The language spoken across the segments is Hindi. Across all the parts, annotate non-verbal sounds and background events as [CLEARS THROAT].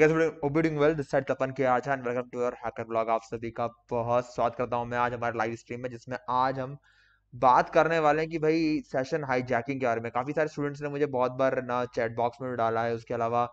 वेल दिस साइड तपन के आज and welcome to your hacker blog आप सभी का बहुत स्वागत करता हूं मैं आज हमारे लाइव स्ट्रीम में जिसमें आज हम बात करने वाले हैं कि भाई सेशन हाईजैकिंग के बारे में काफ़ी सारे स्टूडेंट्स ने मुझे बहुत बार ना चैट बॉक्स में डाला है उसके अलावा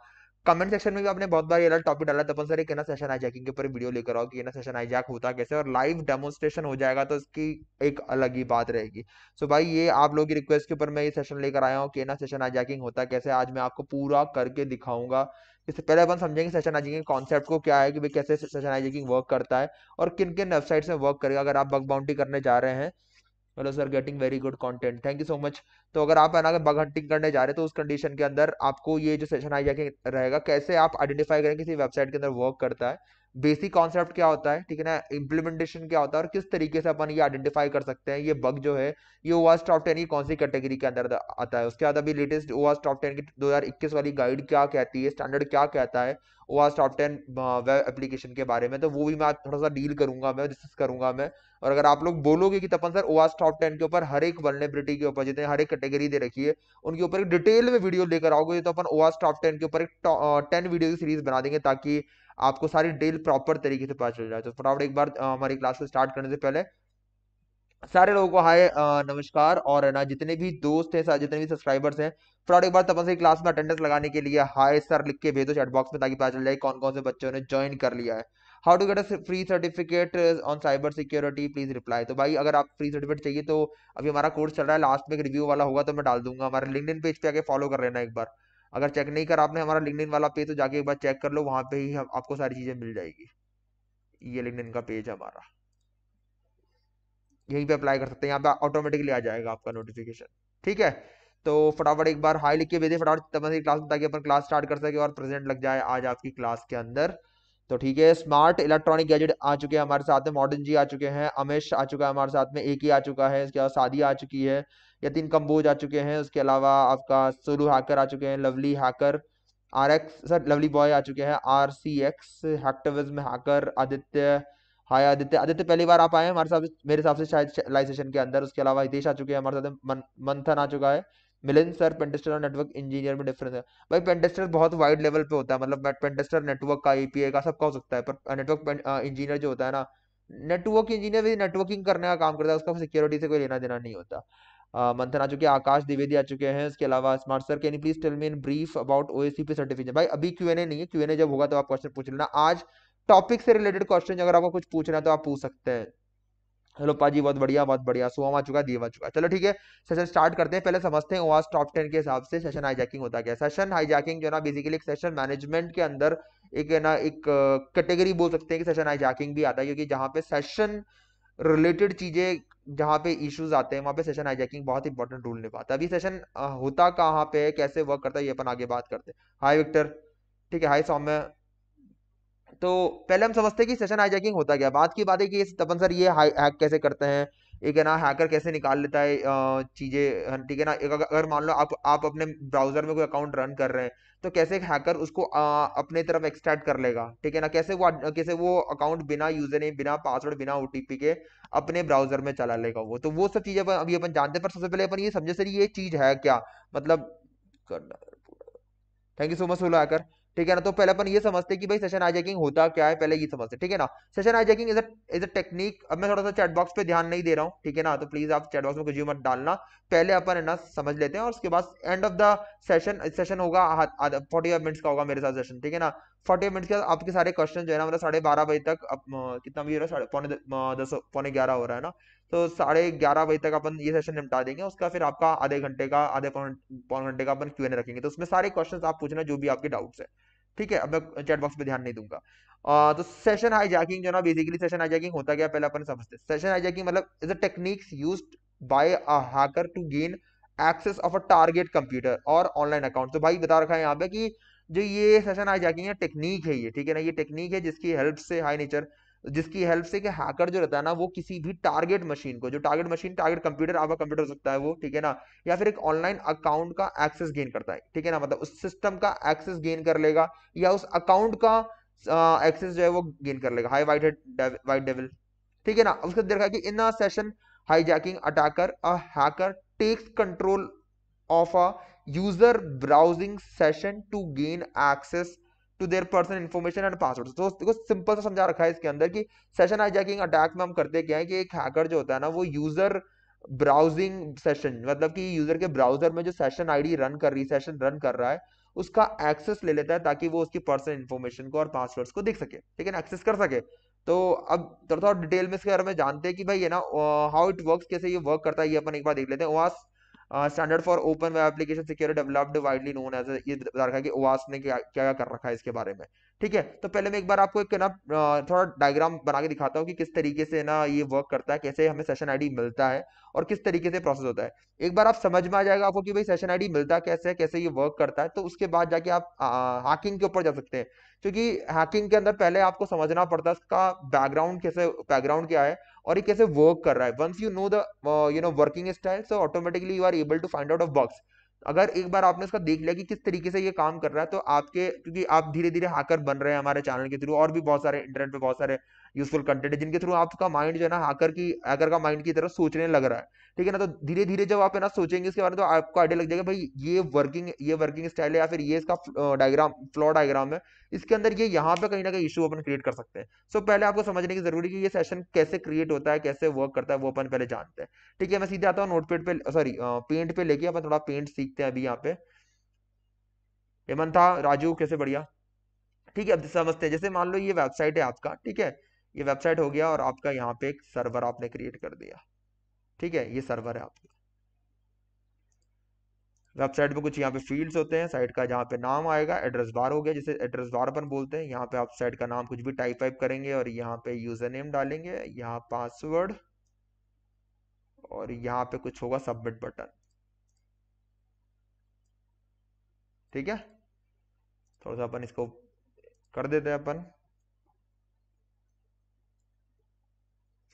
कमेंट सेक्शन में भी आपने बहुत बार ये टॉपिक डाला तपन तो सर एक ना सेशन हाईजैकिंग के ऊपर वीडियो लेकर आओ कि ना सेशन हाईजैक होता कैसे और लाइव डेमोन्स्ट्रेशन हो जाएगा तो इसकी एक अलग ही बात रहेगी सो so भाई ये आप लोगों की रिक्वेस्ट के ऊपर मैं ये सेशन लेकर आया हूँ कि ना सेशन हाईजैकिंग होता कैसे आज मैं आपको पूरा करके दिखाऊंगा इससे पहले अपन समझेंगे सेशन हाइजिंग कॉन्सेप्ट को क्या है कि भाई कैसे सेशन आइजिंग वर्क करता है और किन किन वेबसाइट में वर्क करेगा अगर आप बग बाउंड्री करने जा रहे हैं hello sir getting very good content thank you so much तो अगर आप है ना बग हंटिंग करने जा रहे हैं तो उस कंडीशन के अंदर आपको ये जो सेशन आइजिंग रहेगा कैसे आप आइडेंटिफाई करें किसी वेबसाइट के अंदर वर्क करता है बेसिक कॉन्सेप्ट क्या होता है ठीक है ना इम्प्लीमेंटेशन क्या होता है और किस तरीके से अपन ये आइडेंटिफाई कर सकते हैं ये बग जो है ये ओवास टॉप टेन की कौन सी कैटेगरी के अंदर आता है उसके बाद अभी लेटेस्ट ओवास टॉप टेन की 2021 वाली गाइड क्या कहती है स्टैंडर्ड क्या कहता है ओवास टॉप टेन वेब एप्लीकेशन के बारे में तो वो भी मैं थोड़ा सा डील करूंगा मैं डिस्कस करूंगा मैं और अगर आप लोग बोलोगे कि तपन सर ओवास टॉप टेन के ऊपर हर एक वर्नेबिलिटी के ऊपर जितने हर एक कैटेगरी दे रखी है उनके ऊपर एक डिटेल में वीडियो लेकर आओगे तो अपन ओवास टॉप टेन के ऊपर एक टेन वीडियो की सीरीज बना देंगे ताकि आपको सारी डील प्रॉपर तरीके से पता चल जाए तो फटाफट एक बार हमारी क्लास को स्टार्ट करने से पहले सारे लोगों को हाय नमस्कार और ना जितने भी दोस्त हैं जितने भी सब्सक्राइबर्स हैं फ्रॉड एक बार तपन से क्लास में अटेंडेंस लगाने के लिए हाय सर लिख के भेजो चैट बॉक्स में ताकि पता चल जाए कौन कौन से बच्चों ने ज्वाइन कर लिया है how to get a free certificate on cyber security please reply तो भाई अगर आप फ्री सर्टिफिकेट चाहिए तो अभी हमारा कोर्स चल रहा है लास्ट में एक रिव्यू वाला होगा तो मैं डाल दूंगा हमारे लिंकड पेज पे आके फॉलो कर लेना एक बार अगर चेक नहीं करा आपने हमारा लिंकड वाला पेज तो जाके एक बार चेक कर लो वहाँ पे ही आपको सारी चीज़ें मिल जाएगी ये लिंकड का पेज है हमारा यहीं पे अप्लाई कर सकते हैं यहाँ पे ऑटोमेटिकली आ जाएगा आपका नोटिफिकेशन ठीक है तो फटाफट एक बार हाई लिख के भेजे फटाफट तब से क्लास में ताकि अपन क्लास स्टार्ट कर सके और प्रेजेंट लग जाए आज आपकी क्लास के अंदर तो ठीक है स्मार्ट इलेक्ट्रॉनिक गैजेट आ चुके हैं हमारे साथ में मॉडर्न जी आ चुके हैं अमेश आ चुका है हमारे साथ में एक ही आ चुका है इसके बाद शादी आ चुकी है यतीन कम्बोज आ चुके हैं उसके अलावा आपका सोलू हाकर आ चुके हैं lovely hacker R X sir lovely boy आ चुके हैं आर सी एक्स हैक्टविज में हाकर आदित्य हाय आदित्य आदित्य पहली बार आप आए हैं हमारे साथ मेरे हिसाब से शायद लाइव सेशन के अंदर उसके अलावा हितेश आ चुके हैं हमारे साथ मंथन आ चुका है मिलिन सर पेंटेस्टर और नेटवर्क इंजीनियर में डिफरेंस है भाई पेंटेस्टर बहुत वाइड लेवल पे होता है मतलब पेंटेस्टर नेटवर्क का एपीआई e का सबका हो सकता है पर नेटवर्क इंजीनियर जो होता है ना नेटवर्क इंजीनियर भी नेटवर्किंग करने का काम करता है उसका सिक्योरिटी से कोई लेना देना नहीं होता मंथन आ चुके हैं आकाश द्विवेदी आ चुके हैं इसके अलावा smart sir can please tell me in brief about OACP certification भाई अभी क्यू नहीं है क्यू जब होगा तो आप क्वेश्चन पूछ लेना आज टॉपिक से रिलेटेड क्वेश्चन अगर आपको कुछ पूछना है तो आप पूछ सकते हैं हेलो पाजी बहुत बढ़िया बहुत बढ़िया सोहम आ चुका दीव आ चुका चलो ठीक है सेशन स्टार्ट करते हैं पहले समझते हैं ओआस टॉप टेन के हिसाब से सेशन हाईजैकिंग होता क्या सेशन हाईजैकिंग जो ना बेसिकली एक सेशन मैनेजमेंट के अंदर एक ना एक कैटेगरी बोल सकते हैं कि सेशन हाईजैकिंग भी आता है क्योंकि जहाँ पे सेशन रिलेटेड चीजें जहाँ पे इश्यूज आते हैं वहाँ पे सेशन हाईजैकिंग बहुत इंपॉर्टेंट रोल निभाता है अभी सेशन होता कहाँ पे है कैसे वर्क करता है ये अपन आगे बात करते हैं हाय विक्टर ठीक है हाय सौम्य तो पहले हम समझते हैं कि सेशन हाईजैकिंग होता क्या बात की बात है कि तपन सर ये हैक कैसे करते हैं एक है ना हैकर कैसे निकाल लेता है चीज़ें ठीक है ना अगर मान लो आप आप अपने ब्राउजर में कोई अकाउंट रन कर रहे हैं तो कैसे हैकर उसको आ, अपने तरफ एक्सट्रैक्ट कर लेगा ठीक है ना कैसे वो कैसे वो अकाउंट बिना यूजर नेम बिना पासवर्ड बिना ओटीपी के अपने ब्राउजर में चला लेगा वो तो वो सब चीजें अभी अपन जानते हैं पर सबसे पहले अपन ये समझे सर ये चीज है क्या मतलब thank you so much solo hacker ठीक है ना तो पहले अपन ये समझते हैं कि भाई सेशन आईजैकिंग होता क्या है पहले ये समझते ठीक है ना session hijacking is a technique अब मैं थोड़ा सा चैटबॉक्स पे ध्यान नहीं दे रहा हूँ ठीक है ना तो प्लीज आप चैटबॉक्स में कुछ मत डालना पहले अपन है ना समझ लेते हैं और उसके बाद end of the session session होगा फोर्टी फाइव मिनट्स का होगा मेरे साथ सेशन ठीक है ना फोर्टी मिनट्स के आपके सारे क्वेश्चन जो है ना मतलब साढ़े बारह बजे तक कितना भी हो रहा है पौने दस पौने ग्यारह हो रहा है ना तो साढ़े ग्यारह बजे तक अपन ये सेशन निपटा देंगे उसका फिर आपका आधे घंटे का आधे पौन घंटे का अपन क्यू रखेंगे तो उसमें सारे क्वेश्चन आप पूछना जो भी आपके डाउट्स है ठीक है अब मैं चैट बॉक्स पे ध्यान नहीं दूंगा आ, तो सेशन हाई जैकिंग जो ना बेसिकली सेशन जैकिंग होता क्या पहले अपन समझते हैं सेशन हाईजैकिंग मतलब is a techniques used by a hacker to gain access of a target computer और ऑनलाइन अकाउंट तो भाई बता रखा है यहाँ पे कि जो ये सेशन हाई जैकिंग है टेक्निक है ये ठीक है ना ये टेक्निक है जिसकी हेल्प से हाई नेचर जिसकी हेल्प से कि हैकर जो रहता है ना वो किसी भी टारगेट मशीन को जो टारगेट मशीन टारगेट कंप्यूटर आपका कंप्यूटर हो सकता है वो ठीक है ना या फिर एक ऑनलाइन अकाउंट का एक्सेस गेन करता है ठीक है ना मतलब उस सिस्टम का एक्सेस गेन कर लेगा या उस अकाउंट का एक्सेस जो है वो गेन कर लेगा हाई वाइट वाइट डेविल ठीक है ना उसके देखा कि in a session hijacking attacker a hacker takes control of a user browsing session to gain access to their person information and password तो देखो सिंपल सा समझा रखा है इसके अंदर कि सेशन हाईजैकिंग अटैक में हम करते क्या है कि एक हैकर जो होता है ना वो यूजर ब्राउजिंग सेशन मतलब कि यूजर के ब्राउजर में जो सेशन आईडी रन कर रही सेशन रन कर रहा है उसका एक्सेस ले लेता है ताकि वो उसकी पर्सनल इन्फॉर्मेशन को और पासवर्ड्स को देख सके ठीक है ना एक्सेस कर सके तो अब थोड़ा थोड़ा डिटेल में इसके बारे में जानते हैं कि भाई ये ना हाउ इट वर्क्स कैसे ये वर्क करता है ये अपन एक बार देख लेते हैं वहाँ standard for open web application secure developed widely known as ये रखा है कि ओवास ने क्या क्या कर रखा है इसके बारे में ठीक है तो पहले मैं एक बार आपको एक ना uh, थोड़ा डायग्राम बना के दिखाता हूँ कि किस तरीके से ना ये वर्क करता है कैसे हमें सेशन आईडी मिलता है और किस तरीके से प्रोसेस होता है एक बार आप समझ में आ जाएगा आपको कि भाई सेशन आईडी मिलता कैसे है कैसे ये वर्क करता है तो उसके बाद जाके आप हैकिंग uh, के ऊपर जा सकते हैं क्योंकि हैकिंग के अंदर पहले आपको समझना पड़ता है उसका बैकग्राउंड कैसे बैकग्राउंड क्या है और ये कैसे वर्क कर रहा है once you know the you know working style so automatically you are able to find out of box अगर एक बार आपने उसका देख लिया कि किस तरीके से ये काम कर रहा है तो आपके क्योंकि आप धीरे धीरे हाकर बन रहे हैं हमारे चैनल के थ्रू और भी बहुत सारे इंटरनेट पे बहुत सारे यूजफुल कंटेंट है जिनके थ्रू आपका माइंड जो है ना हैकर की हैकर का माइंड की तरह सोचने लग रहा है ठीक है ना तो धीरे धीरे जब आप है ना सोचेंगे इसके बारे में तो आपको आइडिया लग जाएगा भाई ये वर्किंग ये वर्किंग स्टाइल है या फिर ये इसका डायग्राम फ्लॉ डायग्राम है इसके अंदर ये यहाँ पे कहीं ना कहीं इशू अपन क्रिएट कर सकते हैं सो so, पहले आपको समझने की जरूरी है कि ये सेशन कैसे क्रिएट होता है कैसे वर्क करता है वो अपन पहले जानते हैं ठीक है मैं सीधे आता हूँ नोटपेड पे सॉरी पेंट पे लेके अपन थोड़ा पेंट सीखते हैं अभी यहाँ पे हेमंत था राजू कैसे बढ़िया ठीक है अब समझते हैं जैसे मान लो ये वेबसाइट है आपका ठीक है ये वेबसाइट हो गया और आपका यहाँ पे एक सर्वर आपने क्रिएट कर दिया ठीक है ये सर्वर है आपका वेबसाइट में कुछ यहाँ पे फील्ड्स होते हैं साइट का जहाँ पे नाम आएगा एड्रेस बार हो गया जिसे एड्रेस बार अपन बोलते हैं यहाँ पे आप साइट का नाम कुछ भी टाइप वाइप करेंगे और यहाँ पे यूजर नेम डालेंगे यहाँ पासवर्ड और यहाँ पे कुछ होगा सबमिट बटन ठीक है थोड़ा सा अपन इसको कर देते हैं अपन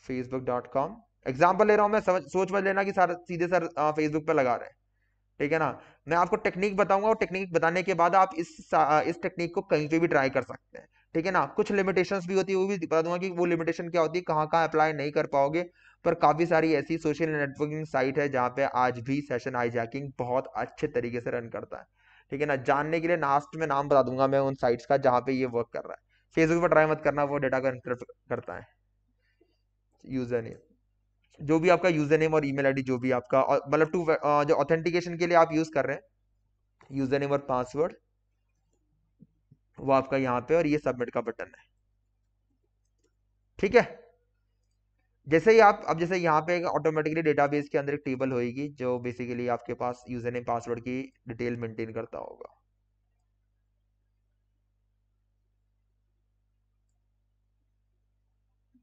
फेसबुक डॉट कॉम एग्जाम्पल ले रहा हूँ मैं समझ सोच मत लेना कि सर सीधे सर फेसबुक पे लगा रहे हैं ठीक है ना मैं आपको टेक्निक बताऊंगा और टेक्निक बताने के बाद आप इस इस टेक्निक को कहीं पे भी ट्राई कर सकते हैं ठीक है ना कुछ लिमिटेशंस भी होती है वो भी बता दूंगा कि वो लिमिटेशन क्या होती है कहाँ कहाँ अप्लाई नहीं कर पाओगे पर काफ़ी सारी ऐसी सोशल नेटवर्किंग साइट है जहाँ पे आज भी सेशन जैकिंग बहुत अच्छे तरीके से रन करता है ठीक है ना जानने के लिए लास्ट में नाम बता दूंगा मैं उन साइट्स का जहाँ पे ये वर्क कर रहा है फेसबुक पर ट्राई मत करना वो डेटा को एनक्रिप्ट करता है यूजर नेम जो भी आपका यूजर नेम और ईमेल आईडी जो भी आपका मतलब टू जो ऑथेंटिकेशन के लिए आप यूज कर रहे हैं यूजर नेम और पासवर्ड वो आपका यहाँ पे और ये सबमिट का बटन है ठीक है जैसे ही आप अब जैसे यहाँ पे ऑटोमेटिकली डेटाबेस के अंदर एक टेबल होगी जो बेसिकली आपके पास यूजर नेम पासवर्ड की डिटेल मेंटेन करता होगा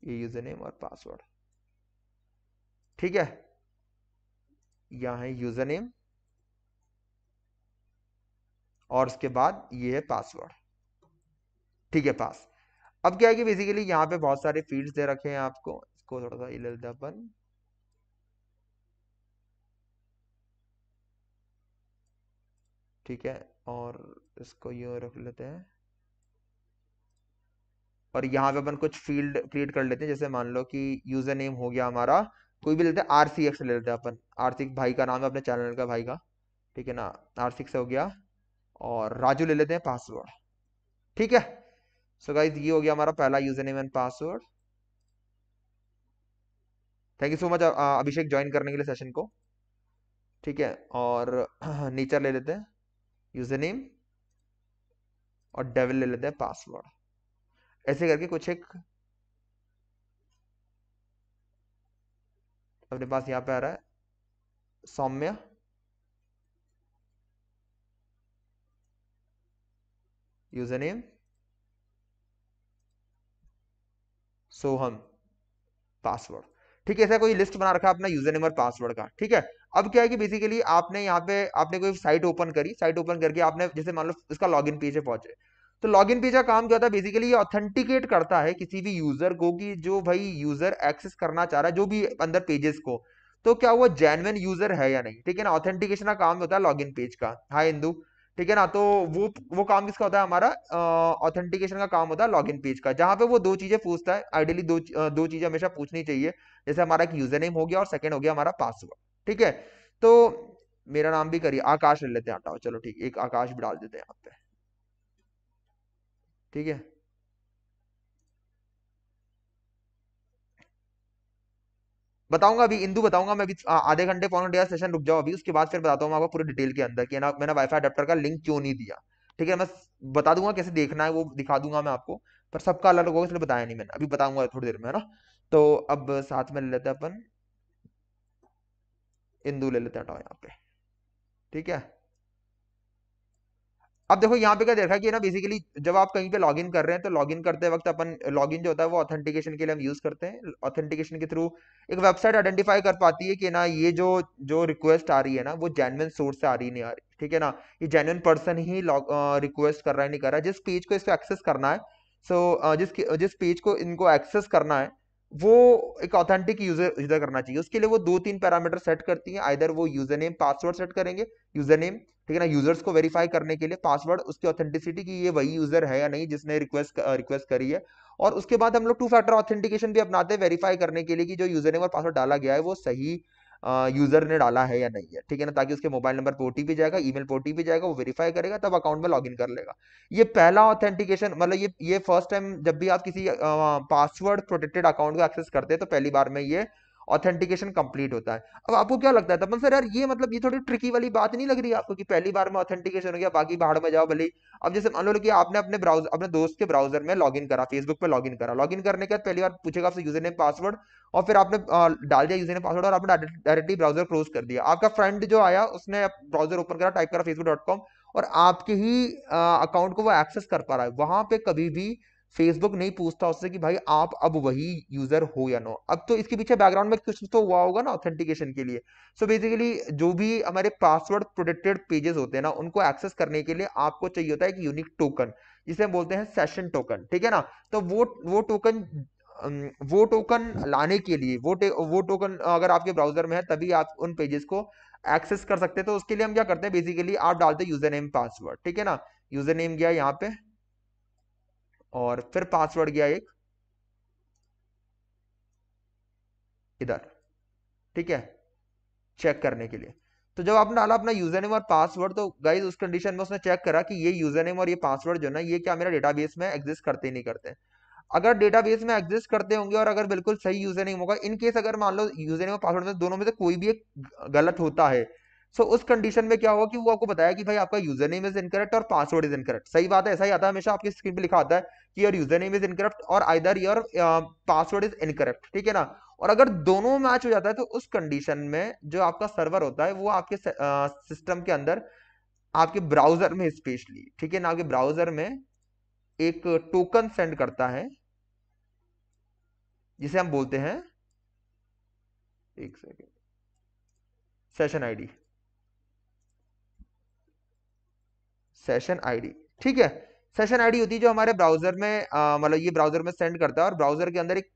ये यूजर नेम और पासवर्ड ठीक है यहां है यूजर नेम और उसके बाद ये है पासवर्ड ठीक है पास अब क्या है कि बेसिकली यहां पे बहुत सारे फील्ड्स दे रखे हैं आपको इसको थोड़ा सा हिल ठीक है और इसको ये रख लेते हैं और यहाँ पे अपन कुछ फील्ड क्रिएट कर लेते हैं जैसे मान लो कि यूजर नेम हो गया हमारा कोई भी लेते हैं आर सी एक्स ले लेते हैं अपन आर सी भाई का नाम है अपने चैनल का भाई का ठीक है ना आर एक्स हो गया और राजू ले लेते हैं पासवर्ड ठीक है सो so गाइज ये हो गया हमारा पहला user name and password thank you so much Abhishek join करने के लिए सेशन को ठीक है और नेचर [CLEARS THROAT] ले लेते हैं यूजर नेम और डेविल ले लेते हैं पासवर्ड ऐसे करके कुछ एक अपने पास यहां पे आ रहा है Saumya user name Soham password ठीक है ऐसा कोई लिस्ट बना रखा है अपना यूजर नेम और पासवर्ड का ठीक है अब क्या है कि बेसिकली आपने यहाँ पे आपने कोई साइट ओपन करी साइट ओपन करके आपने जैसे मान लो इसका लॉगिन पेज पे पहुंचे तो लॉग इन पेज का काम क्या होता है बेसिकली ये ऑथेंटिकेट करता है किसी भी यूजर को कि जो भाई यूजर एक्सेस करना चाह रहा है जो भी अंदर पेजेस को तो क्या वो जेनुअन यूजर है या नहीं ठीक है ना ऑथेंटिकेशन का काम होता है इन पेज का हाई हिंदू ठीक है ना तो वो वो काम किसका होता है हमारा ऑथेंटिकेशन का काम होता है इन पेज का जहां पे वो दो चीजें पूछता है आइडियली दो दो चीजें हमेशा पूछनी चाहिए जैसे हमारा एक यूजर नेम हो गया और सेकंड हो गया हमारा पासवर्ड ठीक है तो मेरा नाम भी करिए आकाश ले लेते हैं हटाओ चलो ठीक एक आकाश भी डाल देते हैं यहाँ पे ठीक है बताऊंगा अभी इंदू बताऊंगा मैं अभी आधे घंटे पौन घंटे सेशन रुक जाओ अभी उसके बाद फिर बताता हूँ आपको पूरी डिटेल के अंदर कि ना मैंने वाईफाई अडेप्टर का लिंक क्यों नहीं दिया ठीक है मैं बता दूंगा कैसे देखना है वो दिखा दूंगा मैं आपको पर सबका अलग होगा इसलिए बताया नहीं मैंने अभी बताऊंगा थोड़ी देर में है ना तो अब साथ में ले लेते हैं अपन इंदू ले लेते हैं यहाँ पे ठीक है अब देखो यहाँ पे क्या देखा कि ना बेसिकली जब आप कहीं पे लॉगिन कर रहे हैं तो लॉगिन करते वक्त अपन लॉगिन जो होता है वो ऑथेंटिकेशन के लिए हम यूज करते हैं ऑथेंटिकेशन के थ्रू एक वेबसाइट आइडेंटिफाई कर पाती है कि ना ये जो जो रिक्वेस्ट आ रही है ना वो जेनुअन सोर्स से आ रही नहीं आ रही ठीक है ना ये जेनुअन पर्सन ही रिक्वेस्ट कर रहा है नहीं कर रहा है जिस पेज को इसको एक्सेस करना है सो so, जिस जिस पेज को इनको एक्सेस करना है वो एक ऑथेंटिक यूजर यूजर करना चाहिए उसके लिए वो दो तीन पैरामीटर सेट करती है आइधर वो यूजर नेम पासवर्ड सेट करेंगे यूजर नेम ठीक है ना यूजर्स को वेरीफाई करने के लिए पासवर्ड उसकी ऑथेंटिसिटी की ये वही यूजर है या नहीं जिसने रिक्वेस्ट रिक्वेस्ट करी है और उसके बाद हम लोग टू फैक्टर ऑथेंटिकेशन भी अपनाते हैं वेरीफाई करने के लिए कि जो यूजर नेम और पासवर्ड डाला गया है वो सही यूजर ने डाला है या नहीं है ठीक है ना ताकि उसके मोबाइल नंबर पर ओटीपी जाएगा ईमेल पर ओटीपी जाएगा वो वेरीफाई करेगा तब अकाउंट में लॉग कर लेगा ये पहला ऑथेंटिकेशन मतलब ये ये फर्स्ट टाइम जब भी आप किसी पासवर्ड प्रोटेक्टेड अकाउंट को एक्सेस करते हैं तो पहली बार में ये ऑथेंटिकेशन कंप्लीट होता है अब आपको क्या लगता है तपन सर यार ये मतलब ये थोड़ी ट्रिकी वाली बात नहीं लग रही आपको कि पहली बार में ऑथेंटिकेशन हो गया बाकी बाहर में जाओ भले अब जैसे मान लो कि आपने अपने ब्राउज अपने दोस्त के ब्राउजर में लॉग करा फेसबुक पर लॉग करा लॉग करने के बाद पहली बार पूछेगा आपसे यूजर नेम पासवर्ड और फिर आपने डाल दिया यूजर नेम पासवर्ड और आपने डायरेक्टली ब्राउजर क्लोज कर दिया आपका फ्रेंड जो आया उसने ब्राउजर ओपन करा टाइप करा फेसबुक और आपके ही अकाउंट को वो एक्सेस कर पा रहा है वहां पे कभी भी फेसबुक नहीं पूछता उससे कि भाई आप अब वही यूजर हो या नो अब तो इसके पीछे बैकग्राउंड में कुछ तो हुआ होगा ना ऑथेंटिकेशन के लिए सो so बेसिकली जो भी हमारे पासवर्ड प्रोटेक्टेड पेजेस होते हैं ना उनको एक्सेस करने के लिए आपको चाहिए होता है एक यूनिक टोकन जिसे हम बोलते हैं सेशन टोकन ठीक है ना तो वो वो टोकन वो टोकन लाने के लिए वो वो टोकन अगर आपके ब्राउजर में है तभी आप उन पेजेस को एक्सेस कर सकते हैं तो उसके लिए हम क्या करते हैं बेसिकली आप डालते हैं यूजर नेम पासवर्ड ठीक है ना यूजर नेम गया यहाँ पे और फिर पासवर्ड गया एक इधर ठीक है चेक करने के लिए तो जब आपने डाला अपना यूजर नेम और पासवर्ड तो गाइज उस कंडीशन में उसने चेक करा कि ये यूजर नेम और ये पासवर्ड जो ना ये क्या मेरा डेटाबेस में एग्जिस्ट करते ही नहीं करते अगर डेटाबेस में एग्जिस्ट करते होंगे और अगर बिल्कुल सही यूजर नेम होगा इन केस अगर मान लो यूजर नेम और पासवर्ड में दोनों में से कोई भी एक गलत होता है सो उस कंडीशन में क्या होगा कि वो आपको बताया कि भाई आपका यूजर नेम इज इनकरेक्ट और पासवर्ड इज इनकरेक्ट सही बात है ऐसा ही आता है हमेशा आपकी स्क्रीन पे लिखा आता है कि your user name is incorrect और either your password is incorrect ठीक है ना और अगर दोनों मैच हो जाता है तो उस कंडीशन में जो आपका सर्वर होता है वो आपके सिस्टम uh, के अंदर आपके ब्राउजर में स्पेशली ठीक है ना आपके ब्राउजर में एक टोकन सेंड करता है जिसे हम बोलते हैं एक second session ID session ID ठीक है सेशन आईडी होती है जो हमारे ब्राउजर में मतलब ये ब्राउजर में सेंड करता है और ब्राउजर के अंदर एक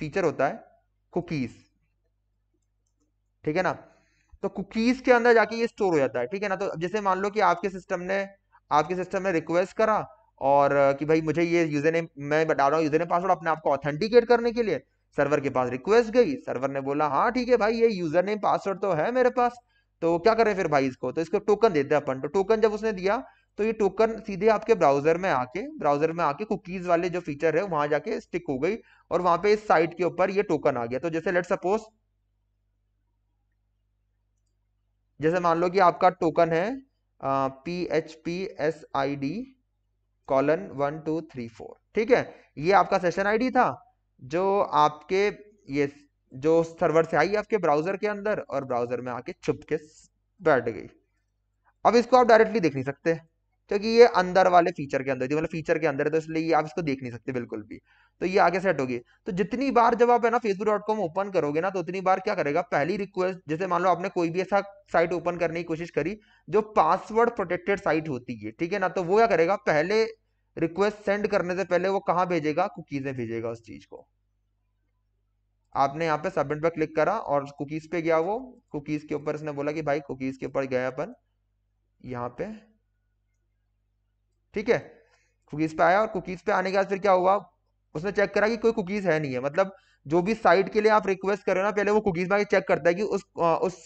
फीचर होता है कुकीज ठीक है ना तो कुकीज के अंदर जाके ये स्टोर हो जाता है ठीक है ना तो जैसे मान लो कि आपके सिस्टम ने आपके सिस्टम ने रिक्वेस्ट करा और कि भाई मुझे ये यूजर नेम मैं बता रहा हूँ यूजर नेम पासवर्ड अपने आप को ऑथेंटिकेट करने के लिए सर्वर के पास रिक्वेस्ट गई सर्वर ने बोला हाँ ठीक है भाई ये यूजर नेम पासवर्ड तो है मेरे पास तो क्या करें फिर भाई इसको तो इसको टोकन देते हैं अपन तो टोकन जब उसने दिया तो ये टोकन सीधे आपके ब्राउजर में आके ब्राउजर में आके कुकीज वाले जो फीचर है वहां जाके स्टिक हो गई और वहां पे इस साइट के ऊपर ये टोकन आ गया तो जैसे लेट सपोज जैसे मान लो कि आपका टोकन है P H P S I D colon one two three four ठीक है ये आपका सेशन आईडी था जो आपके ये जो सर्वर से आई आपके ब्राउजर के अंदर और ब्राउजर में आके छुप के बैठ गई अब इसको आप डायरेक्टली देख नहीं सकते क्योंकि ये अंदर वाले फीचर के अंदर मतलब फीचर के अंदर है तो इसलिए ये आप इसको देख नहीं सकते बिल्कुल भी तो ये आगे सेट होगी तो जितनी बार जब आप है ना फेसबुक डॉट कॉम ओपन करोगे ना तो उतनी बार क्या करेगा पहली रिक्वेस्ट जैसे मान लो आपने कोई भी ऐसा साइट ओपन करने की कोशिश करी जो पासवर्ड प्रोटेक्टेड साइट होती है ठीक है ना तो वो क्या करेगा पहले रिक्वेस्ट सेंड करने से पहले वो कहाँ भेजेगा कुकीज में भेजेगा उस चीज को आपने यहाँ पे सबमिट पर क्लिक करा और कुकीज़ पे गया वो कुकीज़ के ऊपर इसने बोला कि भाई कुकीज़ के ऊपर गया अपन यहाँ पे ठीक है कुकीज़ पे आया और कुकीज़ पे आने के बाद फिर क्या हुआ उसने चेक करा कि कोई कुकीज़ है नहीं है मतलब जो भी साइट के लिए आप रिक्वेस्ट हो ना पहले वो कुकीज़ में चेक करता है कि उस आ, उस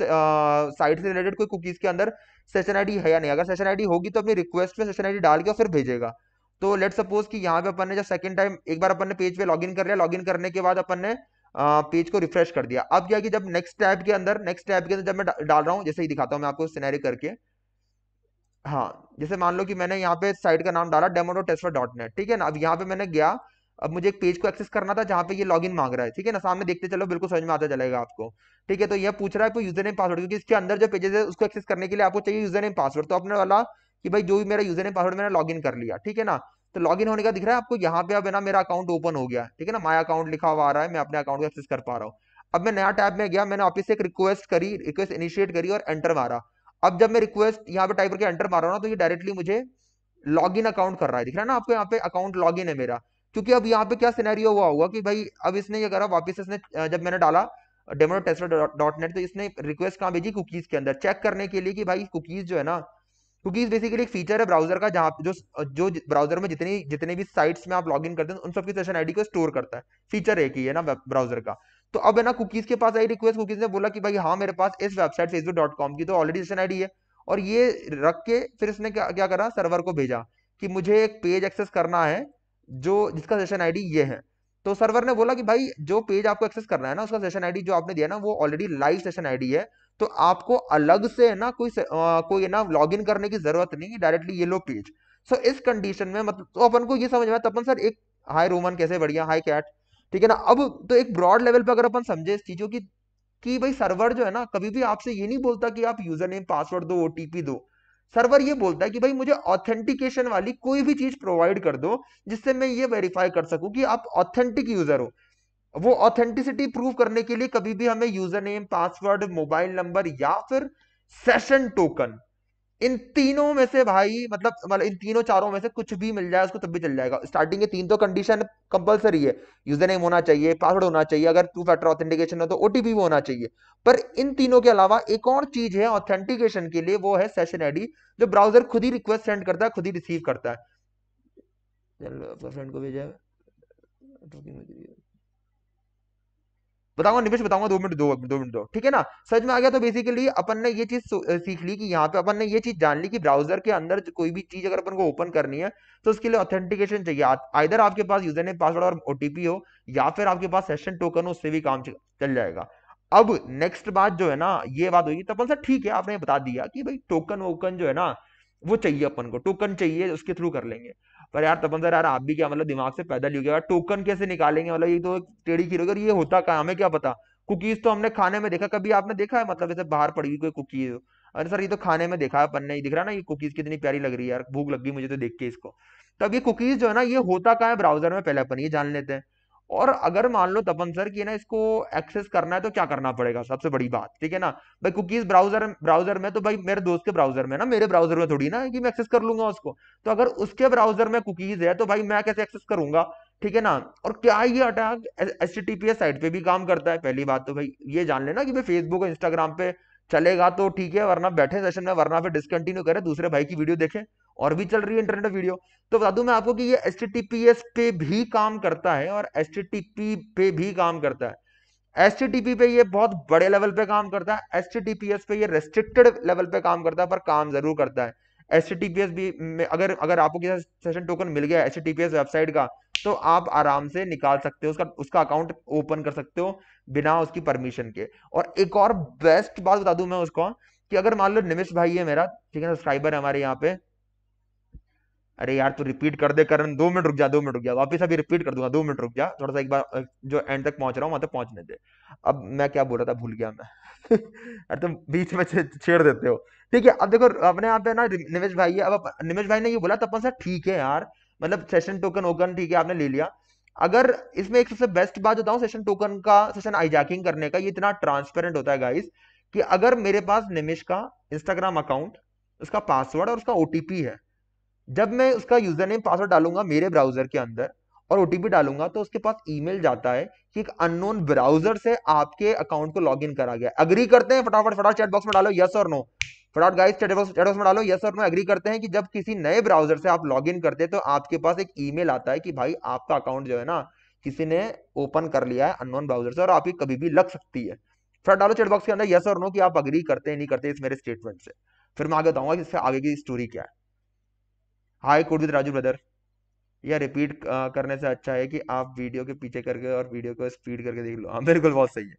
साइट से रिलेटेड कोई कुकीज़ के अंदर सेशन आईडी है या नहीं अगर सेशन आईडी होगी तो अपनी रिक्वेस्ट में सेशन आईडी डाल के और फिर भेजेगा तो लेट सपोज कि यहाँ पे अपन ने जब सेकंड टाइम एक बार अपन ने पेज पे लॉगिन कर लिया लॉगिन करने के बाद अपन ने पेज को रिफ्रेश कर दिया अब क्या कि जब नेक्स्ट टैब के अंदर नेक्स्ट टैब के अंदर जब मैं डाल रहा हूँ जैसे ही दिखाता हूँ मैं आपको सिनेरी करके हाँ जैसे मान लो कि मैंने यहाँ पे साइट का नाम डाला डेमोडो टेस्टर डॉट नेट ठीक है ना अब यहाँ पे मैंने गया अब मुझे एक पेज को एक्सेस करना था जहाँ पे ये लॉगिन मांग रहा है ठीक है ना सामने देखते चलो बिल्कुल समझ में आता चलेगा आपको ठीक है तो यह पूछ रहा है कोई यूजर नेम पासवर्ड क्योंकि इसके अंदर जो पेजेस है उसको एक्सेस करने के लिए आपको चाहिए यूजर नेम पासवर्ड तो अपने वाला कि भाई जो भी मेरा यूजर नेम पासवर्ड मैंने लॉग कर लिया ठीक है ना तो इन होने का दिख रहा है आपको यहाँ पे अब ना मेरा अकाउंट ओपन हो गया ठीक है ना माया अकाउंट लिखा हुआ आ रहा है मैं अपने अकाउंट को एक्सेस कर पा रहा हूँ अब मैं नया टैब में गया मैंने ऑफिस से एक रिक्वेस्ट करी रिक्वेस्ट इनिशिएट करी और एंटर मारा अब जब मैं रिक्वेस्ट यहाँ पे टाइप करके एंटर मार रहा हूँ तो ये डायरेक्टली मुझे लॉग इन अकाउंट कर रहा है दिख रहा है ना आपको यहाँ पे अकाउंट लॉग इन है मेरा क्योंकि अब यहाँ पे क्या सिनेरियो हुआ होगा कि भाई अब इसने ये करा वापिस इसने जब मैंने डाला डेमो डॉट नेट तो इसने रिक्वेस्ट कहाँ भेजी कुकीज के अंदर चेक करने के लिए कि भाई कुकीज जो है ना क्योंकि बेसिकली एक फीचर है ब्राउजर का जहाँ जो जो ब्राउजर में जितनी जितने भी साइट्स में आप लॉग इन करते हैं उन सबकी सेशन आईडी को स्टोर करता है फीचर एक ही है ना ब्राउजर का तो अब है ना कुकीज के पास आई रिक्वेस्ट कुकीज ने बोला कि भाई हाँ मेरे पास इस वेबसाइट फेसबुक डॉट कॉम की तो ऑलरेडी सेशन आईडी है और ये रख के फिर इसने क्या क्या करा सर्वर को भेजा कि मुझे एक पेज एक्सेस करना है जो जिसका सेशन आईडी ये है तो सर्वर ने बोला कि भाई जो पेज आपको एक्सेस करना है ना उसका सेशन आईडी जो आपने दिया ना वो ऑलरेडी लाइव सेशन आईडी है तो आपको अलग से है ना कोई आ, कोई ना लॉग इन करने की जरूरत नहीं है डायरेक्टली ये लो पेज सो इस कंडीशन में मतलब तो अपन को ये समझ में तपन सर एक हाई रोमन कैसे बढ़िया हाई कैट ठीक है ना अब तो एक ब्रॉड लेवल पर अगर अपन समझे इस चीजों की कि भाई सर्वर जो है ना कभी भी आपसे ये नहीं बोलता कि आप यूजर नेम पासवर्ड दो ओटीपी दो सर्वर ये बोलता है कि भाई मुझे ऑथेंटिकेशन वाली कोई भी चीज प्रोवाइड कर दो जिससे मैं ये वेरीफाई कर सकूं कि आप ऑथेंटिक यूजर हो वो ऑथेंटिसिटी प्रूव करने के लिए कभी भी हमें user name password mobile number या फिर सेशन टोकन इन तीनों में से भाई मतलब मतलब इन तीनों चारों में से कुछ भी मिल जाए उसको तब भी चल जाएगा स्टार्टिंग के तीन तो कंडीशन कंपलसरी है यूजर नेम होना चाहिए पासवर्ड होना चाहिए अगर टू फैक्टर ऑथेंटिकेशन हो तो ओटीपी भी होना चाहिए पर इन तीनों के अलावा एक और चीज है ऑथेंटिकेशन के लिए वो है सेशन आईडी जो ब्राउजर खुद ही रिक्वेस्ट सेंड करता है खुद ही रिसीव करता है चलो अपना फ्रेंड को भेजा बताऊंगा निमिष बताऊंगा दो मिनट दो दो मिनट दो ठीक है ना समझ में आ गया तो बेसिकली अपन ने ये चीज सीख ली कि यहाँ पे अपन ने ये चीज जान ली कि ब्राउजर के अंदर कोई भी चीज अगर अपन को ओपन करनी है तो उसके लिए ऑथेंटिकेशन चाहिए आइधर आपके पास यूजर ने पासवर्ड और ओटीपी हो या फिर आपके पास सेशन टोकन हो उससे भी काम चल जाएगा अब नेक्स्ट बात जो है ना ये बात होगी तो अपन सर ठीक है आपने बता दिया कि भाई टोकन वोकन जो है ना वो चाहिए अपन को टोकन चाहिए उसके थ्रू कर लेंगे पर यार तपन सर यार आप भी क्या मतलब दिमाग से पैदल ही गया टोकन कैसे निकालेंगे मतलब ये तो टेढ़ी खीर होगी ये होता कहाँ हमें क्या पता कुकीज तो हमने खाने में देखा कभी आपने देखा है मतलब ऐसे बाहर पड़ी हुई कोई कुकीज अरे सर ये तो खाने में देखा अपन ने दिख रहा ना ये कुकीज कितनी प्यारी लग रही है यार भूख लग गई मुझे तो देख के इसको तब ये कुकीज जो है ना ये होता का है ब्राउजर में पहले अपन ये जान लेते हैं और अगर मान लो तपन सर कि ना इसको एक्सेस करना है तो क्या करना पड़ेगा सबसे बड़ी बात ठीक है ना भाई कुकीज ब्राउजर ब्राउजर में तो भाई मेरे दोस्त के ब्राउजर में ना मेरे ब्राउजर में थोड़ी ना कि मैं एक्सेस कर लूंगा उसको तो अगर उसके ब्राउजर में कुकीज है तो भाई मैं कैसे एक्सेस करूंगा ठीक है ना और क्या ये अटैक एच साइट पे भी काम करता है पहली बात तो भाई ये जान लेना कि भाई फेसबुक और इंस्टाग्राम पे चलेगा तो ठीक है वरना बैठे सेशन में वरना फिर डिसकंटिन्यू करे दूसरे भाई की वीडियो देखें और भी चल रही है इंटरनेट वीडियो तो बता दू मैं आपको कि ये एच पे भी काम करता है और एच पे भी काम करता है एस पे ये बहुत बड़े लेवल पे काम करता है एस पे ये रेस्ट्रिक्टेड लेवल पे काम करता है पर काम जरूर करता है एस भी अगर अगर आपको किसी सेशन टोकन मिल गया एच वेबसाइट का तो आप आराम से निकाल सकते हो उसका उसका अकाउंट ओपन कर सकते हो बिना उसकी परमिशन के और एक और बेस्ट बात बता दू मैं उसको कि अगर मान लो निमिष भाई है मेरा ठीक है सब्सक्राइबर है हमारे यहाँ पे अरे यार तू रिपीट कर दे करण दो मिनट रुक जा दो मिनट रुक जा वापस अभी रिपीट कर दूंगा दो मिनट रुक जा थोड़ा सा एक बार जो एंड तक पहुंच रहा हूँ वहां तक पहुंचने दे अब मैं क्या बोल रहा था भूल गया मैं [LAUGHS] अरे तुम तो बीच में छेड़ देते हो ठीक है अब देखो अपने यहाँ पे ना निमेश भाई है अब निमेश भाई ने ये बोला तो अपन सर ठीक है यार मतलब सेशन टोकन ओकन ठीक है आपने ले लिया अगर इसमें एक सबसे बेस्ट बात बताऊं सेशन टोकन का सेशन आईजैकिंग करने का ये इतना ट्रांसपेरेंट होता है गाइस कि अगर मेरे पास निमेश का इंस्टाग्राम अकाउंट उसका पासवर्ड और उसका ओटीपी है जब मैं उसका यूजर नेम पासवर्ड डालूंगा मेरे ब्राउजर के अंदर और ओटीपी डालूंगा तो उसके पास ईमेल जाता है कि एक अननोन ब्राउजर से आपके अकाउंट को लॉग इन करा गया अग्री करते हैं फटाफट फटाफट चैट बॉक्स में डालो यस और नो फटाफट guys chat box chat box में डालो यस और नो एग्री करते हैं कि जब किसी नए ब्राउजर से आप लॉग इन करते हैं तो आपके पास एक ईमेल आता है कि भाई आपका अकाउंट जो है ना किसी ने ओपन कर लिया है अननोन ब्राउजर से और आपकी कभी भी लग सकती है फटाफट डालो चैट बॉक्स के अंदर यस और नो कि आप अग्री करते हैं नहीं करते इस मेरे स्टेटमेंट से फिर मैं आगे बताऊंगा इससे आगे की स्टोरी क्या है hi code with Raju brother या रिपीट करने से अच्छा है कि आप वीडियो के पीछे करके और वीडियो को स्पीड करके देख लो हाँ बिल्कुल बहुत सही है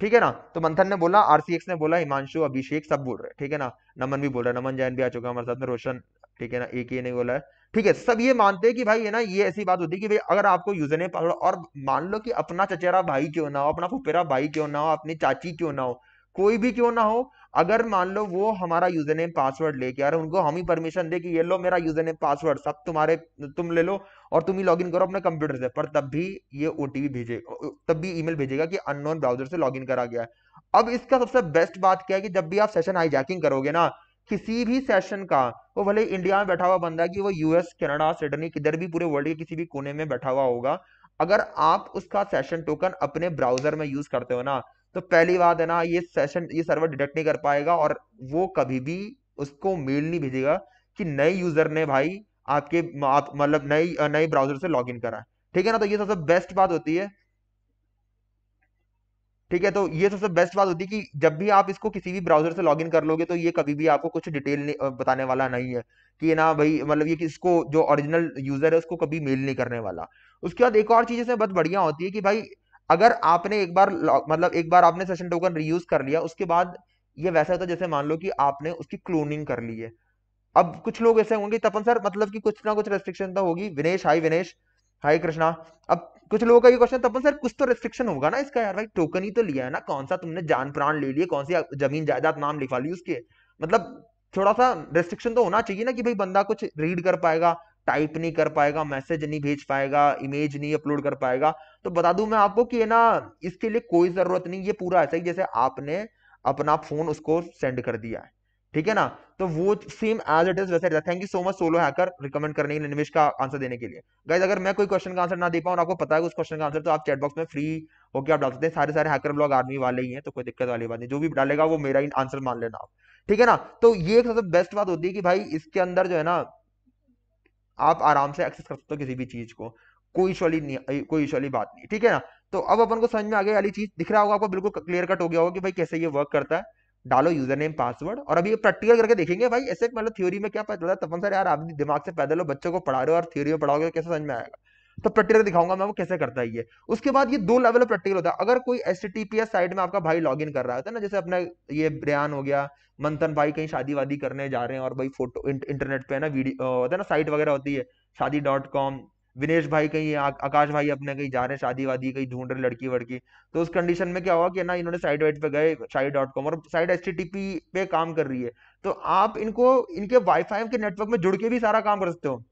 ठीक है ना तो मंथन ने बोला आरसीएक्स ने बोला हिमांशु अभिषेक सब बोल रहे हैं ठीक है ना नमन भी बोल रहा है नमन जैन भी आ चुका है हमारे साथ में रोशन ठीक है ना एक ही नहीं बोला है ठीक है सब ये मानते हैं कि भाई ये ना ये ऐसी बात होती है कि भाई अगर आपको यूजर ने पकड़ो और मान लो कि अपना चचेरा भाई क्यों ना हो अपना फुपेरा भाई क्यों ना हो अपनी चाची क्यों ना हो कोई भी क्यों ना हो अगर मान लो वो हमारा यूजर नेम पासवर्ड लेके आ रहे उनको हम ही परमिशन दे कि ये लो मेरा यूजर नेम पासवर्ड सब तुम्हारे तुम ले लो और तुम ही लॉगिन करो अपने कंप्यूटर से पर तब भी ये ओटीपी भेजे तब भी ईमेल भेजेगा कि अननोन ब्राउजर से लॉगिन करा गया है अब इसका सबसे बेस्ट बात क्या है कि जब भी आप सेशन हाईजैकिंग करोगे ना किसी भी सेशन का वो भले इंडिया में बैठा हुआ बंदा है कि वो यूएस कनाडा सिडनी किधर भी पूरे वर्ल्ड के किसी भी कोने में बैठा हुआ होगा अगर आप उसका सेशन टोकन अपने ब्राउजर में यूज करते हो ना तो पहली बात है ना ये सेशन ये सर्वर डिटेक्ट नहीं कर पाएगा और वो कभी भी उसको मेल नहीं भेजेगा कि नए यूजर ने भाई आपके आप, मतलब नई नई ब्राउजर से लॉग करा है ठीक है ना तो ये सबसे बेस्ट बात होती है ठीक है तो ये सबसे बेस्ट बात होती है कि जब भी आप इसको किसी भी ब्राउजर से लॉगिन कर लोगे तो ये कभी भी आपको कुछ डिटेल बताने वाला नहीं है कि ना भाई मतलब ये किसको जो ओरिजिनल यूजर है उसको कभी मेल नहीं करने वाला उसके बाद एक और चीज इसमें बहुत बढ़िया होती है कि भाई अगर आपने एक बार मतलब एक बार आपने सेशन टोकन रीयूज कर लिया उसके बाद ये वैसा होता है जैसे मान लो कि आपने उसकी क्लोनिंग कर ली है अब कुछ लोग ऐसे होंगे तपन सर मतलब कि कुछ ना कुछ रेस्ट्रिक्शन तो होगी विनेश हाई विनेश हाई कृष्णा अब कुछ लोगों का ये क्वेश्चन तपन सर कुछ तो रेस्ट्रिक्शन होगा ना इसका यार भाई टोकन ही तो लिया है ना कौन सा तुमने जान प्राण ले लिए कौन सी जमीन जायदाद नाम लिखवा ली उसके मतलब थोड़ा सा रेस्ट्रिक्शन तो होना चाहिए ना कि भाई बंदा कुछ रीड कर पाएगा टाइप नहीं कर पाएगा मैसेज नहीं भेज पाएगा इमेज नहीं अपलोड कर पाएगा तो बता दूं मैं आपको कि ना इसके लिए कोई जरूरत नहीं ये पूरा ऐसा ही जैसे आपने अपना फोन उसको सेंड कर दिया है ठीक है ना तो वो सेम एज इट इज वैसे रहता thank you so much solo hacker recommend करने के निवेश का आंसर देने के लिए गाइज अगर मैं कोई क्वेश्चन का आंसर ना दे पाऊँ और आपको पता है उस क्वेश्चन का आंसर तो आप चैटबॉक्स में फ्री होकर आप डाल सकते हैं सारे सारे हैकर ब्लॉग आर्मी वाले ही हैं तो कोई दिक्कत वाली बात नहीं जो भी डालेगा वो मेरा ही आंसर मान लेना आप ठीक है ना तो ये एक सबसे बेस्ट बात होती है कि भाई इसके अंदर जो है ना आप आराम से एक्सेस कर सकते हो किसी भी चीज को कोई शोली नहीं कोई शोली बात नहीं ठीक है ना तो अब अपन को समझ में आ गया वाली चीज दिख रहा होगा आपको बिल्कुल क्लियर कट हो गया होगा कि भाई कैसे ये वर्क करता है डालो यूजर नेम पासवर्ड और अभी प्रैक्टिकल करके देखेंगे भाई ऐसे मतलब थ्योरी में क्या पता चलता है तपन सर यार आप दिमाग से पैदल हो बच्चों को पढ़ा रहे हो और थ्योरी में पढ़ाओगे तो कैसे समझ में आएगा तो प्रैक्टिकल दिखाऊंगा मैं वो कैसे करता है ये उसके बाद ये दो लेवल ऑफ प्रैक्टिकल होता है अगर कोई एस साइड में आपका भाई लॉग कर रहा होता है ना जैसे अपना ये ब्रियान हो गया मंथन भाई कहीं शादी वादी करने जा रहे हैं और भाई फोटो इंटरनेट पे ना वीडियो होता है ना साइट वगैरह होती है शादी डॉट कॉम विनेश भाई कहीं आकाश भाई अपने कहीं जा रहे हैं शादी वादी कहीं ढूंढ रहे लड़की वड़की तो उस कंडीशन में क्या हुआ कि ना इन्होंने साइट वाइट पे गए शादी डॉट कॉम और साइट एस पे काम कर रही है तो आप इनको इनके वाईफाई के नेटवर्क में जुड़ के भी सारा काम कर सकते हो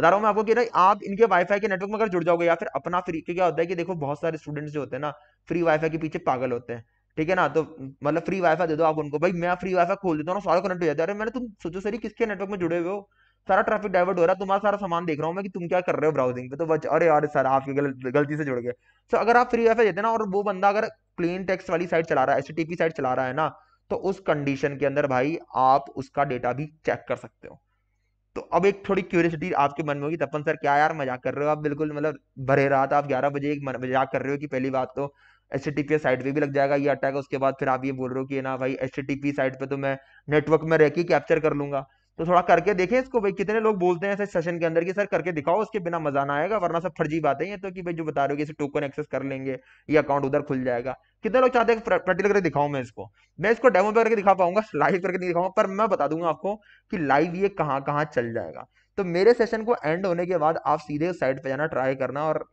बता रहा हूँ मैं आपको कि भाई आप इनके वाईफाई के नेटवर्क में अगर जुड़ जाओगे या फिर अपना फ्री क्या होता है कि देखो बहुत सारे स्टूडेंट्स जो होते हैं ना फ्री वाईफाई के पीछे पागल होते हैं ठीक है ना तो मतलब फ्री वाईफाई दे दो आप उनको भाई मैं फ्री वाईफाई खोल देता हूँ सारा कनेक्ट हो जाता है अरे मैंने तुम सोचो सर किसके नेटवर्क में जुड़े हुए हो सारा ट्रैफिक डाइवर्ट हो रहा है तुम्हारा सारा सामान देख रहा हूँ मैं कि तुम क्या कर रहे हो ब्राउजिंग पे तो बच अरे यार सर आप गलती से जुड़ गए सो अगर आप फ्री वाईफाई देते ना और वो बंदा अगर प्लेन टेक्स्ट वाली साइड चला रहा है एच साइड चला रहा है ना तो उस कंडीशन के अंदर भाई आप उसका डेटा भी चेक कर सकते हो तो अब एक थोड़ी क्यूरियसिटी आपके मन में होगी तपन सर क्या यार मजाक कर रहे हो आप बिल्कुल मतलब भरे रात आप ग्यारह बजे एक मजाक कर रहे हो कि पहली बात तो एस टी पी साइड पे भी लग जाएगा ये अटैक उसके बाद फिर आप ये बोल रहे हो कि ना भाई एस टी पी साइड पे तो मैं नेटवर्क में रह के कैप्चर कर लूंगा तो थोड़ा करके देखें इसको भाई कितने लोग बोलते हैं ऐसे सेशन के अंदर कि सर करके दिखाओ उसके बिना मजा ना आएगा वरना सब फर्जी बातें हैं तो कि भाई जो बता रहे हो कि टोकन एक्सेस कर लेंगे ये अकाउंट उधर खुल जाएगा कितने लोग चाहते हैं प्रैक्टिकल करके दिखाऊं मैं इसको मैं इसको डेमो पे करके दिखा पाऊंगा लाइव [LAUGHS] करके नहीं दिखाऊंगा पर मैं बता दूंगा आपको कि लाइव ये कहाँ कहाँ चल जाएगा तो मेरे सेशन को एंड होने के बाद आप सीधे साइड पर जाना ट्राई करना और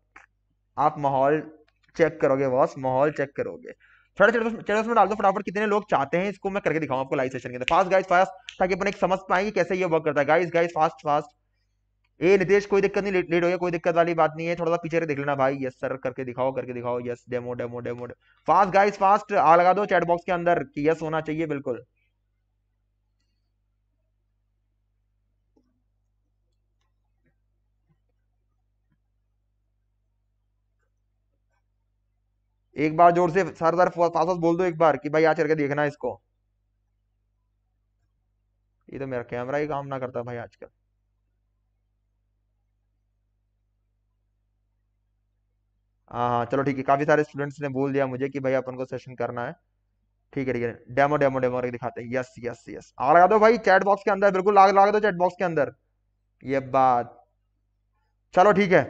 आप माहौल चेक करोगे बॉस माहौल चेक करोगे फटाफट चैट डाल दो फटाफट कितने लोग चाहते हैं इसको मैं करके दिखाऊं आपको लाइव सेशन के अंदर फास्ट गाइस फास्ट ताकि अपन एक समझ पाएंगे कैसे ये वर्क करता है गाइस गाइस फास्ट फास्ट ए नितेश कोई दिक्कत नहीं लेट हो गया कोई दिक्कत वाली बात नहीं है थोड़ा सा पीछे देख लेना भाई यस सर करके दिखाओ करके दिखाओ yes demo demo demo fast guys fast आ लगा दो चैट बॉक्स के अंदर कि यस होना चाहिए बिल्कुल एक बार जोर से सर सर फास्ट बोल दो एक बार कि भाई आज करके देखना इसको ये तो मेरा कैमरा ही काम ना करता भाई आजकल हाँ हाँ चलो ठीक है काफी सारे स्टूडेंट्स ने बोल दिया मुझे कि भाई अपन को सेशन करना है ठीक है ठीक है डेमो डेमो डेमो करके दिखाते हैं यस यस यस आ लगा दो भाई चैट बॉक्स के अंदर बिल्कुल लाग लगा दो चैट बॉक्स के अंदर ये बात चलो ठीक है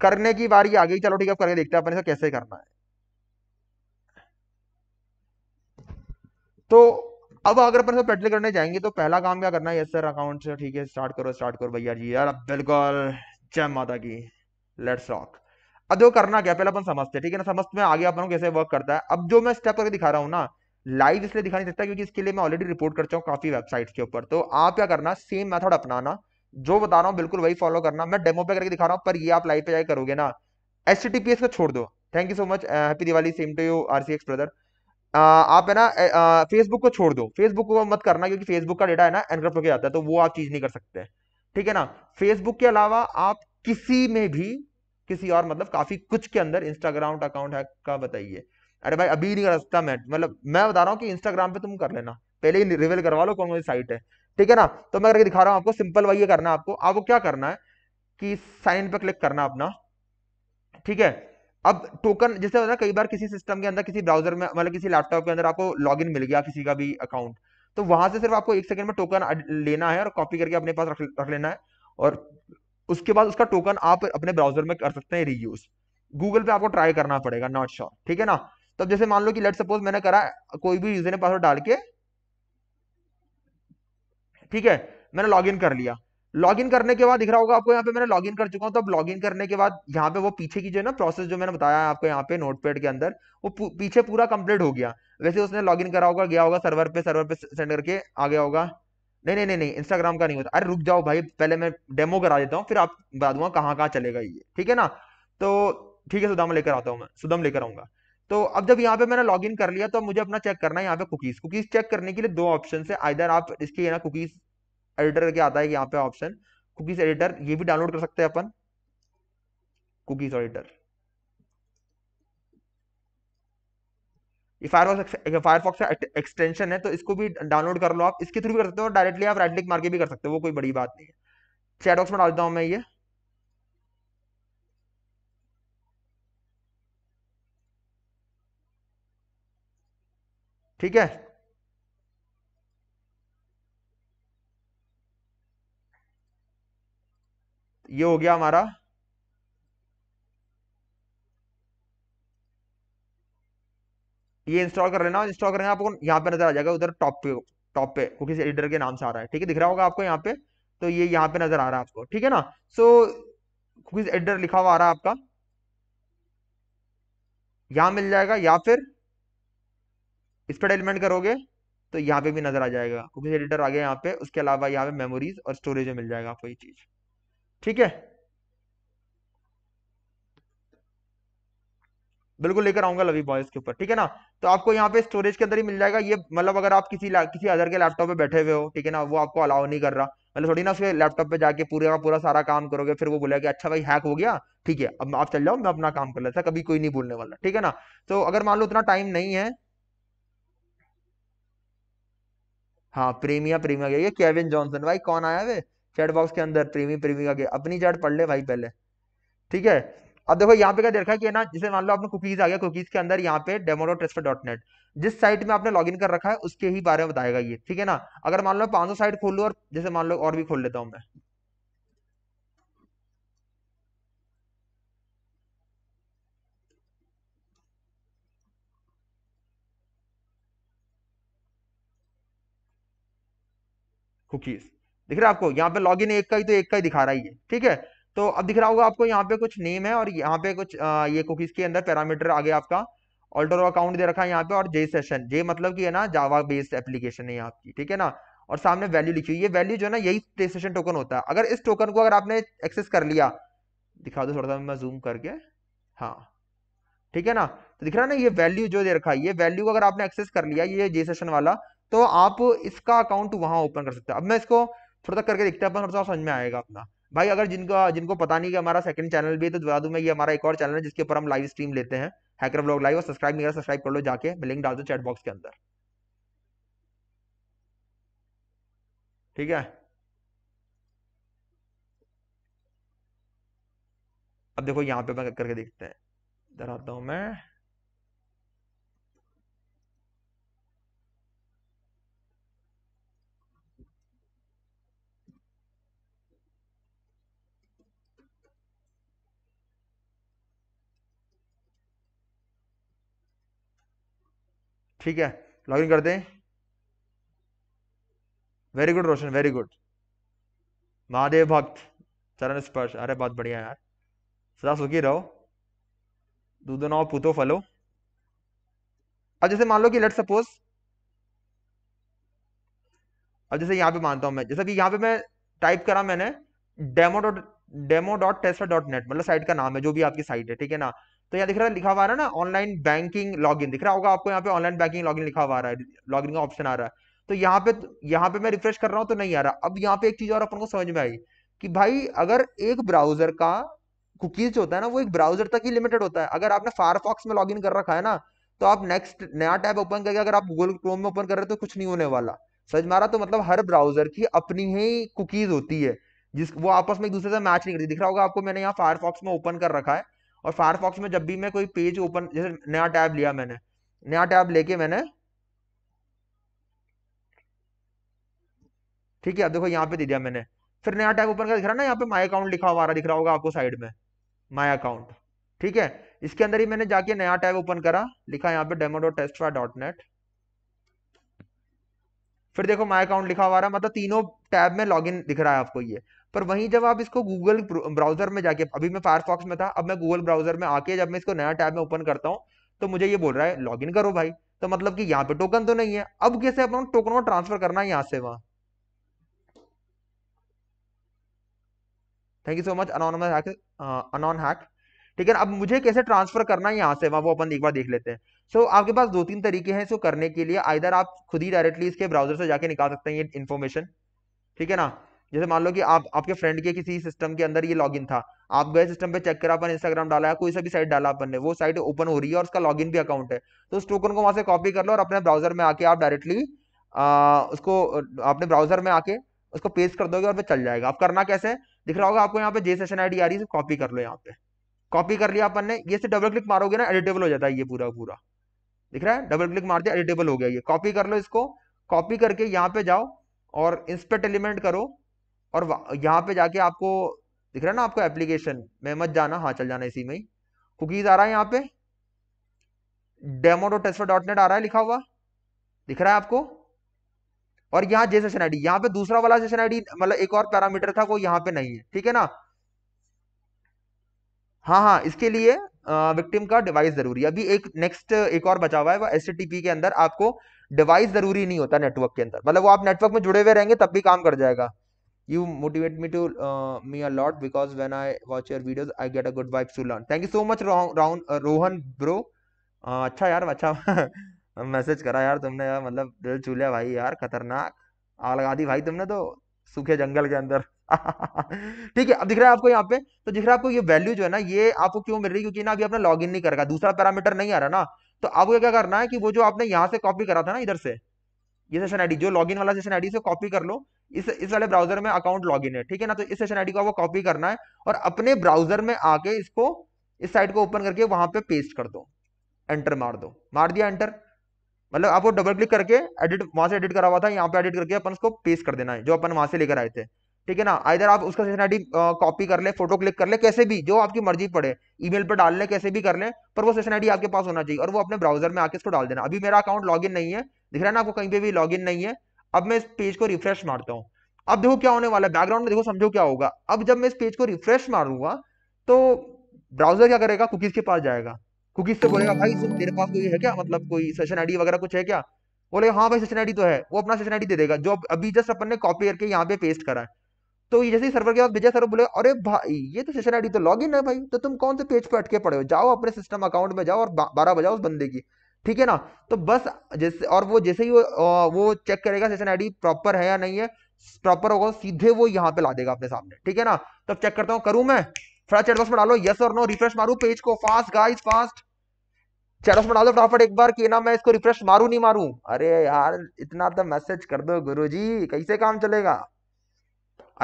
करने की बारी आ गई चलो ठीक है अब करके देखते हैं अपने कैसे करना है तो अब अगर अपन सब करने जाएंगे तो पहला काम क्या करना है यस सर अकाउंट से ठीक है स्टार्ट करो स्टार्ट करो भैया जी यार बिल्कुल जय माता की लेट्स रॉक अब जो करना क्या पहले अपन समझते हैं ठीक है ना समझ में आगे अपन कैसे वर्क करता है अब जो मैं स्टेप करके दिखा रहा हूँ ना लाइव इसलिए दिखा नहीं सकता क्योंकि इसके लिए मैं ऑलरेडी रिपोर्ट कर चुका हूँ काफी वेबसाइट्स के ऊपर तो आप क्या करना सेम मेथड अपनाना जो बता रहा हूँ बिल्कुल वही फॉलो करना मैं डेमो पे करके दिखा रहा हूँ पर ये आप लाइव पे जाए करोगे ना एस टी पी एस का छोड़ दो thank you so much happy Diwali same to you R brother आप है ना फेसबुक को छोड़ दो फेसबुक को मत करना क्योंकि फेसबुक का डेटा है ना एनक्रप्ट होकर आता है तो वो आप चीज नहीं कर सकते ठीक है ना फेसबुक के अलावा आप किसी में भी किसी और मतलब काफी कुछ के अंदर इंस्टाग्राम अकाउंट है का बताइए अरे भाई अभी नहीं कर सकता मैं मतलब मैं बता रहा हूँ कि इंस्टाग्राम पे तुम कर लेना पहले ही रिवील करवा लो कौन कौन सी साइट है ठीक है ना तो मैं करके दिखा रहा हूँ आपको सिंपल वही करना है आपको आपको क्या करना है कि साइन पे क्लिक करना अपना ठीक है अब टोकन जैसे होता है कई बार किसी सिस्टम के अंदर किसी ब्राउजर में मतलब किसी लैपटॉप के अंदर आपको लॉगिन मिल गया किसी का भी अकाउंट तो वहां से सिर्फ आपको एक सेकंड में टोकन लेना है और कॉपी करके अपने पास रख, रख लेना है और उसके बाद उसका टोकन आप अपने ब्राउजर में कर सकते हैं रीयूज गूगल पे आपको ट्राई करना पड़ेगा नॉट श्योर ठीक है ना तो जैसे मान लो कि लेट सपोज मैंने करा कोई भी यूजर ने पासवर्ड डाल के ठीक है मैंने लॉग इन कर लिया लॉगिन करने के बाद दिख रहा होगा आपको यहाँ पे मैंने लॉगिन कर चुका हूँ तो अब लॉगिन करने के बाद यहाँ पे वो पीछे की जो है ना प्रोसेस जो मैंने बताया है आपको यहाँ पे नोटपैड के अंदर वो पीछे पूरा कंप्लीट हो गया वैसे उसने लॉगिन करा होगा गया होगा सर्वर पे सर्वर पे सेंड करके आ गया होगा नहीं नहीं नहीं इंस्टाग्राम का नहीं होता अरे रुक जाओ भाई पहले मैं डेमो करा देता हूँ फिर आप बता दूंगा कहाँ कहाँ चलेगा ये ठीक है ना तो ठीक है सुदम लेकर आता हूँ मैं सुदम लेकर आऊंगा तो अब जब यहाँ पे मैंने लॉगिन कर लिया तो मुझे अपना चेक करना है यहाँ पे कुकीज कुकीज चेक करने के लिए दो ऑप्शन है आइधर आप इसके ना कुकीज एडिटर क्या आता है यहाँ पे ऑप्शन कुकीज एडिटर ये भी डाउनलोड कर सकते हैं अपन कुकीज एडिटर फायरफॉक्स फायरफॉक्स का एक्सटेंशन है तो इसको भी डाउनलोड कर लो आप इसके थ्रू भी कर सकते हो डायरेक्टली आप राइटलिक मार के भी कर सकते हो वो कोई बड़ी बात नहीं है चैट बॉक्स में डालता हूं मैं ये ठीक है ये हो गया हमारा ये इंस्टॉल कर लेना इंस्टॉल करेंगे आपको यहाँ पे नजर आ जाएगा उधर टॉप पे टॉप पे वो किसी एडिटर के नाम से आ रहा है ठीक है दिख रहा होगा आपको यहाँ पे तो ये यहाँ पे नजर आ रहा है आपको ठीक है ना सो कुकीज एडिटर लिखा हुआ आ रहा है आपका यहाँ मिल जाएगा या फिर इस पर एलिमेंट करोगे तो यहाँ पे भी नजर आ जाएगा कुकीज एडिटर आ गया यहाँ पे उसके अलावा यहाँ पे मेमोरीज और स्टोरेज में मिल जाएगा आपको ये चीज़ ठीक है बिल्कुल लेकर आऊंगा लवी बॉयज के ऊपर ठीक है ना तो आपको यहाँ पे स्टोरेज के अंदर ही मिल जाएगा ये मतलब अगर आप किसी किसी अदर के लैपटॉप पे बैठे हुए हो ठीक है ना वो आपको अलाउ नहीं कर रहा मतलब थोड़ी ना उसके लैपटॉप पे जाके पूरे का पूरा सारा काम करोगे फिर वो बोलेगा अच्छा भाई हैक हो गया ठीक है अब आप चल जाओ मैं अपना काम कर लेता कभी कोई नहीं बोलने वाला ठीक है ना तो अगर मान लो उतना टाइम नहीं है हाँ प्रेमिया प्रेमिया केविन जॉनसन भाई कौन आया वे चैट बॉक्स के अंदर प्रेमी प्रेमिका के अपनी चैट पढ़ ले भाई पहले ठीक है अब देखो यहाँ पे क्या देखा कि ना जैसे मान लो आपने कुकीज आ गया कुकीज के अंदर यहाँ पे डेमोडो डॉट नेट जिस साइट में आपने लॉगिन कर रखा है उसके ही बारे में बताएगा ये ठीक है ना अगर मान लो पांच सौ साइट खोल लो और जैसे मान लो और भी खोल लेता हूं मैं कुकीज दिख रहा है आपको यहाँ पे लॉग इन एक का ही तो एक का ही दिखा रहा है ठीक है तो अब दिख रहा होगा आपको यहाँ पे कुछ नेम है और यहाँ पे कुछ आ, ये कुकीज के अंदर पैरामीटर आ गया आपका ऑल्टर अकाउंट दे रखा है यहाँ पे और जे सेशन जे मतलब की है ना जावा बेस्ड एप्लीकेशन है आपकी ठीक है ना और सामने वैल्यू लिखी हुई है वैल्यू जो है ना यही जे सेशन टोकन होता है अगर इस टोकन को अगर आपने एक्सेस कर लिया दिखा दो थोड़ा सा मैं जूम करके हाँ ठीक है ना तो दिख रहा है ना ये वैल्यू जो दे रखा है ये वैल्यू अगर आपने एक्सेस कर लिया ये जे सेशन वाला तो आप इसका अकाउंट वहां ओपन कर सकते हैं अब मैं इसको थोड़ा सा करके देखते हैं अपन थोड़ा सा समझ में आएगा अपना भाई अगर जिनका जिनको पता नहीं कि हमारा सेकंड चैनल भी है तो बता दूं मैं ये हमारा एक और चैनल है जिसके ऊपर हम लाइव स्ट्रीम लेते हैं हैकर ब्लॉग लाइव और सब्सक्राइब नहीं सब्सक्राइब कर लो जाके मैं लिंक डाल दो चैट बॉक्स के अंदर ठीक है अब देखो यहाँ पे मैं करके देखते हैं इधर आता हूँ मैं ठीक है लॉग इन कर दें very good Roshan very good Mahadev भक्त चरण स्पर्श अरे बहुत बढ़िया यार सदा सुखी रहो दूधनो पुतो फलो अब जैसे मान लो कि लेट सपोज अब जैसे यहां पे मानता हूं मैं जैसे कि यहां पे मैं टाइप करा मैंने demo dot demo dot tester dot net मतलब साइट का नाम है जो भी आपकी साइट है ठीक है ना तो यहाँ दिख रहा है लिखा हुआ है ना ऑनलाइन बैंकिंग लॉगिन दिख रहा होगा आपको यहाँ पे ऑनलाइन बैंकिंग लॉगिन लिखा हुआ रहा है लॉगिन का ऑप्शन आ रहा है तो यहाँ पे यहाँ पे मैं रिफ्रेश कर रहा हूँ तो नहीं आ रहा अब यहाँ पे एक चीज और अपन को समझ में आई कि भाई अगर एक ब्राउजर का कुकीज जो होता है ना वो एक ब्राउजर तक ही लिमिटेड होता है अगर आपने फायरफॉक्स में लॉग कर रखा है ना तो आप नेक्स्ट नया टैब ओपन करके अगर आप गूगल क्रोम में ओपन कर रहे हो तो कुछ नहीं होने वाला समझ मारा तो मतलब हर ब्राउजर की अपनी ही कुकीज होती है जिस वो आपस में एक दूसरे से मैच नहीं करती दिख रहा होगा आपको मैंने यहाँ फायरफॉक्स में ओपन कर रखा है और फायरफॉक्स में जब भी मैं कोई पेज ओपन जैसे नया टैब लिया मैंने नया टैब लेके मैंने ठीक है अब देखो यहाँ पे दे दिया मैंने फिर नया टैब ओपन कर दिख रहा ना यहाँ पे माई अकाउंट लिखा हुआ दिख रहा होगा आपको साइड में माई अकाउंट ठीक है इसके अंदर ही मैंने जाके नया टैब ओपन करा लिखा यहाँ पे demo dot test dot net फिर देखो माई अकाउंट लिखा हुआ रहा मतलब तीनों टैब में लॉगिन दिख रहा है आपको ये पर वहीं जब आप इसको गूगल ब्राउजर में जाके अभी मैं फायरफॉक्स में था अब मैं गूगल ब्राउजर में आके जब मैं इसको नया टैब में ओपन करता हूँ तो मुझे ये बोल रहा है लॉग करो भाई तो मतलब कि यहाँ पे टोकन तो नहीं है अब कैसे अपन टोकन को ट्रांसफर करना है यहाँ से वहां thank you so much anonymous hack anon hack ठीक है अब मुझे कैसे ट्रांसफर करना है यहाँ से वहां वो अपन एक बार देख लेते हैं सो so, आपके पास दो तीन तरीके हैं इसको करने के लिए आइधर आप खुद ही डायरेक्टली इसके ब्राउजर से जाके निकाल सकते हैं ये इन्फॉर्मेशन ठीक है ना जैसे मान लो कि आप आपके फ्रेंड के किसी सिस्टम के अंदर ये लॉगिन था आप गए सिस्टम पे चेक करा अपन इंस्टाग्राम डाला है कोई सा भी साइट डाला अपन ने वो साइट ओपन हो रही है और उसका लॉगिन भी अकाउंट है तो उस टोकन को वहां से कॉपी कर लो और अपने ब्राउजर में आके आप डायरेक्टली उसको अपने ब्राउजर में आके उसको पेस्ट कर दोगे और वह चल जाएगा आप करना कैसे दिख रहा होगा आपको यहाँ पे जे सेशन आई आ रही है कॉपी कर लो यहाँ पे कॉपी कर लिया अपन ने ये से डबल क्लिक मारोगे ना एडिटेबल हो जाता है ये पूरा पूरा दिख रहा है डबल क्लिक मार दिया एडिटेबल हो गया ये कॉपी कर लो इसको कॉपी करके यहाँ पे जाओ और इंस्पेक्ट एलिमेंट करो और यहाँ पे जाके आपको दिख रहा है ना आपको एप्लीकेशन में मत जाना हाँ चल जाना इसी में ही कुकीज आ रहा है यहाँ पे डेमो डॉट डॉट नेट आ रहा है लिखा हुआ दिख रहा है आपको और यहाँ जे सेशन आई यहाँ पे दूसरा वाला सेशन आई मतलब एक और पैरामीटर था वो यहाँ पे नहीं है ठीक है ना हाँ हाँ इसके लिए विक्टिम का डिवाइस जरूरी है अभी एक नेक्स्ट एक और बचा हुआ है वो एस के अंदर आपको डिवाइस जरूरी नहीं होता नेटवर्क के अंदर मतलब वो आप नेटवर्क में जुड़े हुए रहेंगे तब भी काम कर जाएगा you motivate me to uh, me a lot because when i watch your videos i get a good vibes to learn thank you so much rohan uh, rohan bro uh, अच्छा यार अच्छा मैसेज [LAUGHS] करा यार तुमने यार मतलब दिल छू लिया भाई यार खतरनाक आग लगा दी भाई तुमने तो सूखे जंगल के अंदर [LAUGHS] ठीक है अब दिख रहा है आपको यहाँ पे तो दिख रहा है आपको ये वैल्यू जो है ना ये आपको क्यों मिल रही है क्योंकि ना अभी अपना लॉग इन नहीं कर रहा दूसरा पैरामीटर नहीं आ रहा ना तो आपको क्या करना है कि वो जो आपने यहाँ से कॉपी करा था ना इधर से ये सेशन आईडी जो लॉग वाला सेशन आईडी से कॉपी कर लो इस इस वाले ब्राउजर में अकाउंट लॉग है ठीक है ना तो इस सेशन आईडी को आपको कॉपी करना है और अपने ब्राउजर में आके इसको इस साइट को ओपन करके वहां पे पेस्ट कर दो एंटर मार दो मार दिया एंटर मतलब आपको डबल क्लिक करके एडिट वहां से एडिट करा हुआ था यहाँ पे एडिट करके अपन उसको पेस्ट कर देना है जो अपन वहां से लेकर आए थे ठीक है ना इधर आप उसका सेशन आईडी कॉपी कर ले फोटो क्लिक कर ले कैसे भी जो आपकी मर्जी पड़े ईमेल पर डाल ले कैसे भी कर ले पर वो सेशन आईडी आपके पास होना चाहिए और वो अपने ब्राउजर में आके इसको डाल देना अभी मेरा अकाउंट लॉगिन नहीं है दिख रहा है ना आपको कहीं पे भी लॉगिन नहीं है अब मैं इस पेज को रिफ्रेश मारता हूँ अब देखो क्या होने वाला है बैकग्राउंड में देखो समझो क्या होगा अब जब मैं इस पेज को रिफ्रेश मारूंगा तो ब्राउजर क्या करेगा कुकीज के पास जाएगा कुकीज से बोलेगा भाई तेरे पास कोई है क्या मतलब कोई सेशन आईडी वगैरह कुछ है क्या बोले हाँ भाई सेशन आईडी तो है वो अपना सेशन आईडी दे देगा जो अभी जस्ट अपन ने कॉपी करके यहाँ पे पेस्ट करा है तो जैसे ही सर्वर के पास भेजा सर्वर बोले अरे भाई ये तो सेशन आईडी तो लॉग है भाई तो तुम कौन से पेज पर अटके पड़े हो जाओ अपने सिस्टम अकाउंट में जाओ और बारह बजाओ उस बंदे की ठीक है ना तो बस जैसे और वो जैसे ही वो वो चेक करेगा सेशन आईडी प्रॉपर है या नहीं है प्रॉपर होगा सीधे वो यहाँ पे ला देगा अपने सामने ठीक है ना तो चेक करता हूँ करूं मैं थोड़ा चैटबॉक्स में डालो यस और नो रिफ्रेश मारू पेज को फास्ट गाइज फास्ट चैटबॉक्स में डालो फटाफट एक बार की ना मैं इसको रिफ्रेश मारू नहीं मारू अरे यार इतना तो मैसेज कर दो गुरु कैसे काम चलेगा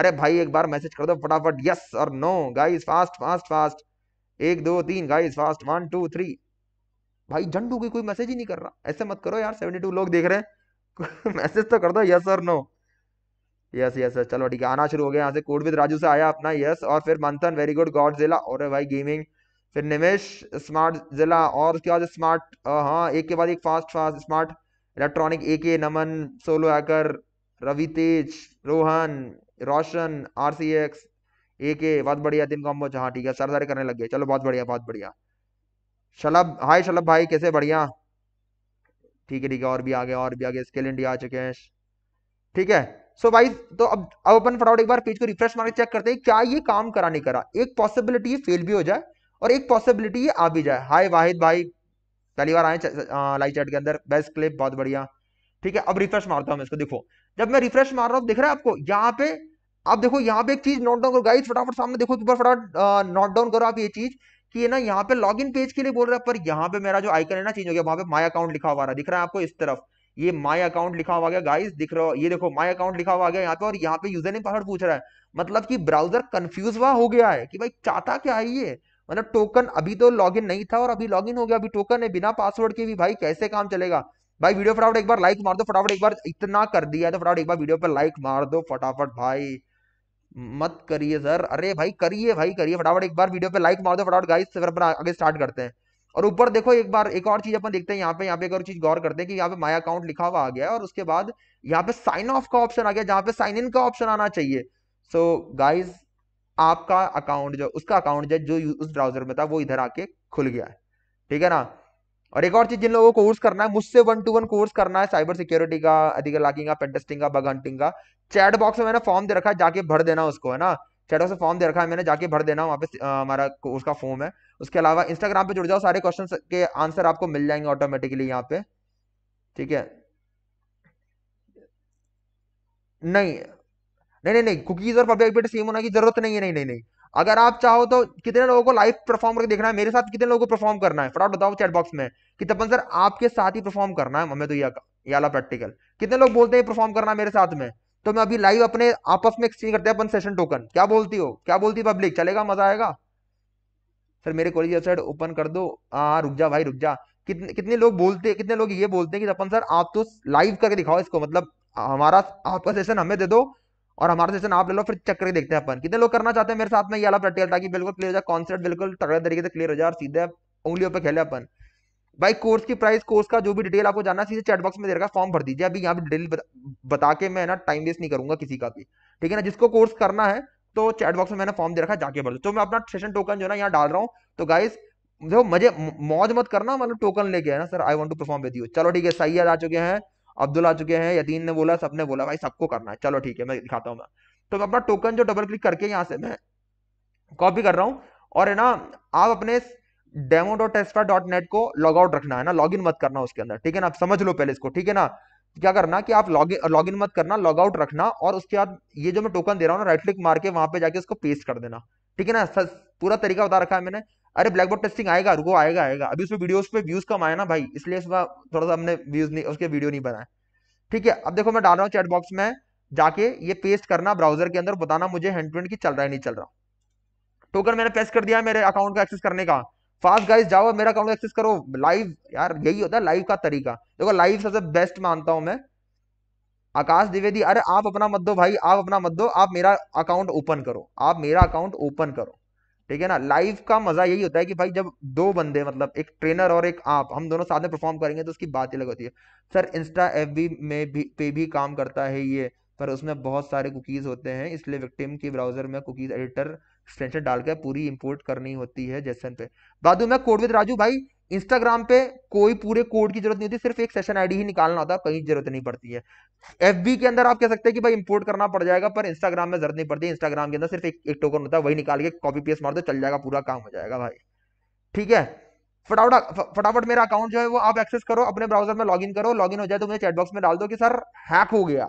अरे भाई एक बार मैसेज कर दो फटाफट यस और no guys fast fast fast एक दो तीन guys fast one two three भाई झंडू की कोई मैसेज ही नहीं कर रहा ऐसे मत करो यार सेवेंटी टू लोग देख रहे हैं मैसेज [LAUGHS] तो कर दो यस और नो यस यस चलो ठीक है आना शुरू हो गया यहाँ से कोड विद राजू से आया अपना यस और फिर मंथन वेरी गुड गॉड जिला और भाई गेमिंग फिर निमेश स्मार्ट जिला और उसके बाद स्मार्ट हाँ एक के बाद एक fast fast smart electronic A K Naman solo hacker Ravi Tej Rohan Roshan R C X A K बहुत बढ़िया दिन कॉम्बो हाँ ठीक है सर सारे करने लग गए चलो बहुत बढ़िया बहुत बढ़िया शलभ हाय शलभ भाई कैसे बढ़िया ठीक है ठीक है और भी आगे और भी आगे स्किल इंडिया आ चुके हैं ठीक है सो so भाई तो अब अब अपन फटाफट एक बार पेज को रिफ्रेश मार के चेक करते हैं क्या ये काम करा नहीं करा एक पॉसिबिलिटी फेल भी हो जाए और एक पॉसिबिलिटी ये आ भी जाए हाय वाहिद भाई पहली बार आए लाइव चैट के अंदर बेस्ट क्लिप बहुत बढ़िया ठीक है अब रिफ्रेश मारता हूँ मैं इसको देखो जब मैं रिफ्रेश मार रहा हूँ दिख रहा है आपको यहाँ पे आप देखो यहाँ पे एक चीज नोट डाउन करो गाइस फटाफट सामने देखो फटाफट नोट डाउन करो आप ये चीज कि ये ना यहाँ पे इन पेज के लिए बोल रहा है पर यहाँ पे मेरा जो आइकन है ना चेंज हो गया वहां पे माई अकाउंट लिखा हुआ रहा दिख रहा है आपको इस तरफ ये माई अकाउंट लिखा हुआ गया गाइस दिख रहा ये देखो माई अकाउंट लिखा हुआ गया यहाँ पे और यहाँ पे यूजर नेम पहाड़ पूछ रहा है मतलब कि ब्राउजर कंफ्यूज हुआ हो गया है कि भाई चाहता क्या है ये मतलब टोकन अभी तो लॉगिन नहीं था और अभी लॉगिन हो गया अभी टोकन है बिना पासवर्ड के भी भाई कैसे काम चलेगा भाई वीडियो फटाफट एक बार लाइक मार दो फटाफट एक बार इतना कर दिया तो फटाफट एक बार वीडियो पर लाइक मार दो फटाफट भाई मत करिए सर अरे भाई करिए भाई करिए फटाफट एक बार वीडियो पे लाइक मार दो फटाफट गाइस फिर अपन आगे स्टार्ट करते हैं और ऊपर देखो एक बार एक और चीज अपन देखते हैं यहाँ पे यहाँ पे एक और चीज गौर करते हैं कि यहाँ पे माया अकाउंट लिखा हुआ आ गया है और उसके बाद यहाँ पे साइन ऑफ का ऑप्शन आ गया जहाँ पे साइन इन का ऑप्शन आना चाहिए सो so, गाइज आपका अकाउंट जो उसका अकाउंट जो उस ब्राउजर में था वो इधर आके खुल गया है ठीक है ना और एक और चीज जिन लोगों को कोर्स करना है मुझसे वन टू वन कोर्स करना है साइबर सिक्योरिटी का अधिक लॉगिंग का पेंटेस्टिंग का बग हंटिंग का चैट बॉक्स में मैंने फॉर्म दे रखा है जाके भर देना उसको है ना चैट बॉक्स में फॉर्म दे रखा है मैंने जाके भर देना वहाँ पे हमारा कोर्स का फॉर्म है उसके अलावा इंस्टाग्राम पे जुड़ जाओ सारे क्वेश्चन के आंसर आपको मिल जाएंगे ऑटोमेटिकली यहाँ पे ठीक है नहीं नहीं नहीं नहीं कुकीज और पब्लिक सेम होना की जरूरत नहीं है नहीं नहीं नहीं अगर आप चाहो तो कितने लोगों को लाइव परफॉर्म करके देखना है मेरे साथ कितने लोगों को परफॉर्म करना है फटाफट बताओ चैट बॉक्स में कि तपन सर आपके साथ ही परफॉर्म करना है हमें तो ये याला प्रैक्टिकल कितने लोग बोलते हैं परफॉर्म करना है मेरे साथ में तो मैं अभी लाइव अपने आपस में एक्सचेंज करते हैं अपन सेशन टोकन क्या बोलती हो क्या बोलती पब्लिक चलेगा मजा आएगा सर मेरे कॉलेज वेबसाइट ओपन कर दो हाँ, हाँ रुक जा भाई रुक जा कितने कितने लोग बोलते हैं कितने लोग ये बोलते हैं कि तपन सर आप तो लाइव करके दिखाओ इसको मतलब हमारा आपका सेशन हमें दे दो और हमारा सेशन आप ले लो फिर चक्कर देखते हैं अपन कितने लोग करना चाहते हैं मेरे साथ में ये वाला प्रैक्टिकल ताकि बिल्कुल क्लियर हो जाए कॉन्सेप्ट बिल्कुल तगड़े तरीके से क्लियर हो जाए और सीधे उंगलियों पर खेले अपन भाई कोर्स की प्राइस कोर्स का जो भी डिटेल आपको जानना सीधे चैट बॉक्स में दे रखा फॉर्म भर दीजिए अभी यहाँ पे डिटेल बता, के मैं ना टाइम वेस्ट नहीं करूंगा किसी का भी ठीक है ना जिसको कोर्स करना है तो चैट बॉक्स में मैंने फॉर्म दे रखा जाके भर दो तो मैं अपना सेशन टोकन जो ना यहाँ डाल रहा हूँ तो गाइस देखो मजे मौज मत करना मतलब टोकन लेके है ना sir I want to perform with you चलो ठीक है सही आ चुके हैं अब्दुल आ चुके हैं यतीन ने बोला सबने बोला भाई सबको करना है चलो ठीक है मैं दिखाता हूँ मैं तो अपना टोकन जो डबल क्लिक करके यहाँ से मैं कॉपी कर रहा हूँ और है ना आप अपने demo dot tester dot net को लॉग आउट रखना है ना लॉग इन मत करना उसके अंदर ठीक है ना आप समझ लो पहले इसको ठीक है ना क्या करना कि आप लॉग लॉग इन मत करना लॉग आउट रखना और उसके बाद ये जो मैं टोकन दे रहा हूँ ना राइट क्लिक मार के वहां पे जाके उसको पेस्ट कर देना ठीक है ना पूरा तरीका बता रखा है मैंने अरे ब्लैक बोर्ड टेस्टिंग आएगा रुको आएगा आएगा अभी उसमें वीडियोस पे व्यूज कम आया ना भाई इसलिए इस बार थोड़ा सा हमने व्यूज नहीं उसके वीडियो नहीं बनाए ठीक है अब देखो मैं डाल रहा हूँ चैट बॉक्स में जाके ये पेस्ट करना ब्राउजर के अंदर बताना मुझे हैंडप्रिंट की चल रहा है नहीं चल रहा टोकन मैंने पेस्ट कर दिया मेरे अकाउंट का एक्सेस करने का फास्ट गाइस जाओ मेरा अकाउंट एक्सेस करो लाइव यार यही होता है लाइव का तरीका देखो लाइव सबसे बेस्ट मानता हूँ मैं आकाश द्विवेदी अरे आप अपना मत दो भाई आप अपना मत दो आप मेरा अकाउंट ओपन करो आप मेरा अकाउंट ओपन करो ठीक है ना लाइव का मजा यही होता है कि भाई जब दो बंदे मतलब एक ट्रेनर और एक आप हम दोनों साथ में परफॉर्म करेंगे तो उसकी बात ही अलग होती है सर इंस्टा एफ बी में भी पे भी काम करता है ये पर उसमें बहुत सारे कुकीज़ होते हैं इसलिए विक्टिम की ब्राउजर में कुकीज़ एडिटर एक्सटेंशन डालकर पूरी इंपोर्ट करनी होती है जैसन पे बाद में कोडविद राजू भाई इंस्टाग्राम पे कोई पूरे कोड की जरूरत नहीं होती सिर्फ एक सेशन आईडी ही निकालना होता है कहीं जरूरत नहीं पड़ती है एफ के अंदर आप कह सकते हैं कि भाई इंपोर्ट करना पड़ जाएगा पर इंस्टाग्राम में जरूरत नहीं पड़ती इंस्टाग्राम के अंदर सिर्फ एक, एक टोकन होता है वही निकाल के कॉपी पेस्ट मार दो चल जाएगा पूरा काम हो जाएगा भाई ठीक है फटाफट फटाफट मेरा अकाउंट जो है वो आप एक्सेस करो अपने ब्राउजर में लॉगिन करो लॉगिन हो जाए तो मुझे चैटबॉक्स में डाल दो कि सर हैक हो गया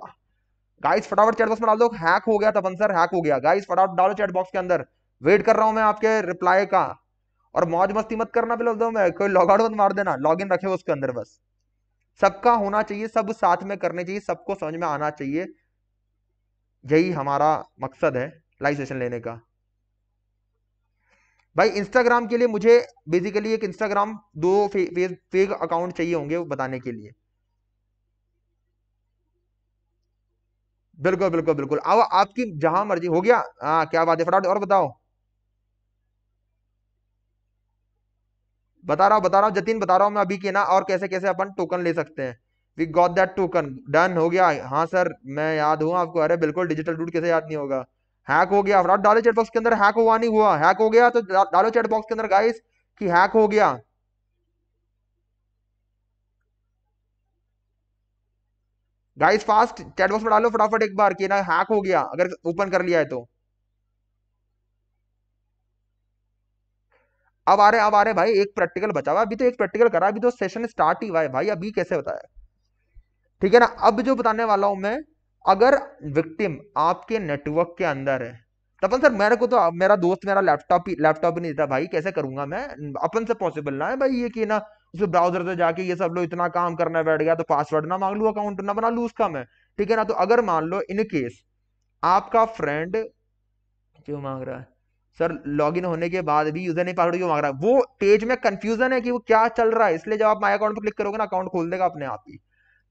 गाइस फटाफट चैटबॉक्स में डाल दो हैक हो गया तपन सर हैक हो गया गाइस फटाफट डालो चैटबॉक्स के अंदर वेट कर रहा हूं मैं आपके रिप्लाई का और मौज मस्ती मत करना बिलो में कोई लॉग आउट मत मार देना लॉग इन रखे उसके अंदर बस सबका होना चाहिए सब साथ में करने चाहिए सबको समझ में आना चाहिए यही हमारा मकसद है लाइव सेशन लेने का भाई इंस्टाग्राम के लिए मुझे बेसिकली एक इंस्टाग्राम दो फेक फे, अकाउंट चाहिए होंगे बताने के लिए बिल्कुल बिल्कुल बिल्कुल अब आपकी जहां मर्जी हो गया हाँ क्या बात है फटाफट और बताओ बता रहा हूँ बता रहा हूँ जतिन बता रहा हूँ मैं अभी के ना और कैसे कैसे अपन टोकन ले सकते हैं we got that token done हो गया हाँ सर मैं याद हूँ आपको अरे बिल्कुल डिजिटल रूट कैसे याद नहीं होगा हैक हो गया फटाफट डालो चैट बॉक्स के अंदर हैक हुआ नहीं हुआ हैक हो गया तो डालो चैट बॉक्स के अंदर गाइस कि हैक हो गया गाइस फास्ट चैट बॉक्स में डालो फटाफट एक बार कि ना हैक हो गया अगर ओपन कर लिया है तो अब आ रहे अब आ रहे भाई एक प्रैक्टिकल बचा हुआ अभी तो एक प्रैक्टिकल करा अभी तो सेशन स्टार्ट ही हुआ है भाई अभी कैसे बताया ठीक है ना अब जो बताने वाला हूं मैं अगर विक्टिम आपके नेटवर्क के अंदर है तपन सर मेरे को तो मेरा दोस्त मेरा लैपटॉप ही लैपटॉप ही नहीं देता भाई कैसे करूंगा मैं अपन से पॉसिबल ना है भाई ये कि ना उसमें ब्राउजर से जाके ये सब लोग इतना काम करना बैठ गया तो पासवर्ड ना मांग लू अकाउंट ना बना लू उसका मैं ठीक है ना तो अगर मान लो इन केस आपका फ्रेंड क्यों मांग रहा है सर लॉगिन होने के बाद भी यूजर नहीं पासवर्ड क्यों मांग रहा है वो पेज में कंफ्यूजन है कि वो क्या चल रहा है इसलिए जब आप माई अकाउंट पर क्लिक करोगे ना अकाउंट खोल देगा अपने आप ही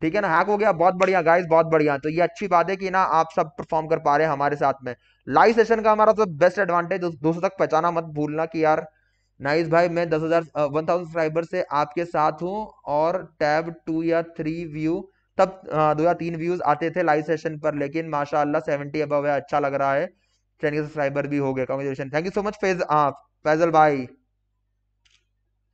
ठीक है ना हैक हो गया बहुत बढ़िया गाइस बहुत बढ़िया तो ये अच्छी बात है कि ना आप सब परफॉर्म कर पा रहे हैं हमारे साथ में लाइव सेशन का हमारा सब बेस्ट एडवांटेज दोस्तों तक पहचाना मत भूलना कि यार नाइस भाई मैं दस हजार वन थाउजेंड सब्सक्राइबर से आपके साथ हूँ और टैब टू या थ्री व्यू तब दो या तीन व्यूज आते थे लाइव सेशन पर लेकिन माशाल्लाह सेवेंटी अब अच्छा लग रहा है चैनल के सब्सक्राइबर भी हो गए congratulation thank you so much हाँ फैजल भाई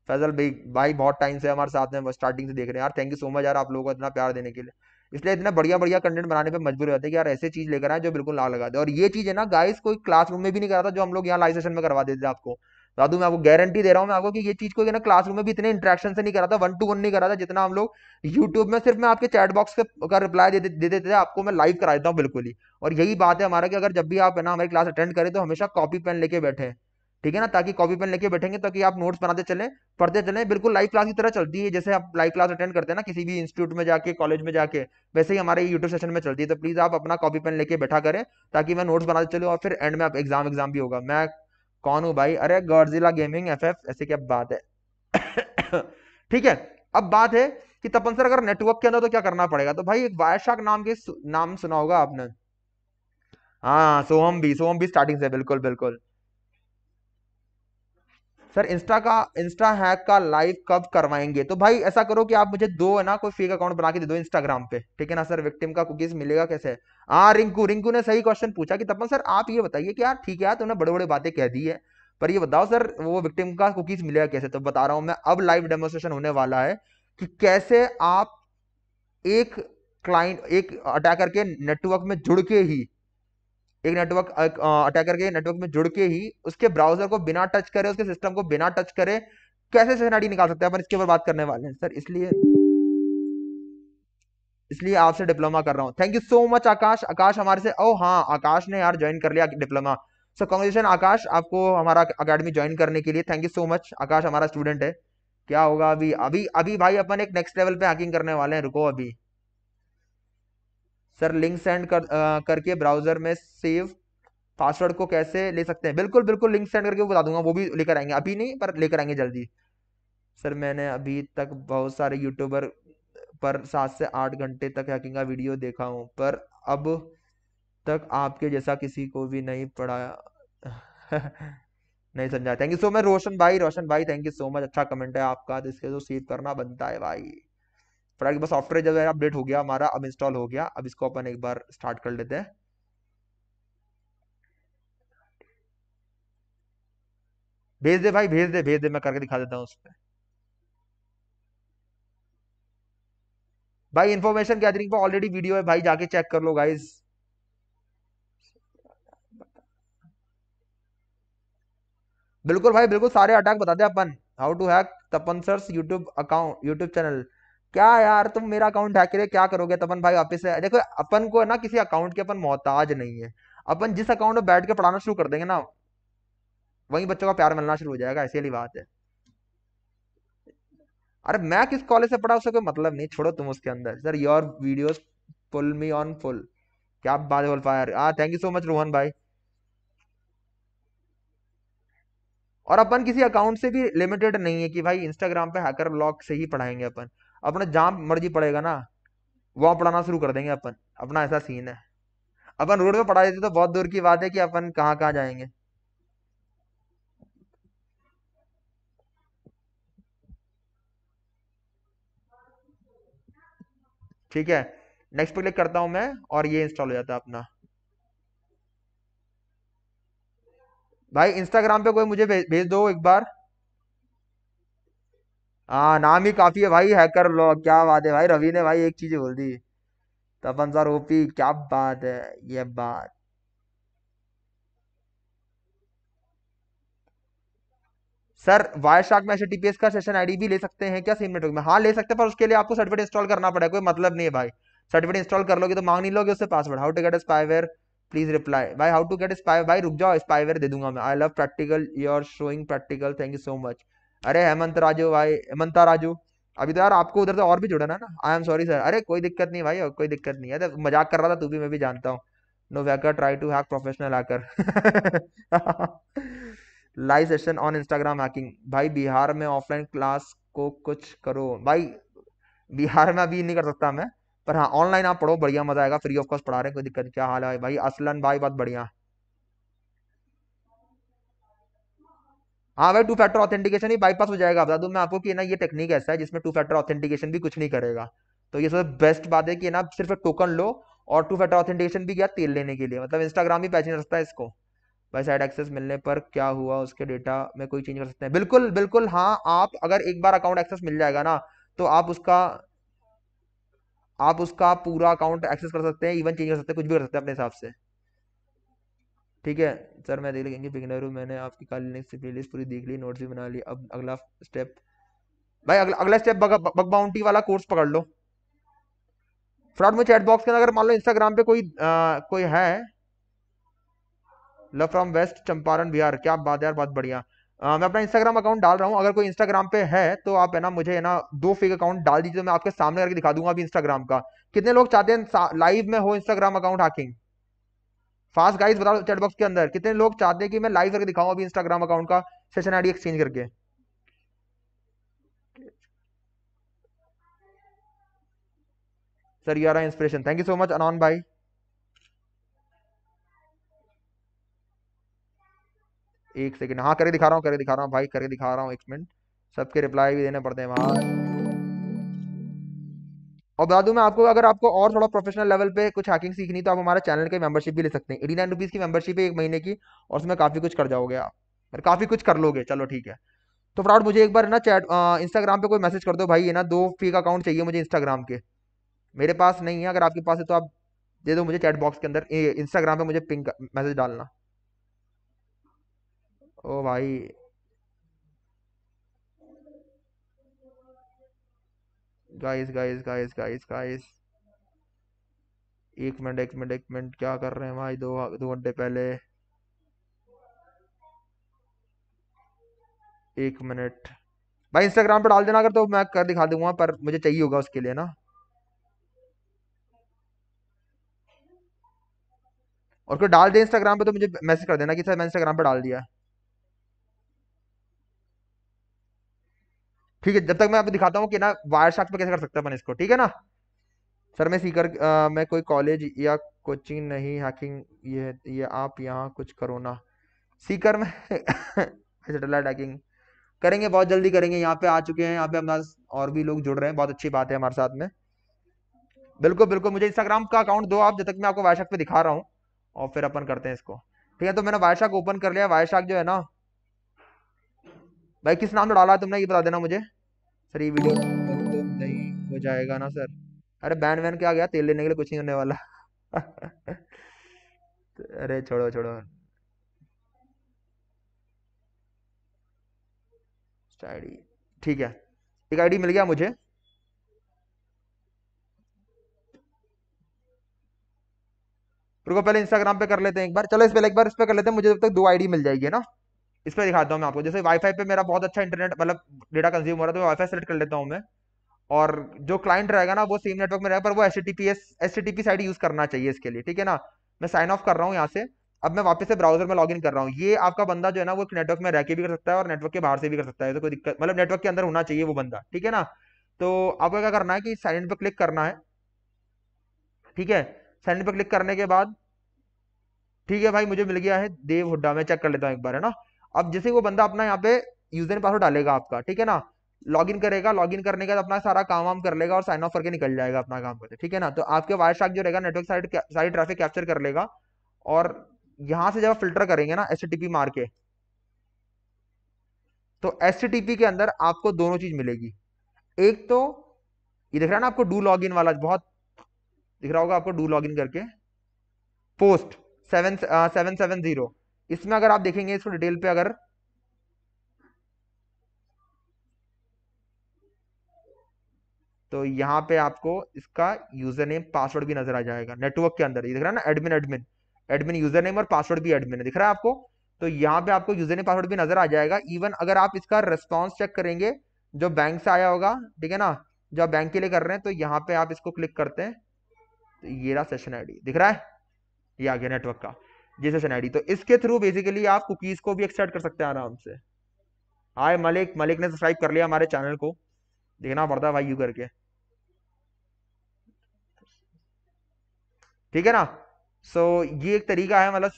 फैजल भाई भाई बहुत टाइम से हमारे साथ में स्टार्टिंग से देख रहे हैं यार थैंक यू सो मच यार आप लोगों को इतना प्यार देने के लिए इसलिए इतना बढ़िया बढ़िया कंटेंट बनाने पे मजबूर रहते हैं कि यार ऐसे चीज लेकर आए जो बिल्कुल लाग लगा दे और ये चीज है ना गाइस कोई क्लासरूम में भी नहीं कराता जो हम लोग यहाँ लाइव सेशन में करवा देते आपको दादू मैं आपको गारंटी दे रहा हूँ मैं आपको कि ये चीज को ना क्लासरूम में भी इतने इंट्रैक्शन से नहीं करा था वन टू वन नहीं करा था जितना हम लोग यूट्यूब में सिर्फ मैं आपके चैट बॉक्स का रिप्लाई दे देते दे थे आपको मैं लाइव करा देता हूँ बिल्कुल ही और यही बात है हमारा कि अगर जब भी आप है ना हमारी क्लास अटेंड करें तो हमेशा कॉपी पेन लेके बैठे ठीक है ना ताकि कॉपी पेन लेके बैठेंगे ताकि आप नोट्स बनाते चले पढ़ते चले बिल्कुल लाइव क्लास की तरह चलती है जैसे आप लाइव क्लास अटेंड करते हैं ना किसी भी इंस्टीट्यूट में जाके कॉलेज में जाके वैसे ही हमारे यूट्यूब सेशन में चलती है तो प्लीज आप अपना कॉपी पेन लेके बैठा करें ताकि मैं नोट्स बनाते चलूँ और फिर एंड में आप एग्जाम एग्जाम भी होगा मैं कौन हूँ भाई अरे गौरजिला गेमिंग एफ एफ ऐसे क्या बात है [COUGHS] ठीक है अब बात है कि तपन सर अगर नेटवर्क के अंदर तो क्या करना पड़ेगा तो भाई एक वायरशाक नाम के नाम सुना होगा आपने हाँ सोहम भी सोहम भी स्टार्टिंग से बिल्कुल बिल्कुल सर इंस्टा का इंस्टा हैक का लाइव कब करवाएंगे तो भाई ऐसा करो कि आप मुझे दो है ना कोई फेक अकाउंट बना के दे दो इंस्टाग्राम पे ठीक है ना सर विक्टिम का कुकीज मिलेगा कैसे हाँ रिंकू रिंकू ने सही क्वेश्चन पूछा कि तपन सर आप ये बताइए कि यार ठीक है यार तुमने बड़े बड़े बातें कह दी है पर ये बताओ सर वो विक्टिम का कुकीज मिलेगा कैसे तो बता रहा हूँ मैं अब लाइव डेमोस्ट्रेशन होने वाला है कि कैसे आप एक क्लाइंट एक अटैकर के नेटवर्क में जुड़ के ही एक नेटवर्क अटैकर के नेटवर्क में जुड़ के ही उसके ब्राउजर को बिना टच करे उसके सिस्टम को बिना टच करे कैसे आईडी निकाल सकते हैं अपन इसके ऊपर बात करने वाले हैं सर इसलिए इसलिए आपसे डिप्लोमा कर रहा हूँ thank you so much Akash Akash हमारे से ओ हाँ आकाश ने यार ज्वाइन कर लिया डिप्लोमा सो कॉन्ग्रेचुलेशन आकाश आपको हमारा अकेडमी ज्वाइन करने के लिए thank you so much Akash हमारा स्टूडेंट है क्या होगा अभी अभी अभी भाई अपन एक नेक्स्ट लेवल पे हैकिंग करने वाले हैं रुको अभी सर लिंक सेंड कर आ, करके ब्राउजर में सेव पासवर्ड को कैसे ले सकते हैं बिल्कुल बिल्कुल लिंक सेंड करके बता दूंगा वो भी लेकर आएंगे अभी नहीं पर लेकर आएंगे जल्दी सर मैंने अभी तक बहुत सारे यूट्यूबर पर सात से आठ घंटे तक हैकिंग का वीडियो देखा हूँ पर अब तक आपके जैसा किसी को भी नहीं पढ़ाया [LAUGHS] नहीं समझा thank you so much Roshan भाई रोशन भाई थैंक यू सो मच अच्छा कमेंट है आपका तो इसके तो सेव करना बनता है भाई पर बस सॉफ्टवेयर जब अपडेट हो गया हमारा अब इंस्टॉल हो गया अब इसको अपन एक बार स्टार्ट कर लेते हैं भेज दे भाई भेज दे भेज दे मैं करके दिखा देता हूँ उस पर भाई इन्फॉर्मेशन गैदरिंग पर ऑलरेडी वीडियो है भाई जाके चेक कर लो गाइज बिल्कुल भाई बिल्कुल सारे अटैक बता दे अपन how to hack Tapan sir's YouTube account YouTube channel क्या यार तुम मेरा अकाउंट हैक करे क्या करोगे तपन भाई वापिस देखो अपन को ना किसी अकाउंट के अपन मोहताज नहीं है अपन जिस अकाउंट में बैठ के पढ़ाना शुरू कर देंगे ना वहीं बच्चों का प्यार मिलना शुरू हो जाएगा ऐसी वाली बात है अरे मैं किस कॉलेज से पढ़ा उसका कोई मतलब नहीं छोड़ो तुम उसके अंदर sir your videos pull me on full क्या बात बोल फायर हाँ thank you so much Rohan भाई और अपन किसी अकाउंट से भी लिमिटेड नहीं है कि भाई इंस्टाग्राम पे हैकर ब्लॉग से ही पढ़ाएंगे अपन अपने जहाँ मर्जी पड़ेगा ना वहाँ पढ़ाना शुरू कर देंगे अपन अपना ऐसा सीन है अपन रोड पे पढ़ा देते तो बहुत दूर की बात है कि अपन कहाँ कहाँ जाएंगे ठीक है नेक्स्ट पे क्लिक करता हूं मैं और ये इंस्टॉल हो जाता है अपना भाई इंस्टाग्राम पे कोई मुझे भेज दो एक बार हाँ नाम ही काफ़ी है भाई हैकर लो क्या बात है भाई रवि ने भाई एक चीज़ बोल दी तपन सर ओपी क्या बात है ये बात सर वायर शार्क में टीपीएस का सेशन आईडी भी ले सकते हैं क्या सेम नेटवर्क में हाँ ले सकते हैं पर उसके लिए आपको सर्टिफिकेट इंस्टॉल करना पड़ेगा कोई मतलब नहीं है भाई सर्टिफिकेट इंस्टॉल कर लोगे तो मांग नहीं लोगे उससे password how to get spyware please reply भाई हाउ टू गेट स्पाई भाई रुक जाओ स्पाईवेयर दे दूंगा मैं I love practical you are showing practical thank you so much अरे हेमंत राजू भाई हेमंता राजू अभी तो यार आपको उधर से और भी जुड़ना ना आई एम सॉरी सर अरे कोई दिक्कत नहीं भाई कोई दिक्कत नहीं है मजाक कर रहा था तू भी मैं भी जानता हूँ नो वैकर try to hack professional hacker live session on Instagram hacking भाई बिहार में ऑफलाइन क्लास को कुछ करो भाई बिहार में अभी नहीं कर सकता मैं पर हाँ ऑनलाइन आप पढ़ो बढ़िया मजा आएगा फ्री ऑफ कॉस्ट पढ़ा रहे हैं कोई दिक्कत क्या हाल है भाई असलन भाई बहुत बढ़िया हाँ भाई टू फैक्टर ऑथेंटिकेशन ही बाईपास हो जाएगा बता दू मैं आपको कि ना ये टेक्निक ऐसा है जिसमें टू फैक्टर ऑथेंटिकेशन भी कुछ नहीं करेगा तो ये सबसे बेस्ट बात है कि ना सिर्फ टोकन लो और टू फैक्टर ऑथेंटिकेशन भी क्या तेल लेने के लिए मतलब इंस्टाग्राम भी पैचिंग रखता है इसको भाई साइड एक्सेस मिलने पर क्या हुआ उसके डेटा में कोई चेंज कर सकते हैं बिल्कुल बिल्कुल हाँ आप अगर एक बार अकाउंट एक्सेस मिल जाएगा ना तो आप उसका आप उसका पूरा अकाउंट एक्सेस कर सकते हैं इवन चेंज कर सकते हैं कुछ भी कर सकते हैं अपने हिसाब से ठीक है सर मैं देख लेंगे बिगनर हूँ मैंने आपकी काली लिंक से प्लेलिस्ट पूरी देख ली नोट्स भी बना ली अब अगला स्टेप भाई अगला अगला स्टेप बग, बग बाउंटी वाला कोर्स पकड़ लो फ्रॉड में चैट बॉक्स के अंदर अगर मान लो इंस्टाग्राम पे कोई आ, कोई है love from west Champaran Bihar क्या बात यार बहुत बढ़िया आ, मैं अपना इंस्टाग्राम अकाउंट डाल रहा हूँ अगर कोई इंस्टाग्राम पे है तो आप है ना मुझे है ना दो फेक अकाउंट डाल दीजिए तो मैं आपके सामने करके दिखा दूंगा अभी इंस्टाग्राम का कितने लोग चाहते हैं लाइव में हो Instagram account hacking fast guys बताओ चैट बॉक्स के अंदर कितने लोग चाहते हैं कि मैं लाइव करके दिखाऊं अभी इंस्टाग्राम अकाउंट का सेशन आईडी एक्सचेंज करके सर यार inspiration thank you so much Anan भाई एक सेकंड हाँ करके दिखा रहा हूँ करके दिखा रहा हूँ भाई करके दिखा रहा हूँ एक मिनट सबके रिप्लाई भी देने पड़ते हैं वहाँ और बता दूं मैं आपको अगर आपको और थोड़ा प्रोफेशनल लेवल पे कुछ हैकिंग सीखनी तो आप हमारे चैनल के मेंबरशिप भी ले सकते हैं एटी नाइन रुपीज़ की मेंबरशिप है एक महीने की और उसमें काफ़ी कुछ कर जाओगे आप और मतलब काफ़ी कुछ कर लोगे चलो ठीक है तो फ्राउट मुझे एक बार ना चैट इंस्टाग्राम पे कोई मैसेज कर दो भाई ये ना दो फीक अकाउंट चाहिए मुझे इंस्टाग्राम के मेरे पास नहीं है अगर आपके पास है तो आप दे दो मुझे चैट बॉक्स के अंदर इंस्टाग्राम पे मुझे पिंक मैसेज डालना ओ भाई guys guys guys guys guys एक मिनट एक मिनट एक मिनट क्या कर रहे हैं भाई दो दो घंटे पहले एक मिनट भाई इंस्टाग्राम पे डाल देना अगर तो मैं कर दिखा दूंगा पर मुझे चाहिए होगा उसके लिए ना और कोई डाल दे इंस्टाग्राम पे तो मुझे मैसेज कर देना कि सर मैं इंस्टाग्राम पे डाल दिया ठीक है जब तक मैं आपको दिखाता हूँ कि ना वायर शार्क पे कैसे कर सकते हैं अपन इसको ठीक है ना सर मैं सीकर आ, मैं कोई कॉलेज या कोचिंग नहीं हैकिंग ये ये आप यहाँ कुछ करो ना सीकर में सेटेलाइट [LAUGHS] हैकिंग करेंगे बहुत जल्दी करेंगे यहाँ पे आ चुके हैं यहाँ पे हमारे और भी लोग जुड़ रहे हैं बहुत अच्छी बात है हमारे साथ में बिल्कुल बिल्कुल मुझे इंस्टाग्राम का अकाउंट दो आप जब तक मैं आपको वायशाक पे दिखा रहा हूँ और फिर अपन करते हैं इसको ठीक है तो मैंने वायशाक ओपन कर लिया वायशाक जो है ना भाई किस नाम से डाला है तुमने ये बता देना मुझे सर ये वीडियो तो नहीं हो जाएगा ना सर अरे बैन वैन क्या गया तेल लेने के लिए कुछ नहीं होने वाला [LAUGHS] अरे छोड़ो छोड़ो आईडी ठीक है एक आईडी मिल गया मुझे रुको पहले इंस्टाग्राम पे कर लेते हैं एक बार चलो इस पे एक बार इस पे कर लेते हैं मुझे जब तक दो आईडी मिल जाएगी ना इस पर दिखाता हूँ मैं आपको जैसे वाईफाई पे मेरा बहुत अच्छा इंटरनेट मतलब डेटा कंज्यूम हो रहा है तो वाईफाई सेलेक्ट कर लेता हूँ मैं और जो क्लाइंट रहेगा ना वो सेम नेटवर्क में रहेगा पर वो S T P S T P side use करना चाहिए इसके लिए ठीक है ना मैं साइन ऑफ कर रहा हूँ यहाँ से अब मैं वापस से ब्राउजर में इन कर रहा हूँ ये आपका बंदा जो है ना वो नेटवर्क में रह के भी कर सकता है और नेटवर्क के बाहर से भी कर सकता है तो कोई दिक्कत मतलब नेटवर्क के अंदर होना चाहिए वो बंदा ठीक है ना तो आपको क्या करना है कि साइन पर क्लिक करना है ठीक है साइन पर क्लिक करने के बाद ठीक है भाई मुझे मिल गया है देव हुड्डा मैं चेक कर लेता हूँ एक बार है ना अब जैसे वो बंदा अपना यहाँ पे यूजर पासवर्ड डालेगा आपका ठीक है ना लॉगिन करेगा लॉगिन करने के बाद अपना सारा काम वाम कर लेगा और साइन ऑफ करके निकल जाएगा अपना काम करके ठीक है ना तो आपके वायर शार्क जो रहेगा नेटवर्क साइड सारी ट्रैफिक कैप्चर कर लेगा और यहाँ से जब फिल्टर करेंगे ना एस मार के तो एस के अंदर आपको दोनों चीज मिलेगी एक तो ये दिख रहा है ना आपको डू लॉग इन वाला बहुत दिख रहा होगा आपको डू लॉग इन करके post seven seven seven zero इसमें अगर आप देखेंगे इसको डिटेल पे अगर तो यहाँ पे आपको इसका यूजर नेम पासवर्ड भी नजर आ जाएगा नेटवर्क के अंदर ये दिख रहा है ना admin admin admin user name और पासवर्ड भी एडमिन दिख रहा है आपको तो यहाँ पे आपको यूजर नेम पासवर्ड भी नजर आ जाएगा इवन अगर आप इसका रिस्पॉन्स चेक करेंगे जो बैंक से आया होगा ठीक है ना जो आप बैंक के लिए कर रहे हैं तो यहाँ पे आप इसको क्लिक करते हैं तो ये रहा सेशन आई दिख रहा है ये आ गया नेटवर्क का जैसे आई तो इसके थ्रू बेसिकली आप कुकीज को भी एक्सट्रैक्ट कर सकते हैं आराम से हाय मलिक मलिक ने सब्सक्राइब कर लिया हमारे चैनल को देखना पड़ता भाई यू करके ठीक है ना सो so, ये एक तरीका है मतलब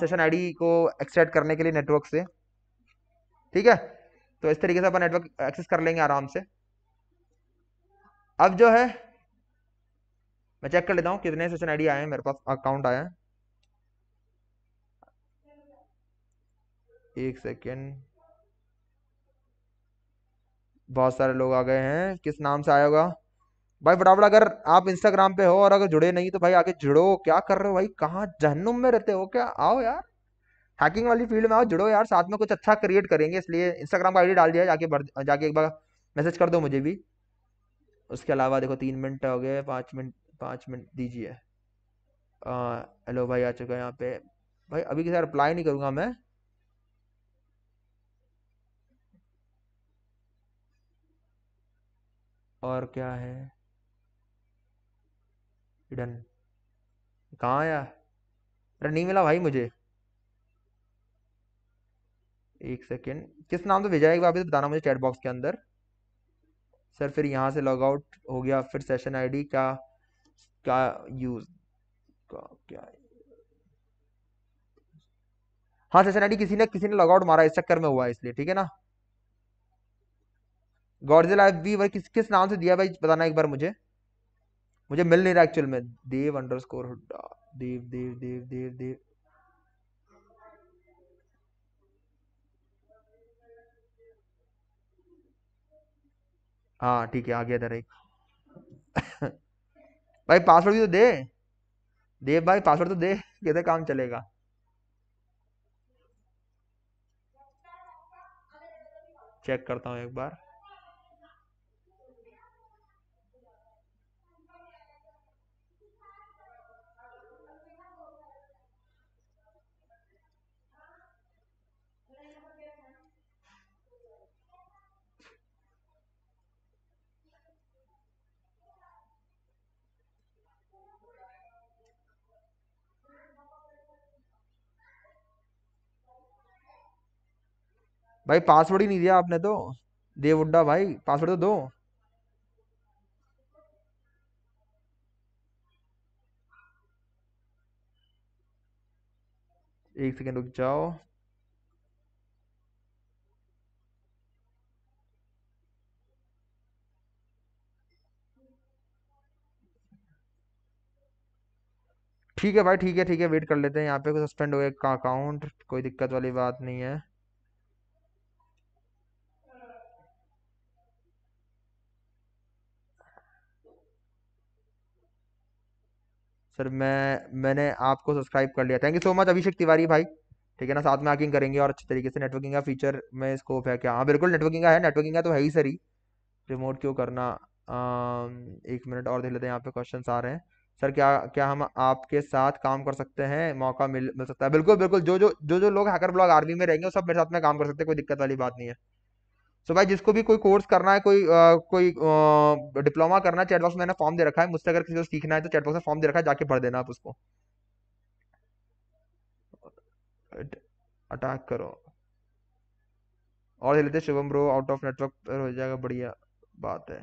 सेशन आईडी को एक्सट्रैक्ट करने के लिए नेटवर्क से ठीक है तो इस तरीके से अपन नेटवर्क एक्सेस कर लेंगे आराम से अब जो है मैं चेक कर लेता हूँ कितने सेशन आईडी आए हैं मेरे पास अकाउंट आया है एक सेकेंड बहुत सारे लोग आ गए हैं किस नाम से आया होगा भाई फटाफट अगर आप इंस्टाग्राम पे हो और अगर जुड़े नहीं तो भाई आगे जुड़ो क्या कर रहे हो भाई कहाँ जहनुम में रहते हो क्या आओ यार हैकिंग वाली फील्ड में आओ जुड़ो यार साथ में कुछ अच्छा क्रिएट करेंगे इसलिए इंस्टाग्राम का आईडी डाल दिया जाके भर जाके एक बार मैसेज कर दो मुझे भी उसके अलावा देखो तीन मिनट हो गए पाँच मिनट पाँच मिनट दीजिए हेलो भाई आ चुका है यहाँ पे भाई अभी किसी रिप्लाई नहीं करूँगा मैं और क्या है हिडन कहाँ आया अरे नहीं मिला भाई मुझे एक सेकेंड किस नाम से भेजा है एक बार भी बताना मुझे चैट बॉक्स के अंदर सर फिर यहाँ से लॉग आउट हो गया फिर सेशन आईडी क्या क्या यूज का क्या हाँ सेशन आईडी किसी ने किसी ने लॉग आउट मारा इस चक्कर में हुआ इसलिए ठीक है ना गौरजिला एफ वी किस किस नाम से दिया भाई बताना एक बार मुझे मुझे मिल नहीं रहा एक्चुअल में देव अंडर स्कोर देव देव देव देव देव हाँ ठीक है आ गया था एक [LAUGHS] भाई पासवर्ड भी तो दे देव भाई पासवर्ड तो दे कैसे काम चलेगा चेक करता हूँ एक बार भाई पासवर्ड ही नहीं दिया आपने तो देव उड्डा भाई पासवर्ड तो दो एक सेकेंड रुक जाओ ठीक है भाई ठीक है ठीक है वेट कर लेते हैं यहाँ पे सस्पेंड हो गया अकाउंट कोई दिक्कत वाली बात नहीं है सर मैं मैंने आपको सब्सक्राइब कर लिया thank you so much Abhishek Tiwari भाई ठीक है ना साथ में हैकिंग करेंगे और अच्छे तरीके से नेटवर्किंग का फीचर में स्कोप है क्या हाँ बिल्कुल नेटवर्किंग का है नेटवर्किंग का तो है ही सर ही रिमोट क्यों करना आ, एक मिनट और देख लेते हैं यहाँ पे क्वेश्चन आ रहे हैं सर क्या क्या हम आपके साथ काम कर सकते हैं मौका मिल मिल सकता है बिल्कुल बिल्कुल जो जो जो जो लोग हैकर ब्लॉग आर्मी में रहेंगे वो सब मेरे साथ में काम कर सकते हैं कोई दिक्कत वाली बात नहीं है सो भाई जिसको भी कोई कोर्स करना है कोई आ, कोई आ, डिप्लोमा करना है चैटबॉक्स में मैंने फॉर्म दे रखा है मुझसे अगर किसी को सीखना है तो चैटबॉक्स में फॉर्म दे रखा है जाके भर देना आप उसको अटैक करो और ले लेते Shubham bro out of network पर हो जाएगा बढ़िया बात है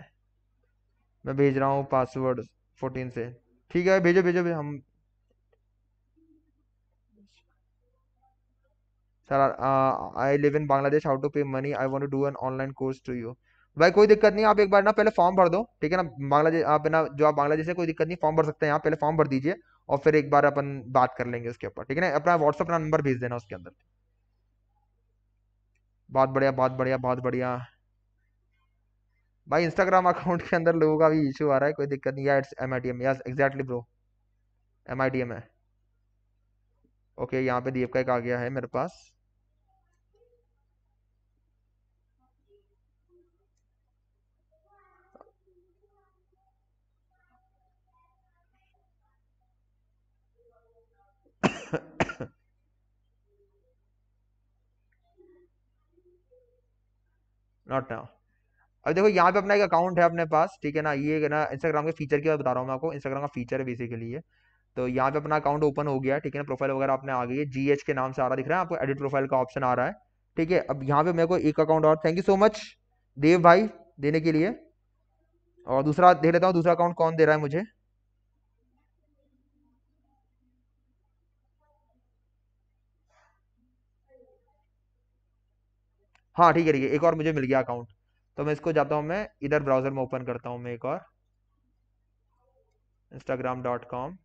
मैं भेज रहा हूँ पासवर्ड फोर्टीन से ठीक है भेजो भेजो, भेजो हम sir I live in Bangladesh how to pay money I want to do an online course to you भाई कोई दिक्कत नहीं आप एक बार ना पहले फॉर्म भर दो ठीक है ना बांग्लादेश आप ना जो आप बांग्लादेश से कोई दिक्कत नहीं फॉर्म भर सकते हैं आप पहले फॉर्म भर दीजिए और फिर एक बार अपन बात कर लेंगे उसके ऊपर ठीक है ना अपना व्हाट्सअप नंबर भेज देना उसके अंदर बहुत बढ़िया बहुत बढ़िया बहुत बढ़िया भाई इंस्टाग्राम अकाउंट के अंदर लोगों का भी इशू आ रहा है कोई दिक्कत नहीं it's M I D M yes exactly bro M I D M है ओके यहाँ पे दीप का एक आ गया है मेरे पास नॉट नाउ अब देखो यहाँ पे अपना एक अकाउंट है अपने पास ठीक है ना ये ना इंस्टाग्राम के फीचर की बात बता रहा हूँ मैं आपको इंस्टाग्राम का फीचर है बेसिकली ये तो यहाँ पे अपना अकाउंट ओपन हो गया ठीक है ना प्रोफाइल वगैरह आपने आ गई है जी के नाम से आ रहा दिख रहा है आपको एडिट प्रोफाइल का ऑप्शन आ रहा है ठीक है अब यहाँ पे मेरे को एक अकाउंट और thank you so much Dev भाई देने के लिए और दूसरा देख लेता हूँ दूसरा अकाउंट कौन दे रहा है मुझे हाँ ठीक है ठीक है एक और मुझे मिल गया अकाउंट तो मैं इसको जाता हूँ मैं इधर ब्राउजर में ओपन करता हूँ मैं एक और Instagram dot com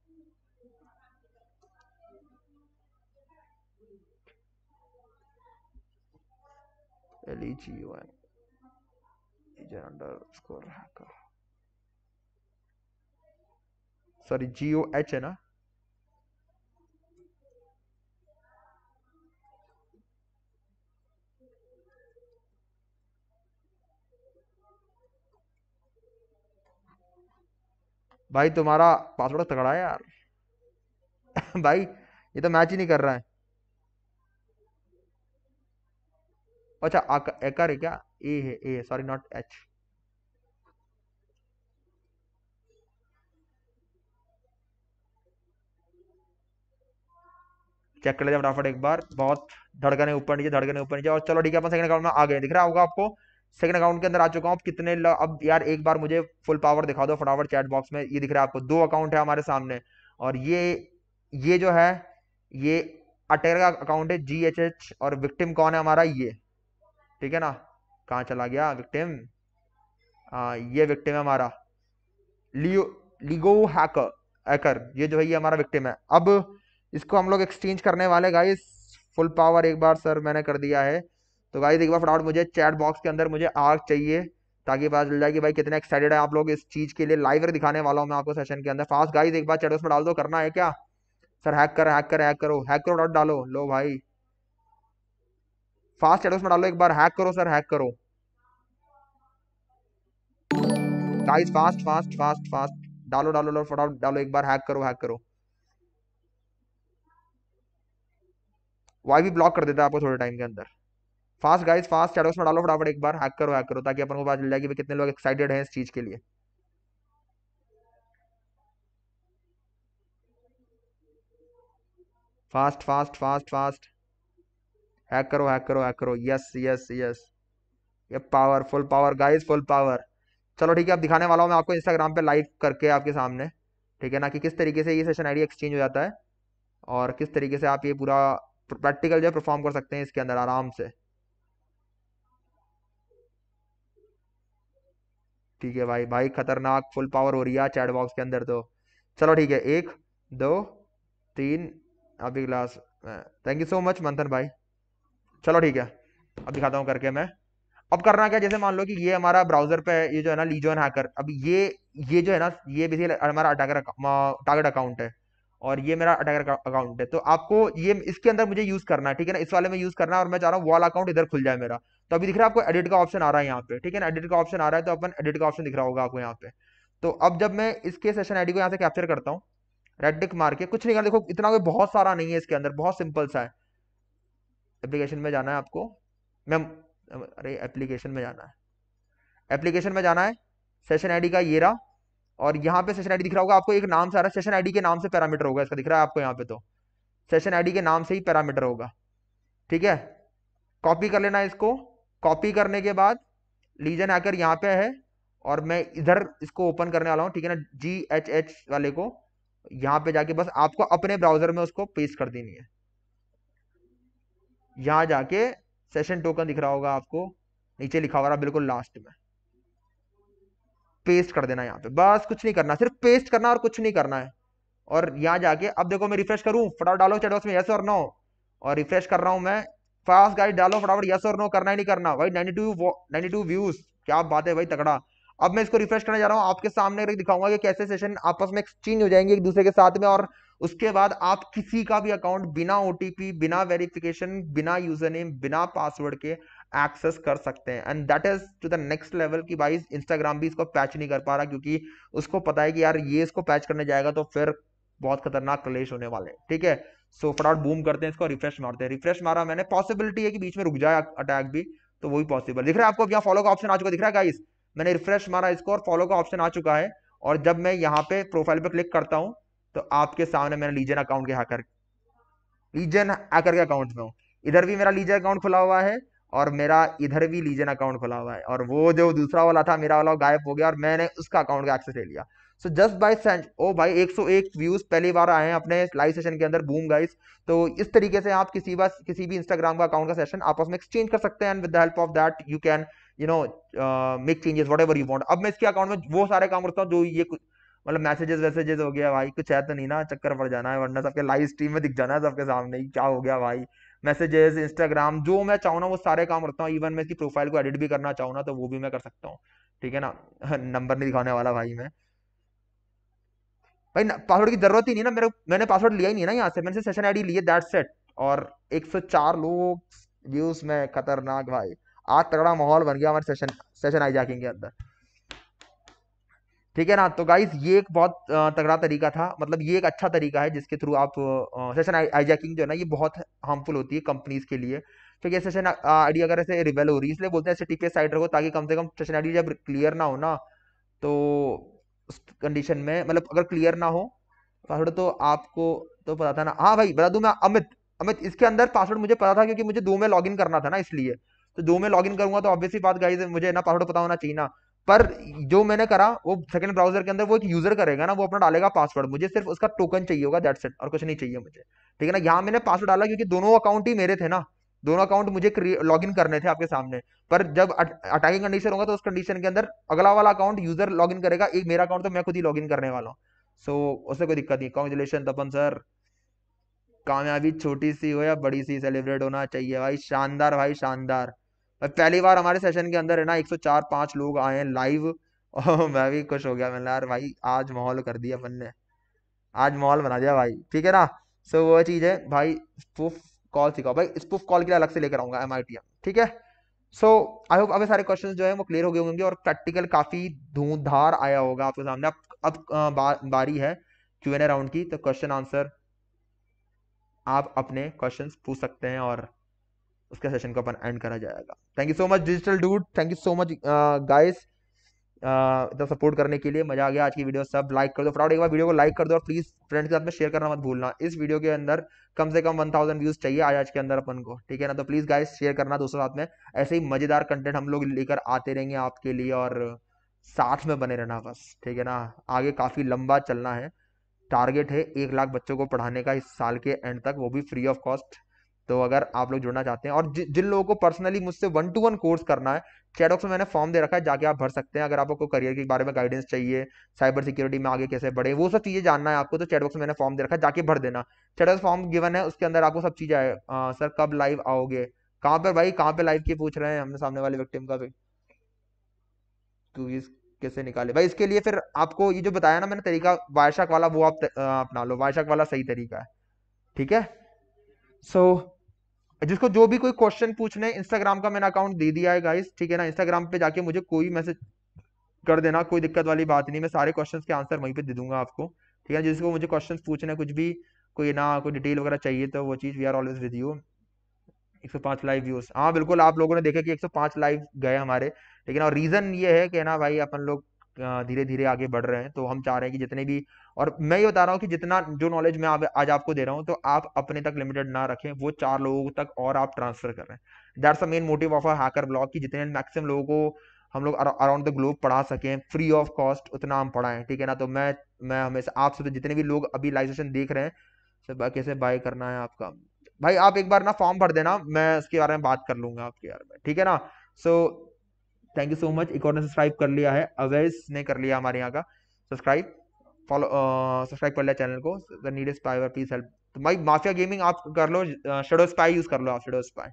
L E G underscore sorry G O H है ना भाई तुम्हारा पासवर्ड तो तगड़ा है यार [LAUGHS] भाई ये तो मैच ही नहीं कर रहा है अच्छा एकर है क्या ए है A sorry not H check कर लेते हैं फटाफट एक बार बहुत धड़कने ऊपर नीचे धड़कने ऊपर नीचे और चलो ठीक है अपन सेकंड राउंड में आ गए दिख रहा होगा आपको सेकंड अकाउंट के अंदर आ चुका हूँ कितने ल, अब यार एक बार मुझे फुल पावर दिखा दो फटाफट चैट बॉक्स में ये दिख रहा है आपको दो अकाउंट है हमारे सामने और ये ये जो है ये अटेर का अकाउंट है जी एच एच और विक्टिम कौन है हमारा ये ठीक है ना कहाँ चला गया विक्टिम आ, ये विक्टिम है हमारा लियो लिगो हैकर हैकर ये जो है ये हमारा विक्टिम है अब इसको हम लोग एक्सचेंज करने वाले गाइस फुल पावर एक बार सर मैंने कर दिया है तो गाइज एक बार फटाफट मुझे चैट बॉक्स के अंदर मुझे आग चाहिए ताकि पता चल जाए कि भाई कितने एक्साइटेड है आप लोग इस चीज़ के लिए लाइव दिखाने वाला हूँ मैं आपको सेशन के अंदर फास्ट गाइज एक बार चैट बॉक्स में डाल दो करना है क्या सर हैक कर हैक कर हैक करो हैक करो डॉट डालो लो भाई फास्ट चैट बॉक्स में डालो एक बार हैक करो सर हैक करो guys fast fast fast fast डालो डालो लो फटाफट डालो एक बार हैक करो हैक करो वाई भी ब्लॉक कर देता है आपको थोड़े टाइम के अंदर फास्ट गाइस फास्ट चैट में डालो फटाफट एक बार हैक करो हैक करो ताकि अपन को पता चल जाए कि कितने लोग एक्साइटेड हैं इस चीज के लिए fast fast fast fast hack करो हैक करो हैक करो यस यस यस ये powerful power guys full power चलो ठीक है अब दिखाने वाला हूँ मैं आपको इंस्टाग्राम पे लाइव करके आपके सामने ठीक है ना कि किस तरीके से ये सेशन आईडी एक्सचेंज हो जाता है और किस तरीके से आप ये पूरा प्रैक्टिकल जो है परफॉर्म कर सकते हैं इसके अंदर आराम से ठीक है भाई भाई खतरनाक फुल पावर हो रही है चैट बॉक्स के अंदर तो चलो ठीक है एक दो तीन अभी class thank you so much Manthan भाई चलो ठीक है अब दिखाता हूँ करके मैं अब करना क्या जैसे मान लो कि ये हमारा ब्राउजर पे ये जो है ना लीजोन हैकर अब ये ये जो है ना ये बेसिकली हमारा अटैकर टारगेट अकाउंट है और ये मेरा अटैकर अकाउंट है तो आपको ये इसके अंदर मुझे यूज करना है ठीक है ना इस वाले में यूज करना है और मैं चाह रहा हूँ वॉल अकाउंट इधर खुल जाए मेरा तो अभी दिख रहा है आपको एडिट का ऑप्शन आ रहा है यहाँ पे ठीक है ना एडिट का ऑप्शन आ रहा है तो अपन एडिट का ऑप्शन दिख रहा होगा आपको यहाँ पे तो अब जब मैं इसके सेशन आईडी को यहाँ से कैप्चर करता हूँ रेडिक मार के कुछ नहीं करना देखो इतना कोई बहुत सारा नहीं है इसके अंदर बहुत सिंपल सा है एप्लीकेशन में जाना है आपको मैम अरे एप्लीकेशन में जाना है एप्लीकेशन में जाना है सेशन आई का ये रहा और यहाँ पे सेशन आईडी दिख रहा होगा आपको एक नाम से आ रहा है सेशन आईडी के नाम से पैरामीटर होगा इसका दिख रहा है आपको यहाँ पे तो सेशन आईडी के नाम से ही पैरामीटर होगा ठीक है कॉपी कर लेना इसको कॉपी करने के बाद लीजन आकर यहाँ पे है और मैं इधर इसको ओपन करने वाला हूँ ठीक है ना जी एच एच वाले को यहाँ पे जाके बस आपको अपने ब्राउजर में उसको पेस्ट कर देनी है यहाँ जाके सेशन टोकन दिख रहा होगा आपको नीचे लिखा हुआ बिल्कुल लास्ट में पेस्ट कर देना यहाँ पे बस कुछ नहीं करना सिर्फ पेस्ट करना और कुछ नहीं करना है और यहाँ जाके अब देखो मैं रिफ्रेश करूँ फटाफट डालो चैटबॉक्स में यस और नो और रिफ्रेश कर रहा हूँ मैं फास्ट गाइड डालो फटाफट यस और नो करना ही नहीं करना भाई नाइनटी टू व्यूज क्या बात है भाई तगड़ा अब मैं इसको रिफ्रेश करने जा रहा हूँ आपके सामने दिखाऊंगा कि कैसे सेशन आपस में एक्सचेंज हो जाएंगे एक दूसरे के साथ में और उसके बाद आप किसी का भी अकाउंट बिना ओटीपी बिना वेरिफिकेशन बिना यूजर नेम बिना पासवर्ड के एक्सेस कर सकते हैं and that is to the next level की भाई इंस्टाग्राम भी इसको पैच नहीं कर पा रहा क्योंकि उसको पता है कि यार ये इसको पैच करने जाएगा तो फिर बहुत खतरनाक क्लेश होने वाले ठीक है सो फटाफट बूम करते हैं इसको रिफ्रेश मारते हैं रिफ्रेश मारा मैंने पॉसिबिलिटी है कि बीच में रुक जाए अटैक भी तो वो भी पॉसिबल दिख रहा है आपको यहाँ फॉलो का ऑप्शन आ चुका दिख रहा है गाइस मैंने रिफ्रेश मारा इसको और फॉलो का ऑप्शन आ चुका है और जब मैं यहाँ पे प्रोफाइल पे क्लिक करता हूँ तो आपके सामने मैंने लीजन अकाउंट के हैकर लीजन हैकर के अकाउंट में हूँ इधर भी मेरा लीजन अकाउंट खुला हुआ है और मेरा इधर भी लीजन अकाउंट खुला हुआ है और वो जो दूसरा वाला था मेरा वाला गायब हो गया और मैंने उसका अकाउंट का एक्सेस ले लिया सो जस्ट बाय सेंच ओ भाई 101 व्यूज पहली बार आए हैं अपने लाइव सेशन के अंदर बूम गाइस तो इस तरीके से आप किसी बार किसी भी इंस्टाग्राम का अकाउंट का सेशन आपस में एक्सचेंज कर सकते हैं with the help of that you can you know make changes what you want अब मैं इसके अकाउंट में वो सारे काम करता हूँ जो ये मतलब मैसेजेस वैसेजेस हो गया भाई कुछ है तो नहीं ना चक्कर पड़ जाना है वरना सबके लाइव स्ट्रीम में दिख जाना है सबके सामने क्या हो गया भाई मैसेजेस इंस्टाग्राम जो मैं चाहूँ ना वो सारे काम करता हूँ इवन मैं इसकी प्रोफाइल को एडिट भी करना चाहूँ ना तो वो भी मैं कर सकता हूँ ठीक है ना नंबर [LAUGHS] नहीं दिखाने वाला भाई मैं भाई पासवर्ड की जरूरत ही नहीं ना मेरे मैंने पासवर्ड लिया ही नहीं ना यहाँ से मैंने सेशन आईडी लिए दैट सेट और 104 लोग व्यूज में खतरनाक भाई आज तगड़ा माहौल बन गया हमारे सेशन सेशन आई जैकिंग के अंदर ठीक है ना तो गाइज ये एक बहुत तगड़ा तरीका था मतलब ये एक अच्छा तरीका है जिसके थ्रू आप सेशन आई जैकिंग जो है ना ये बहुत हार्मफुल होती है कंपनीज के लिए क्योंकि तो सेशन आईडी अगर ऐसे रिवेल हो रही है इसलिए बोलते हैं ऐसे टीपीएस साइड रखो ताकि कम से कम सेशन आईडी जब क्लियर ना हो ना तो उस कंडीशन में मतलब अगर क्लियर ना हो पासवर्ड तो आपको तो पता था ना हाँ भाई बता दू मैं अमित अमित इसके अंदर पासवर्ड मुझे पता था क्योंकि मुझे दो में लॉगिन करना था ना इसलिए तो दो में लॉगिन करूंगा तो ऑब्वियसली बात गाइज मुझे ना पासवर्ड पता होना चाहिए ना पर जो मैंने करा वो सेकंड ब्राउजर के अंदर वो एक यूजर करेगा ना वो अपना डालेगा पासवर्ड मुझे सिर्फ उसका टोकन चाहिए होगा दैट्स इट और कुछ नहीं चाहिए मुझे ठीक है ना यहाँ मैंने पासवर्ड डाला क्योंकि दोनों अकाउंट ही मेरे थे ना दोनों अकाउंट मुझे लॉग इन करने थे आपके सामने पर जब अटैकिंग कंडीशन होगा तो उस कंडीशन के अंदर अगला वाला अकाउंट यूजर लॉग इन करेगा एक मेरा अकाउंट तो मैं खुद ही लॉग इन करने वाला हूँ सो so, उससे कोई दिक्कत नहीं कॉन्ग्रेचुलेशन तपन सर कामयाबी छोटी सी हो या बड़ी सी सेलिब्रेट होना चाहिए भाई शानदार भाई शानदार पहली बार हमारे सेशन के अंदर है ना एक सौ चार पाँच लोग आए लाइव और मैं भी खुश हो गया मैंने यार भाई आज माहौल कर दिया अपन ने आज माहौल बना दिया भाई ठीक है ना सो so, वो चीज़ है भाई तो कॉल सिखाओ भाई स्पूफ कॉल के लिए अलग से लेकर आऊंगा एम ठीक है सो आई होप अब सारे क्वेश्चन जो है वो क्लियर हो गए होंगे और प्रैक्टिकल काफी धूंधार आया होगा आपके सामने अब अब बा, बारी है क्यू एन ए राउंड की तो क्वेश्चन आंसर आप अपने क्वेश्चंस पूछ सकते हैं और उसके सेशन को अपन एंड करा जाएगा thank you so much digital dude thank you so much guys इतना सपोर्ट करने के लिए मजा आ गया आज की वीडियो सब लाइक कर दो फटाउट एक बार वीडियो को लाइक कर दो और प्लीज फ्रेंड्स के साथ में शेयर करना मत भूलना इस वीडियो के अंदर कम से कम थाउजेंड व्यूज चाहिए आज आज के अंदर अपन को ठीक है ना तो प्लीज गाइस शेयर करना दोस्तों साथ में ऐसे ही मजेदार कंटेंट हम लोग लेकर आते रहेंगे आपके लिए और साथ में बने रहना बस ठीक है ना आगे काफी लंबा चलना है टारगेट है एक लाख बच्चों को पढ़ाने का इस साल के एंड तक वो भी फ्री ऑफ कॉस्ट तो अगर आप लोग जुड़ना चाहते हैं और जि, जिन लोगों को पर्सनली मुझसे वन टू वन कोर्स करना है चैटॉक्स में मैंने फॉर्म दे रखा है जाके आप भर सकते हैं अगर आपको करियर के बारे में गाइडेंस चाहिए साइबर सिक्योरिटी में आगे कैसे बढ़े वो सब चीज़ें जानना है आपको तो चैटॉक्स में मैंने फॉर्म दे रखा है जाके भर देना चैटॉक्स फॉर्म गिवन है उसके अंदर आपको सब चीज़ आए सर कब लाइव आओगे कहाँ पर भाई कहाँ पे लाइव की पूछ रहे हैं हमने सामने वाले विक्टिम का भी क्योंकि तो कैसे निकाले भाई इसके लिए फिर आपको ये जो बताया ना मैंने तरीका वायशाक वाला वो आप अपना लो वायशाक वाला सही तरीका है ठीक है सो so, जिसको जो भी कोई क्वेश्चन पूछना है इंस्टाग्राम का मैंने अकाउंट दे दिया है गाइस ठीक है ना इंस्टाग्राम पे जाके मुझे कोई मैसेज कर देना कोई दिक्कत वाली बात नहीं मैं सारे क्वेश्चंस के आंसर वहीं पे दे दूंगा आपको ठीक है जिसको मुझे क्वेश्चंस पूछना है कुछ भी कोई ना कोई डिटेल वगैरह चाहिए तो वो चीज़ we are always with you एक लाइव व्यूज हाँ बिल्कुल आप लोगों ने देखा कि एक लाइव गए हमारे लेकिन और रीज़न ये है कि ना भाई अपन लोग धीरे धीरे आगे बढ़ रहे हैं तो हम चाह रहे हैं कि जितने भी और मैं ये बता रहा हूँ कि जितना जो नॉलेज मैं आप, आज आपको दे रहा हूँ तो आप अपने तक लिमिटेड ना रखें वो चार लोगों तक और आप ट्रांसफर कर रहे हैं that's main motive of a hacker blog की जितने मैक्सिमम लोगों को हम लोग अराउंड द ग्लोब पढ़ा सकें फ्री ऑफ कॉस्ट उतना हम पढ़ाएं ठीक है ना तो मैं मैं हमेशा आपसे सब तो जितने भी लोग अभी लाइव सेशन देख रहे हैं सब कैसे बाय करना है आपका भाई आप एक बार ना फॉर्म भर देना मैं उसके बारे में बात कर लूंगा आपके बारे में ठीक है ना so thank you so much एक और ने सब्सक्राइब कर लिया है अवेज ने कर लिया हमारे यहाँ का सब्सक्राइब फॉलो सब्सक्राइब कर लिया चैनल को the need spy please help तो भाई माफिया गेमिंग आप कर लो शेडो स्पाई यूज कर लो आप shadow spy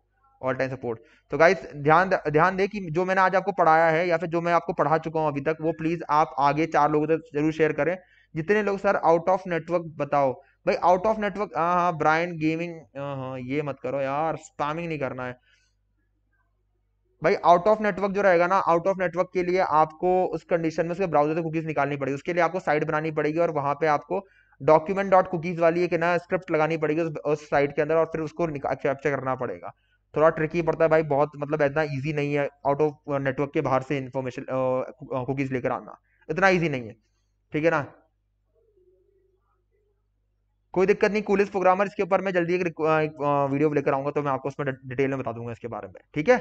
all time support तो गाइस ध्यान ध्यान दे कि जो मैंने आज आपको पढ़ाया है या फिर जो मैं आपको पढ़ा चुका हूँ अभी तक वो प्लीज आप आगे चार लोगों तक जरूर शेयर करें जितने लोग सर आउट ऑफ नेटवर्क बताओ भाई आउट ऑफ नेटवर्क हाँ हाँ ब्राइन हाँ, गेमिंग हाँ ये मत करो यार स्पैमिंग नहीं करना है भाई आउट ऑफ नेटवर्क जो रहेगा ना आउट ऑफ नेटवर्क के लिए आपको उस कंडीशन में उसके ब्राउजर से कुकीज निकालनी पड़ेगी उसके लिए आपको साइट बनानी पड़ेगी और वहां पे आपको डॉक्यूमेंट डॉट कुकीज वाली एक ना स्क्रिप्ट लगानी पड़ेगी उस, उस साइट के अंदर और फिर उसको कैप्चर करना पड़ेगा थोड़ा ट्रिकी पड़ता है भाई बहुत मतलब इतना ईजी नहीं है आउट ऑफ नेटवर्क के बाहर से इन्फॉर्मेशन कुकीज लेकर आना इतना ईजी नहीं है ठीक है ना कोई दिक्कत नहीं कूलिस प्रोग्रामर इसके ऊपर मैं जल्दी एक, एक, एक वीडियो लेकर आऊंगा तो मैं आपको उसमें डिटेल में बता दूंगा इसके बारे में ठीक है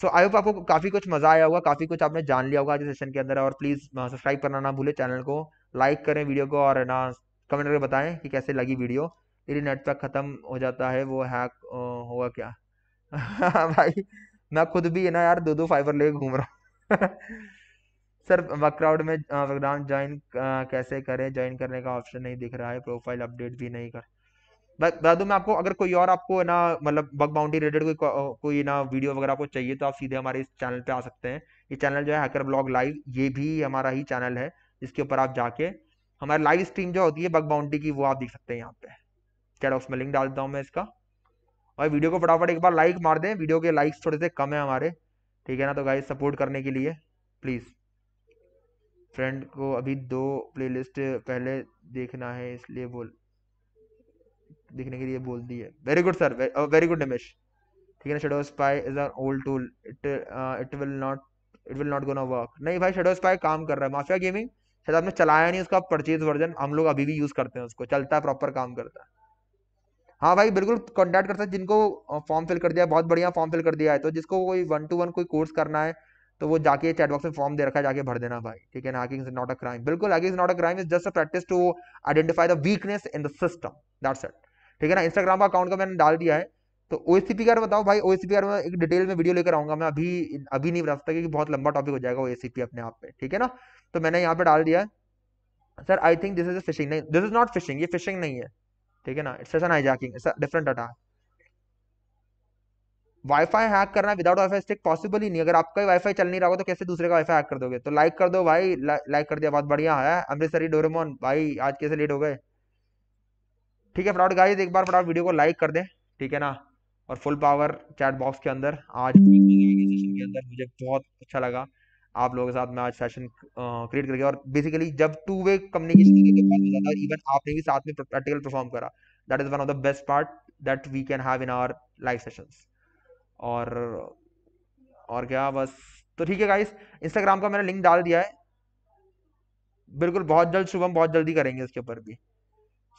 सो आई होप आपको काफ़ी कुछ मज़ा आया होगा काफ़ी कुछ आपने जान लिया होगा आज सेशन के अंदर और प्लीज़ सब्सक्राइब करना ना भूले चैनल को लाइक करें वीडियो को और ना कमेंट करके बताएं कि कैसे लगी वीडियो तेरी नेटवर्क ख़त्म हो जाता है वो हैक होगा क्या [LAUGHS] भाई मैं खुद भी है ना यार दो दो फाइबर लेके घूम रहा हूँ [LAUGHS] सर वर्कआउट में प्रोग्राम ज्वाइन कैसे करें ज्वाइन करने का ऑप्शन नहीं दिख रहा है प्रोफाइल अपडेट भी नहीं कर बता दूं मैं आपको अगर कोई और आपको ना मतलब बग बाउंड्री रिलेटेड कोई कोई ना वीडियो वगैरह आपको चाहिए तो आप सीधे हमारे इस चैनल पे आ सकते हैं ये चैनल जो है हैकर ब्लॉग लाइव ये भी हमारा ही चैनल है जिसके ऊपर आप जाके हमारी लाइव स्ट्रीम जो होती है बग बाउंड्री की वो आप देख सकते हैं यहाँ पे चलो तो उसमें लिंक डाल देता हूँ मैं इसका और वीडियो को फटाफट एक बार लाइक मार दें वीडियो के लाइक्स थोड़े से कम है हमारे ठीक है ना तो गाइज सपोर्ट करने के लिए प्लीज़ फ्रेंड को अभी दो प्लेलिस्ट पहले देखना है इसलिए बोल दिखने के लिए बोल दी है very good sir very good Nimesh ठीक है ना shadow spy is our old tool it it will not it will not go no work नहीं भाई शेडो स्पाई काम कर रहा है माफिया गेमिंग शायद आपने चलाया नहीं उसका परचेज वर्जन हम लोग अभी भी यूज करते हैं उसको चलता है प्रॉपर काम करता है हाँ भाई बिल्कुल कॉन्टैक्ट करता है जिनको फॉर्म uh, फिल कर दिया बहुत बढ़िया फॉर्म फिल कर दिया है तो जिसको कोई वन टू वन कोई कोर्स करना है तो वो जाके चैट बॉक्स में फॉर्म दे रखा है जाके भर देना भाई ठीक है ना hacking is not a crime बिल्कुल hacking is not a crime is just a practice to identify the weakness in the system that's it ठीक है ना इंस्टाग्राम का अकाउंट का मैंने डाल दिया है तो ओ एस का बताओ भाई ओ एस का मैं एक डिटेल में वीडियो लेकर आऊंगा मैं अभी अभी नहीं बता सकता क्योंकि बहुत लंबा टॉपिक हो जाएगा ओ एस अपने आप पे ठीक है ना तो मैंने यहाँ पे डाल दिया sir I think this is phishing नहीं दिस इज नॉट फिशिंग ये फिशिंग नहीं है ठीक है ना it's S N I jacking different data attack wifi hack करना विदाउट वाईफाई स्टिक पॉसिबल ही नहीं अगर आपका ही वाईफाई चल नहीं रहा होगा तो कैसे दूसरे का वाईफाई हैक कर दोगे तो लाइक कर दो भाई लाइक कर दिया बहुत बढ़िया है अमृतसरी डोरेमोन भाई आज कैसे लेट हो गए ठीक है फ्रॉड गाइस एक बार फटाफट वीडियो को लाइक कर दें ठीक है ना और फुल पावर चैट बॉक्स के अंदर आज के अंदर मुझे बहुत अच्छा लगा आप लोगों के साथ मैं आज सेशन क्रिएट करके और बेसिकली जब टू वे कम्युनिकेशन के बाद ज्यादा इवन आपने भी साथ में प्रैक्टिकल परफॉर्म करा that is one of the best part that we can have in our live sessions और और क्या बस तो ठीक है गाइस इंस्टाग्राम का मैंने लिंक डाल दिया है बिल्कुल बहुत जल्द शुभम बहुत जल्दी करेंगे उसके ऊपर भी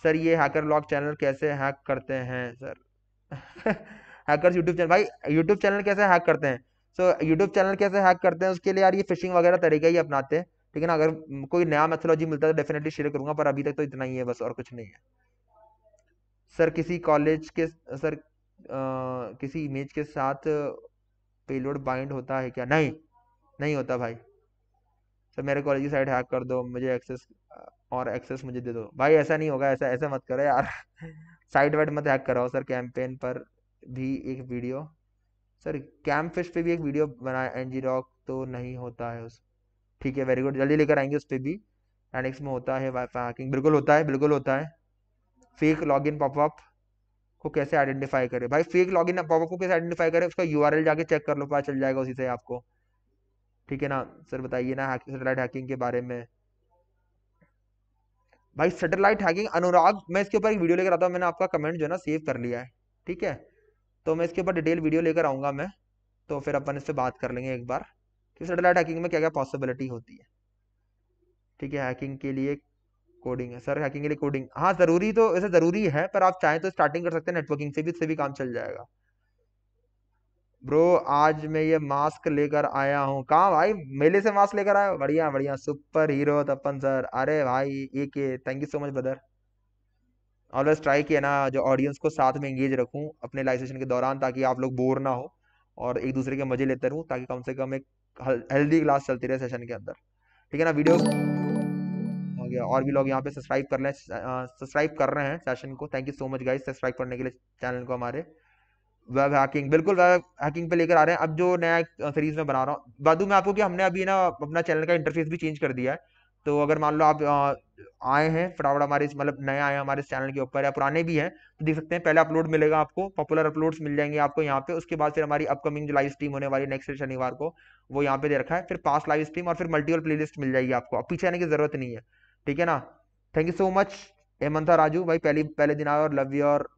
सर ये हैकर लॉक चैनल कैसे हैक करते हैं सर हैकर यूट्यूब चैनल भाई यूट्यूब चैनल कैसे हैक करते हैं सो यूट्यूब चैनल कैसे हैक करते हैं उसके लिए यार ये फिशिंग वगैरह तरीका ही अपनाते हैं ठीक है ना अगर कोई नया मेथोलॉजी मिलता है तो डेफिनेटली शेयर करूंगा पर अभी तक तो इतना ही है बस और कुछ नहीं है सर किसी कॉलेज के सर आ, किसी इमेज के साथ पेलोड बाइंड होता है क्या नहीं नहीं होता भाई सर मेरे कॉलेज की साइड हैक कर दो मुझे एक्सेस और एक्सेस मुझे दे दो भाई ऐसा नहीं होगा ऐसा ऐसा मत करो यार साइड [LAUGHS] वाइड मत हैक कराओ सर कैंपेन पर भी एक वीडियो सर कैम्प फिश पे भी एक वीडियो बनाया एन जी रॉक तो नहीं होता है उस ठीक है वेरी गुड जल्दी लेकर आएंगे उस पर भी एनिक्स में होता है वाई फाई हैकिंग बिल्कुल होता है बिल्कुल होता है फेक लॉग इन पॉपअप को कैसे आइडेंटिफाई करें भाई फेक लॉग इन पॉपअप को कैसे आइडेंटिफाई करें उसका यू आर एल जाके चेक कर लो पता चल जाएगा उसी से आपको ठीक है ना सर बताइए ना सैटेलाइट हैकिंग के बारे में भाई सेटेलाइट हैकिंग अनुराग मैं इसके ऊपर एक वीडियो लेकर आता हूँ मैंने आपका कमेंट जो है ना सेव कर लिया है ठीक है तो मैं इसके ऊपर डिटेल वीडियो लेकर आऊँगा मैं तो फिर अपन इससे बात कर लेंगे एक बार कि सेटेलाइट हैकिंग में क्या क्या पॉसिबिलिटी होती है ठीक है हैकिंग के लिए कोडिंग है सर हैकिंग के लिए कोडिंग हाँ ज़रूरी तो वैसे ज़रूरी है पर आप चाहें तो स्टार्टिंग कर सकते हैं नेटवर्किंग से भी उससे भी काम चल जाएगा ब्रो आज मैं ये मास्क लेकर आया हूँ कहाँ भाई मेले से मास्क लेकर आया बढ़िया बढ़िया सुपर हीरो तपन सर अरे भाई ये के thank you so much brother always try किया ना जो ऑडियंस को साथ में एंगेज रखूँ अपने लाइव सेशन के दौरान ताकि आप लोग बोर ना हो और एक दूसरे के मजे लेते रहूँ ताकि कम से कम एक हेल्दी क्लास चलती रहे सेशन के अंदर ठीक है ना वीडियो हो गया और भी लोग यहाँ पे सब्सक्राइब कर लें सब्सक्राइब कर रहे हैं सेशन को thank you so much guys subscribe करने के लिए चैनल को हमारे वेब हैकिंग बिल्कुल वेब हैकिंग पे लेकर आ रहे हैं अब जो नया सीरीज में बना रहा हूँ बादू मैं आपको कि हमने अभी ना अपना चैनल का इंटरफेस भी चेंज कर दिया है तो अगर मान लो आप आए हैं फटाफट हमारे मतलब नए आए हैं हमारे चैनल के ऊपर या पुराने भी हैं तो देख सकते हैं पहले अपलोड मिलेगा आपको पॉपुलर अपलोड्स मिल जाएंगे आपको यहाँ पे उसके बाद फिर हमारी अपकमिंग जो लाइव स्ट्रीम होने वाली नेक्स्ट शनिवार को वो यहाँ पे दे रखा है फिर पास लाइव स्ट्रीम और फिर मल्टीपल प्लेलिस्ट मिल जाएगी आपको अब पीछे आने की जरूरत नहीं है ठीक है ना thank you so much Hemanta Raju भाई पहली पहले दिन आए और लव यू और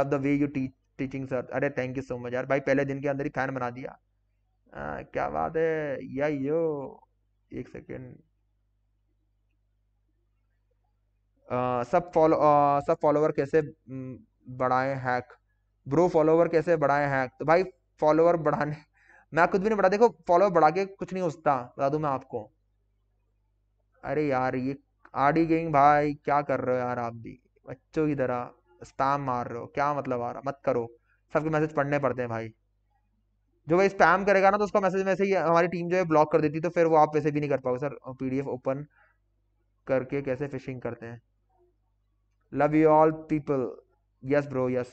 love the way you teach teaching sir अरे थैंक यू सो मच यार भाई पहले दिन के अंदर ही फैन बना दिया आ, क्या बात है या यो एक सेकेंड सब फॉलो सब फॉलोवर हम्म, कैसे बढ़ाएं हैक ब्रो फॉलोवर कैसे बढ़ाएं हैक तो भाई फॉलोवर बढ़ाने मैं खुद भी नहीं बढ़ा देखो फॉलोवर बढ़ा के कुछ नहीं होता बता दूं मैं आपको अरे यार ये आडी गेंग भाई क्या कर रहे हो यार आप भी बच्चों की तरह स्पैम मार रहे हो क्या मतलब आ रहा मत करो सबके मैसेज पढ़ने पड़ते हैं भाई जो भाई स्पैम करेगा ना तो उसका मैसेज वैसे ही हमारी टीम जो है ब्लॉक कर देती तो फिर वो आप वैसे भी नहीं कर पाओगे सर पी ओपन करके कैसे फिशिंग करते हैं love you all people yes bro yes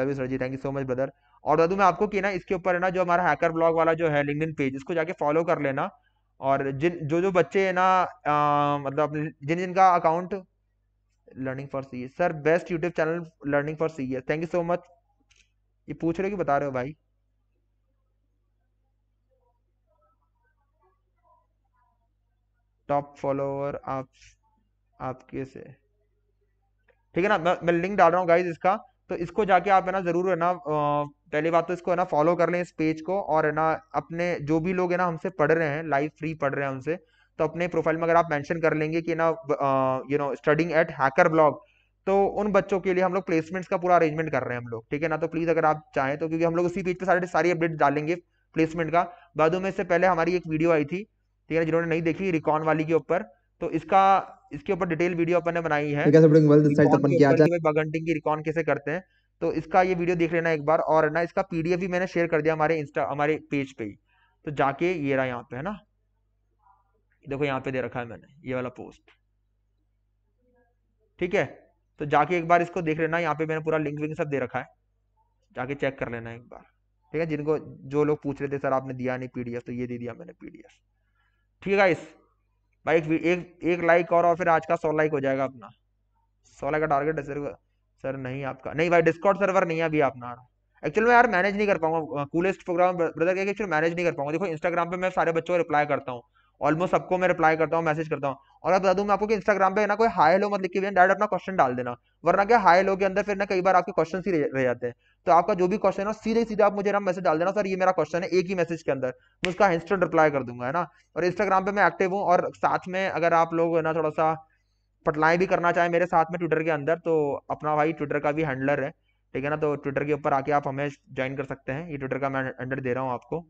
love you sir ji thank you so much brother और दादू मैं आपको कि ना इसके ऊपर है ना जो हमारा हैकर ब्लॉग वाला जो है लिंकड पेज इसको जाके फॉलो कर लेना और जिन जो जो बच्चे है ना आ, मतलब जिन जिनका account learning for C sir best YouTube channel learning for C thank you so much ये पूछ रहे हो कि बता रहे हो भाई टॉप फॉलोअर आप आपके से ठीक है ना मैं, मैं लिंक डाल रहा हूँ गाइज इसका तो इसको जाके आप है ना जरूर है ना पहली बात तो इसको है ना फॉलो कर लें इस पेज को और है ना अपने जो भी लोग है ना हमसे पढ़ रहे हैं लाइव फ्री पढ़ रहे हैं हमसे तो अपने प्रोफाइल में अगर आप मेंशन कर लेंगे कि ना you know studying at hacker blog तो उन बच्चों के लिए हम लोग प्लेसमेंट्स का पूरा अरेंजमेंट कर रहे हैं हम लोग ठीक है ना तो प्लीज़ अगर आप चाहें तो क्योंकि हम लोग उसी पेज पे सारे सारी अपडेट डालेंगे प्लेसमेंट का बाद में इससे पहले हमारी एक वीडियो आई थी ठीक है ना जिन्होंने नहीं देखी रिकॉन वाली के ऊपर तो इसका इसके ऊपर डिटेल वीडियो अपन ने बनाई है बगंटिंग अच्छा। की रिकॉन कैसे करते हैं तो इसका ये वीडियो देख लेना एक बार और ना इसका पीडीएफ भी मैंने शेयर कर दिया हमारे इंस्टा हमारे पेज पे तो जाके ये रहा यहाँ पे है ना देखो यहाँ पे दे रखा है मैंने ये वाला पोस्ट ठीक है तो जाके एक बार इसको देख लेना यहाँ पे मैंने पूरा लिंक विंक सब दे रखा है जाके चेक कर लेना एक बार ठीक है जिनको जो लोग पूछ रहे थे सर आपने दिया नहीं पीडीएफ तो ये दे दिया मैंने पीडीएफ ठीक है इस भाई एक एक, एक लाइक और, और फिर आज का सौ लाइक हो जाएगा अपना सौ लाइक का टारगेट है सर सर नहीं आपका नहीं भाई डिस्काउंट सर्वर नहीं है अभी अपना एक्चुअली मैं यार मैनेज नहीं कर पाऊंगा coolest program brother actually manage नहीं कर पाऊंगा देखो इंस्टाग्राम पे मैं सारे बच्चों को रिप्लाई करता हूँ ऑलमोस्ट सबको मैं रिप्लाई करता हूँ मैसेज करता हूँ और अब बता दूँ मैं आपको कि इंस्टाग्राम पे ना कोई हाई लो मत लिख हुए डायरेक्ट अपना क्वेश्चन डाल देना वरना क्या हाई लो के अंदर फिर ना कई बार आपके क्वेश्चन ही रह जाते हैं तो आपका जो भी क्वेश्चन है सीधे सीधे आप मुझे ना मैसेज डाल देना सर ये मेरा क्वेश्चन है एक ही मैसेज के अंदर मैं उसका इंस्टेंट रिप्लाई कर दूंगा है ना और इंस्टाग्राम पे मैं एक्टिव हूँ और साथ में अगर आप लोग ना थोड़ा सा पटलाएं भी करना चाहें मेरे साथ में ट्विटर के अंदर तो अपना भाई ट्विटर का भी हैंडलर है ठीक है ना तो ट्विटर के ऊपर आके आप हमें ज्वाइन कर सकते हैं ये ट्विटर का मैं हैंडल दे रहा हूँ आपको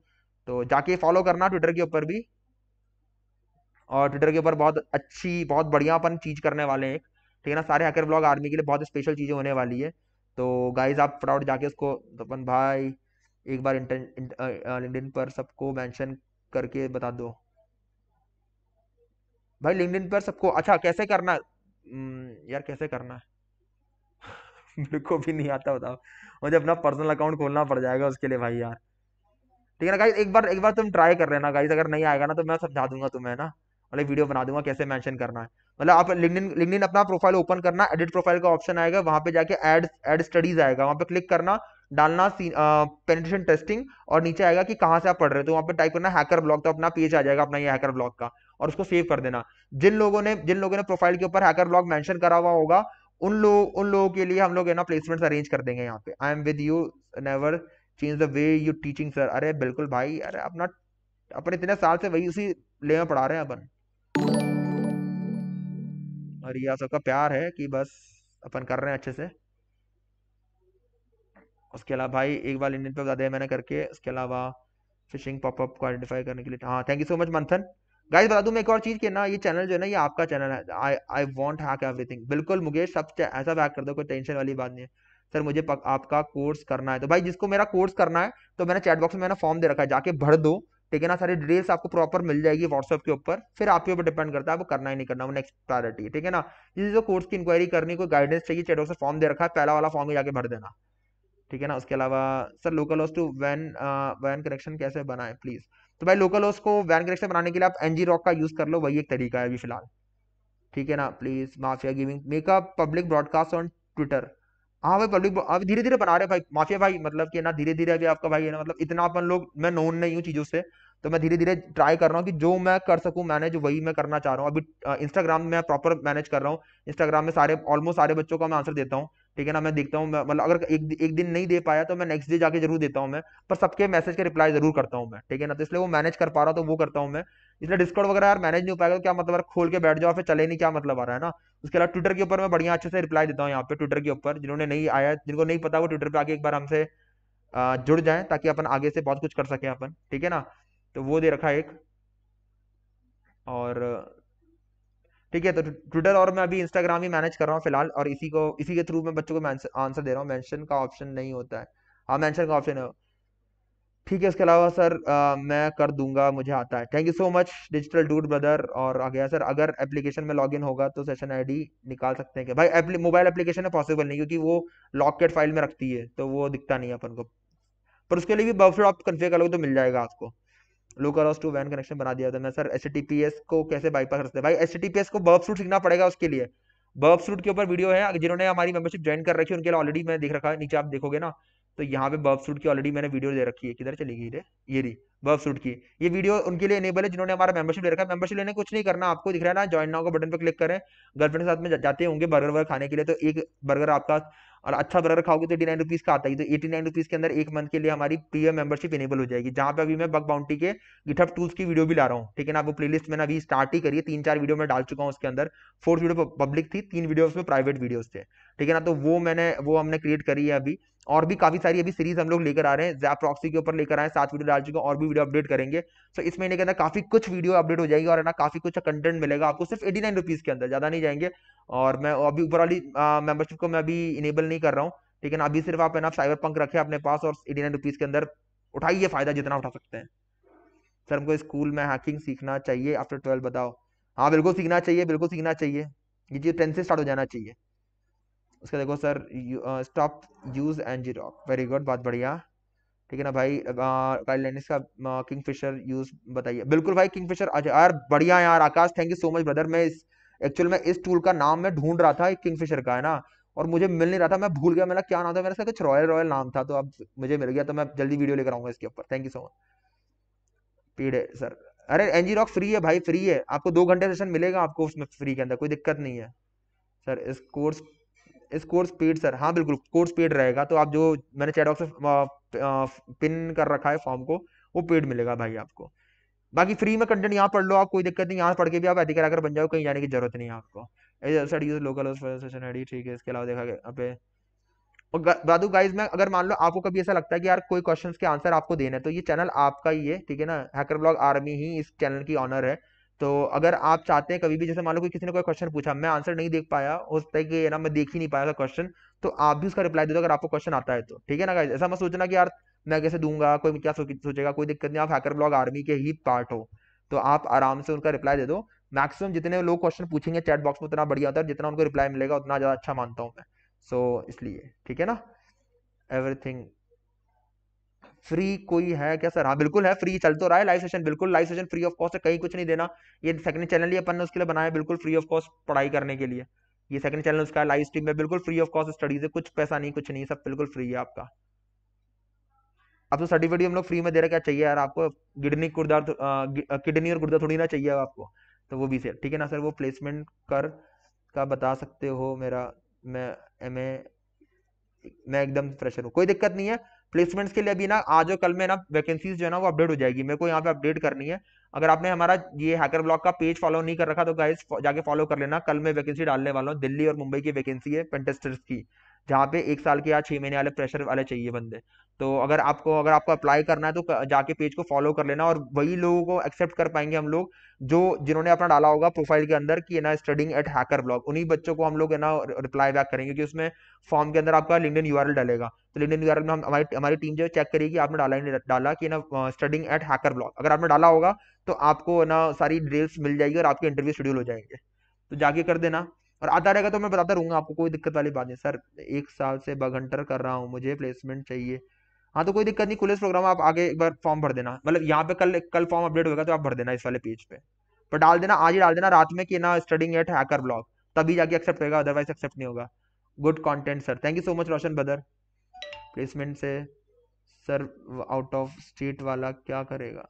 तो जाके फॉलो करना ट्विटर के ऊपर भी और ट्विटर के ऊपर बहुत अच्छी बहुत बढ़िया अपन चीज़ करने वाले हैं ठीक है ना सारे हैकर ब्लॉग आर्मी के लिए बहुत स्पेशल चीज़ें होने वाली है तो गाइज आप फटाउट जाके उसको तो अपन भाई एक बार इंटर लिंकडिन पर सबको मैंशन करके बता दो भाई लिंकडिन पर सबको अच्छा कैसे करना हम्म, यार कैसे करना [LAUGHS] मेरे को भी नहीं आता बताओ मुझे अपना पर्सनल अकाउंट खोलना पड़ जाएगा उसके लिए भाई यार ठीक है ना गाइज एक बार एक बार तुम ट्राई कर लेना गाइज अगर नहीं आएगा ना तो मैं समझा दूंगा तुम्हें ना मतलब वीडियो बना दूंगा कैसे मेंशन करना है मतलब आप लिंगडिन लिंगडिन अपना प्रोफाइल ओपन करना एडिट प्रोफाइल का ऑप्शन आएगा वहां पे जाके एड एड स्टडीज आएगा वहां पे क्लिक करना डालना पेनिट्रेशन टेस्टिंग और नीचे आएगा कि कहाँ से आप पढ़ रहे हो तो वहाँ पे टाइप करना हैकर ब्लॉग तो अपना पेज आ जाएगा अपना ये हैकर ब्लॉग का और उसको सेव कर देना जिन लोगों ने जिन लोगों ने प्रोफाइल के ऊपर हैकर ब्लॉग मैंशन करा हुआ होगा उन लोग उन लोगों के लिए हम लोग है ना प्लेसमेंट्स अरेंज कर देंगे यहाँ पे I am with you never change the way you teaching sir अरे बिल्कुल भाई अरे अपना अपन इतने साल से वही उसी ले में पढ़ा रहे हैं अपन और ये सबका प्यार है कि बस अपन कर रहे हैं अच्छे से उसके अलावा भाई एक बार इंडियन पे बता दिया मैंने करके उसके अलावा फिशिंग पॉपअप को आइडेंटिफाई करने के लिए हाँ thank you so much Manthan guys बता दूं मैं एक और चीज़ कि ना ये चैनल जो है ना ये आपका चैनल है I I want hack everything बिल्कुल मुकेश सब ऐसा बैक कर दो कोई टेंशन वाली बात नहीं है सर मुझे पक, आपका कोर्स करना है तो भाई जिसको मेरा कोर्स करना है तो मैंने चैट बॉक्स में मैंने फॉर्म दे रखा है जाके भर दो ठीक है ना सारी डिटेल्स आपको प्रॉपर मिल जाएगी व्हाट्सअप के ऊपर फिर आपके ऊपर डिपेंड करता है आपको करना ही नहीं करना वो नेक्स्ट प्रायोरिटी है ठीक है ना जिस कोर्स की इंक्वायरी करनी कोई गाइडेंस चाहिए चेटो से फॉर्म दे रखा है पहला वाला फॉर्म जाके भर देना ठीक है ना उसके अलावा sir local host to van van connection कैसे बनाए प्लीज तो भाई लोकल होस्ट को वैन कनेक्शन बनाने के लिए आप एनजी रॉक का यूज कर लो वही एक तरीका है अभी फिलहाल ठीक है ना please mafia giving makeup public broadcast on Twitter हाँ भाई पब्लिक अभी धीरे धीरे बना रहे भाई माफिया भाई मतलब कि ना धीरे धीरे अभी आपका भाई है ना मतलब इतना अपन लोग मैं नोन नहीं हूँ चीज़ों से तो मैं धीरे धीरे ट्राई कर रहा हूँ कि जो मैं कर सकूँ मैनेज वही मैं करना चाह रहा हूँ अभी इंस्टाग्राम में प्रॉपर मैनेज कर रहा हूँ इंस्टाग्राम में सारे ऑलमोस्ट सारे बच्चों का मैं आंसर देता हूँ ठीक है ना मैं देखता हूँ मतलब अगर एक एक दिन नहीं दे पाया तो मैं नेक्स्ट डे जाके जरूर देता हूँ मैं पर सबके मैसेज के रिप्लाई जरूर करता हूँ मैं ठीक है ना तो इसलिए वो मैनेज कर पा रहा हूँ तो वो करता हूँ मैं इसलिए डिस्कॉर्ड वगैरह यार मैनेज नहीं हो पाएगा तो क्या मतलब खोल के बैठ जाओ फिर चले नहीं क्या मतलब आ रहा है ना उसके अलावा ट्विटर के ऊपर मैं बढ़िया अच्छे से रिप्लाई देता हूँ यहाँ पे ट्विटर के ऊपर जिन्होंने नहीं आया जिनको नहीं पता वो ट्विटर पर आगे एक बार हमसे जुड़ जाए ताकि अपन आगे से बहुत कुछ कर सके अपन ठीक है ना तो वो दे रखा एक और ठीक है तो ट्विटर और मैं अभी इंस्टाग्राम ही मैनेज कर रहा हूँ फिलहाल और इसी को इसी के थ्रू मैं बच्चों को आंसर दे रहा हूँ मैंशन का ऑप्शन नहीं होता है हाँ मैंशन का ऑप्शन है ठीक है इसके अलावा सर आ, मैं कर दूंगा मुझे आता है thank you so much digital dude brother और आ गया सर अगर एप्लीकेशन में लॉगिन होगा तो सेशन आईडी निकाल सकते हैं भाई मोबाइल एप्लीकेशन में पॉसिबल नहीं क्योंकि वो लॉकेट फाइल में रखती है तो वो दिखता नहीं है अपन को पर उसके लिए भी बफर आप कन्फिगर करोगे तो मिल जाएगा आपको लोकल हाउस टू वैन कनेक्शन बना दिया था मैं sir S T P S को कैसे बाईपास करते भाई एस को बर्फ सूट सीखना पड़ेगा उसके लिए बर्फ सूट के ऊपर वीडियो है जिन्होंने हमारी मेंबरशिप ज्वाइन कर रखी है उनके लिए ऑलरेडी मैं देख रखा है नीचे आप देखोगे ना तो यहाँ पे बर्फ सूट की ऑलरेडी मैंने वीडियो दे रखी है किधर चली गई ये रही बर्फ सूट की ये वीडियो उनके लिए एनेबल है जिन्होंने हमारा मेंबरशिप ले रखा है मेंबरशिप लेने कुछ नहीं करना आपको दिख रहा है ना ज्वाइन नाउ का बटन पर क्लिक करें गर्लफ्रेंड के साथ में जाते होंगे बर्गर वर्गर खाने के लिए तो एक बर्गर आपका और अच्छा बर्गर खाओगे तो एटी नाइन रुपीज़ का आता है तो एटी नाइन रुपीज़ के अंदर एक मंथ के लिए हमारी प्रीमियम मेंबरशिप इनेबल हो जाएगी जहां पे अभी मैं बग बाउंटी के गिटहब टूल्स की वीडियो भी ला रहा हूँ ठीक है ना वो प्लेलिस्ट मैंने अभी स्टार्ट ही करी है तीन चार वीडियो मैं डाल चुका हूँ उसके अंदर फोर्थ वीडियो पब्लिक थी तीन वीडियो उसमें प्राइवेट वीडियोज थे ठीक है ना तो वो मैंने वो हमने क्रिएट करी है अभी और भी काफी सारी अभी सीरीज हम लोग लेकर आ रहे हैं जैप प्रॉक्सी के ऊपर लेकर आए सात वीडियो डाल चुके हैं और भी वीडियो अपडेट करेंगे सो इस महीने के अंदर काफी कुछ वीडियो अपडेट हो जाएगी और ना काफी कुछ कंटेंट मिलेगा आपको सिर्फ एटी नाइन के अंदर ज्यादा नहीं जाएंगे और मैं अभी ऊपर वाली मेंबरशिप को मैं अभी इनेबल नहीं कर रहा हूँ लेकिन अभी सिर्फ आप है ना साइबर पंक रखे अपने पास और एटी नाइन के अंदर उठाइए फायदा जितना उठा सकते हैं सर हमको स्कूल में हैकिंग सीखना चाहिए आफ्टर ट्वेल्व बताओ हाँ बिल्कुल सीखना चाहिए बिल्कुल सीखना चाहिए ये चीज टेन से स्टार्ट हो जाना चाहिए उसके देखो sir stop use ngrok very good बहुत बढ़िया ठीक है ना भाई गाइडलाइंस का किंग फिशर यूज बताइए बिल्कुल भाई किंग फिशर यार बढ़िया यार Akash thank you so much brother मैं इस एक्चुअल में इस टूल का नाम मैं ढूंढ रहा था किंग फिशर का है ना और मुझे मिल नहीं रहा था मैं भूल गया मेरा क्या नाम था मेरा कुछ रॉयल रॉयल नाम था तो अब मुझे मिल गया तो मैं जल्दी वीडियो लेकर आऊंगा इसके ऊपर थैंक यू सो मच पीड़े सर अरे एनजी रॉक फ्री है भाई फ्री है आपको दो घंटे सेशन मिलेगा आपको उसमें फ्री के अंदर कोई दिक्कत नहीं है सर इस कोर्स स्कोर स्पीड सर हाँ बिल्कुल कोर्स स्पीड रहेगा तो आप जो मैंने चैट बॉक्स पिन कर रखा है फॉर्म को वो पेड मिलेगा भाई आपको बाकी फ्री में कंटेंट यहाँ पढ़ लो आप कोई दिक्कत नहीं यहाँ पढ़ के भी आप अधिकार अगर बन जाओ कहीं जाने की जरूरत नहीं है आपको लोकल ठीक है इसके अलावा देखा गया और बादू गाइज मैं अगर मान लो आपको कभी ऐसा लगता है कि यार कोई क्वेश्चंस के आंसर आपको देना है तो ये चैनल आपका ही है ठीक है ना हैकर ब्लॉग आर्मी ही इस चैनल की ऑनर है तो अगर आप चाहते हैं कभी भी जैसे मान लो कि किसी ने कोई क्वेश्चन पूछा मैं आंसर नहीं देख पाया हो सकता है कि ना मैं देख ही नहीं पाया क्वेश्चन तो आप भी उसका रिप्लाई दे दो अगर आपको क्वेश्चन आता है तो ठीक है ना ऐसा मत सोचना कि यार मैं कैसे दूंगा कोई क्या सोचेगा कोई दिक्कत नहीं आप हैकर ब्लॉग आर्मी के ही पार्ट हो तो आप आराम से उनका रिप्लाई दे दो मैक्सिमम जितने लोग क्वेश्चन पूछेंगे चैट बॉक्स में उतना बढ़िया होता है जितना उनको रिप्लाई मिलेगा उतना ज़्यादा अच्छा मानता हूँ मैं सो so, इसलिए ठीक है ना एवरीथिंग फ्री कोई है क्या सर हाँ बिल्कुल है फ्री चल तो रहा है लाइव सेशन बिल्कुल live session free of cost है कहीं कुछ नहीं देना ये सेकंड चैनल ही अपन ने उसके लिए बनाया बिल्कुल फ्री ऑफ कॉस्ट पढ़ाई करने के लिए ये सेकंड चैनल उसका लाइव स्ट्रीम में बिल्कुल फ्री ऑफ कॉस्ट स्टडीज है कुछ पैसा नहीं कुछ नहीं सब बिल्कुल फ्री है आपका अब तो सर्टिफिकेट हम लोग फ्री में दे रहे क्या चाहिए यार आपको किडनी गुर्दा तो, किडनी और गुर्दा थोड़ी ना चाहिए आपको तो वो भी सर ठीक है ना सर वो प्लेसमेंट कर का बता सकते हो मेरा मैं एम मैं एकदम फ्रेशर हूँ कोई दिक्कत नहीं है प्लेसमेंट्स के लिए भी ना आज और कल में ना वैकेंसीज जो है ना वो अपडेट हो जाएगी मेरे को यहाँ पे अपडेट करनी है अगर आपने हमारा ये हैकर ब्लॉग का पेज फॉलो नहीं कर रखा तो गाइज जाके फॉलो कर लेना कल मैं वैकेंसी डालने वाला हूँ दिल्ली और मुंबई की वैकेंसी है पेंटेस्टर्स की जहाँ पे एक साल के या छः महीने वाले प्रेशर वाले चाहिए बंदे तो अगर आपको अगर आपको अप्लाई करना है तो जाके पेज को फॉलो कर लेना और वही लोगों को एक्सेप्ट कर पाएंगे हम लोग जो जिन्होंने अपना डाला होगा प्रोफाइल के अंदर कि ना स्टडिंग एट हैकर ब्लॉग उन्हीं बच्चों को हम लोग है ना रिप्लाई बैक करेंगे कि उसमें फॉर्म के अंदर आपका लिंकन यू डालेगा तो लिंकन यू में हम हमारी हमारी टीम जो है चेक करेगी आपने डाला नहीं डाला कि ना स्टडिंग एट हैकर ब्लॉग अगर आपने डाला होगा तो आपको ना सारी डिटेल्स मिल जाएगी और आपके इंटरव्यू शेड्यूल हो जाएंगे तो जाके कर देना और आता रहेगा तो मैं बताता रहूंगा आपको कोई दिक्कत वाली बात नहीं सर एक साल से बघंटर कर रहा हूँ मुझे प्लेसमेंट चाहिए हाँ तो कोई दिक्कत नहीं कॉलेज प्रोग्राम आप आगे एक बार फॉर्म भर देना मतलब यहाँ पे कल कल फॉर्म अपडेट होगा तो आप भर देना इस वाले पेज पे पर डाल देना आज ही डाल देना रात में कि ना स्टडिंग एट हैकर ब्लॉग तभी जाके एक्सेप्ट होगा अदरवाइज एक्सेप्ट नहीं होगा good content sir thank you so much Roshan brother placement से सर आउट ऑफ स्टेट वाला क्या करेगा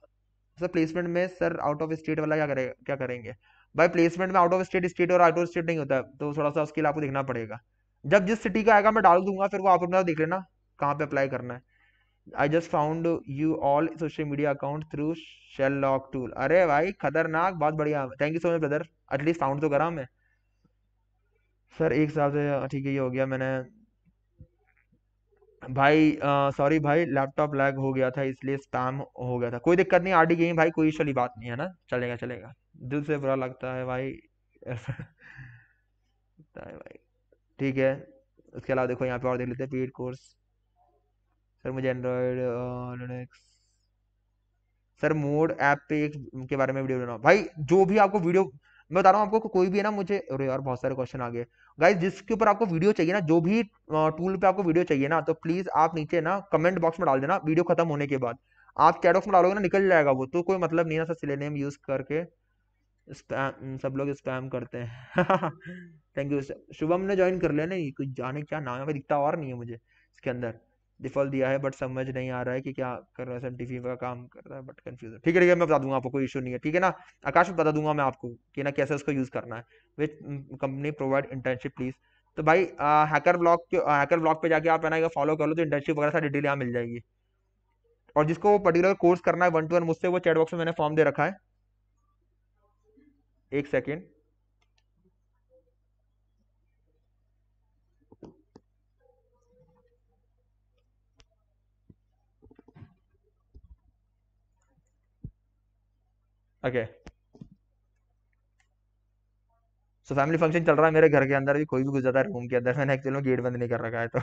सर प्लेसमेंट में सर आउट ऑफ स्टेट वाला क्या करेगा क्या करेंगे भाई प्लेसमेंट में आउट ऑफ स्टेट स्टेट और आउट ऑफ स्टेट नहीं होता तो थोड़ा सा उसके लिए आपको देखना पड़ेगा जब जिस सिटी का आएगा मैं डाल दूंगा फिर वो आप अपना देख लेना कहाँ पे अप्लाई करना है I just found you all social media account through shell lock tool अरे भाई खतरनाक बहुत बढ़िया thank you so much brother at least found तो करा मैं सर एक साल से हाँ, ठीक है ये हो गया मैंने भाई सॉरी भाई लैपटॉप लैग हो गया था इसलिए स्पैम हो गया था कोई दिक्कत नहीं आर डी गई भाई कोई इशू वाली बात नहीं है ना चलेगा चलेगा दिल से बुरा लगता है भाई भाई ठीक है उसके अलावा देखो यहाँ पे और देख लेते हैं पेड कोर्स सर मुझे Android Linux sir mod app पे एक के बारे में वीडियो बनाओ भाई जो भी आपको वीडियो मैं बता रहा हूँ आपको को कोई भी है ना मुझे अरे यार बहुत सारे क्वेश्चन आ गए गाइस जिसके ऊपर आपको वीडियो चाहिए ना जो भी टूल पे आपको वीडियो चाहिए ना तो प्लीज आप नीचे ना कमेंट बॉक्स में डाल देना वीडियो खत्म होने के बाद आप चैट में डालोगे ना निकल जाएगा वो तो कोई मतलब नहीं ना सर सिले यूज करके सब लोग स्पैम करते हैं थैंक [LAUGHS] यू शुभम ने ज्वाइन कर लिया नहीं कुछ जाने क्या नाम है दिखता और नहीं है मुझे इसके अंदर डिफॉल्ट दिया है बट समझ नहीं आ रहा है कि क्या कर रहा है सर डिफी का काम कर रहा है बट कन्फ्यूज ठीक है ठीक है मैं बता दूंगा आपको कोई इशू नहीं है ठीक है ना आकाश बता दूंगा मैं आपको कि ना कैसे उसको यूज़ करना है which company provide internship please तो भाई हैकर ब्लॉग के हैकर ब्लॉग पे जाके आप है ना फॉलो कर लो तो इंटर्नशिप वगैरह सारी डिटेल यहाँ मिल जाएगी और जिसको पर्टिकुलर कोर्स करना है वन टू वन मुझसे वो चैट बॉक्स में मैंने फॉर्म दे रखा है एक second okay so family function चल रहा है मेरे घर के अंदर भी कोई भी घुस जाता है रूम के अंदर मैंने एक्चुअली में गेट बंद नहीं कर रखा है तो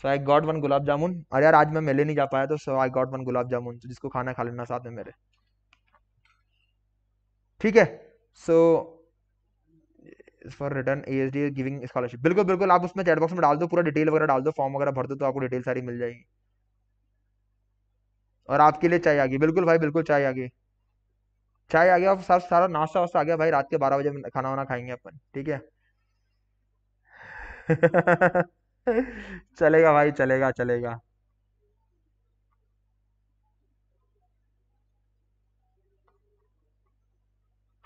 सो आई गॉट वन गुलाब जामुन और यार आज मैं मेले नहीं जा पाया तो सो आई गॉट वन गुलाब जामुन तो जिसको खाना खा लेना साथ में मेरे ठीक है so for return A S D giving scholarship बिल्कुल बिल्कुल आप उसमें चैटबॉक्स में डाल दो पूरा डिटेल वगैरह डाल दो फॉर्म वगैरह भर दो तो आपको डिटेल सारी मिल जाएगी और आपके लिए चाय आ गई बिल्कुल भाई बिल्कुल चाय आ गई चाय आ गया सब सारा नाश्ता वास्ता आ गया भाई रात के बारह बजे खाना वाना खाएंगे अपन ठीक है [LAUGHS] चलेगा भाई चलेगा चलेगा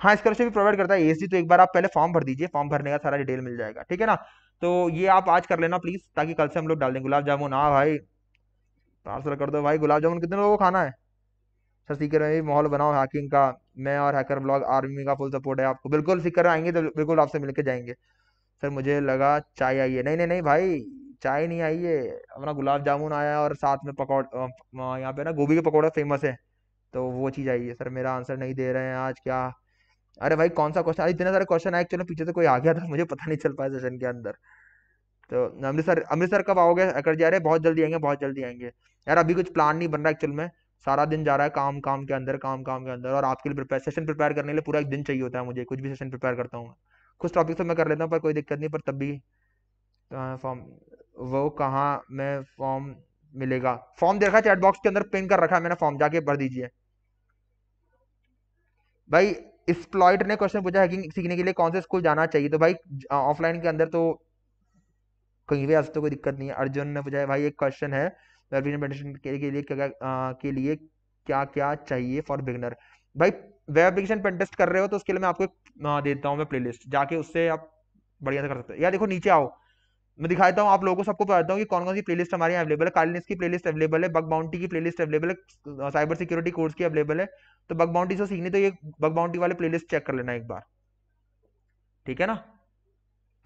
हाँ स्कॉलरशिप भी प्रोवाइड करता है एएसडी तो एक बार आप पहले फॉर्म भर दीजिए फॉर्म भरने का सारा डिटेल मिल जाएगा ठीक है ना तो ये आप आज कर लेना प्लीज ताकि कल से हम लोग डाल दें गुलाब जामुन हाँ भाई पार्सल कर दो भाई गुलाब जामुन कितने लोगों को खाना है सर सीकर में भी माहौल बनाओ हैकिंग का मैं और हैकर ब्लॉग आर्मी का फुल सपोर्ट है आपको बिल्कुल सीकर आएंगे तो बिल्कुल आपसे मिलकर जाएंगे सर मुझे लगा चाय आई है नहीं नहीं नहीं भाई चाय नहीं आई है अपना गुलाब जामुन आया और साथ में पकौड़ यहाँ पे ना गोभी के पकौड़ा फेमस है तो वो चीज़ आई है सर मेरा आंसर नहीं दे रहे हैं आज क्या अरे भाई कौन सा क्वेश्चन अरे इतने सारे क्वेश्चन आए चलो पीछे से कोई आ गया था [LAUGHS] मुझे पता नहीं चल पाया सेशन के अंदर तो अमृतसर अमृतसर कब आओगे अगर जा रहे बहुत जल्दी आएंगे बहुत जल्दी आएंगे यार अभी कुछ प्लान नहीं बन रहा एक्चुअल में सारा दिन जा रहा है काम काम के अंदर काम काम के अंदर और आपके लिए प्रिपेयर सेशन प्रिपेयर करने के लिए पूरा एक दिन चाहिए होता है मुझे कुछ भी सेशन प्रिपेयर करता हूँ कुछ टॉपिक तो मैं कर लेता हूँ पर कोई दिक्कत नहीं पर तब भी फॉर्म वो कहाँ मैं फॉर्म मिलेगा फॉर्म देखा चैट बॉक्स के अंदर पिन कर रखा है मैंने फॉर्म जाके भर दीजिए भाई स्प्लॉइड ने क्वेश्चन पूछा हैकिंग सीखने के लिए कौन से स्कूल जाना चाहिए तो भाई ऑफलाइन के अंदर तो कहीं भी आज तो कोई दिक्कत नहीं है अर्जुन ने पूछा है भाई एक क्वेश्चन है वेब के, के लिए क्या के लिए क्या क्या चाहिए फॉर बिगनर भाई वेब एप्लीकेशन पेन टेस्ट कर रहे हो तो उसके लिए मैं आपको देता हूँ मैं प्लेलिस्ट जाके उससे आप बढ़िया से कर सकते हो या देखो नीचे आओ मैं दिखाता हूँ आप लोगों को सबको बताता हूँ कि कौन कौन सी प्लेलिस्ट हमारे यहाँ अवेलेबल है कालिनेस की प्लेलिस्ट अवेलेबल है बग बाउंटी की प्लेलिस्ट अवेलेबल है साइबर सिक्योरिटी कोर्स की अवेलेबल है तो बग बाउंटी से सीखनी तो ये बग बाउंटी वाले प्लेलिस्ट चेक कर लेना एक बार ठीक है ना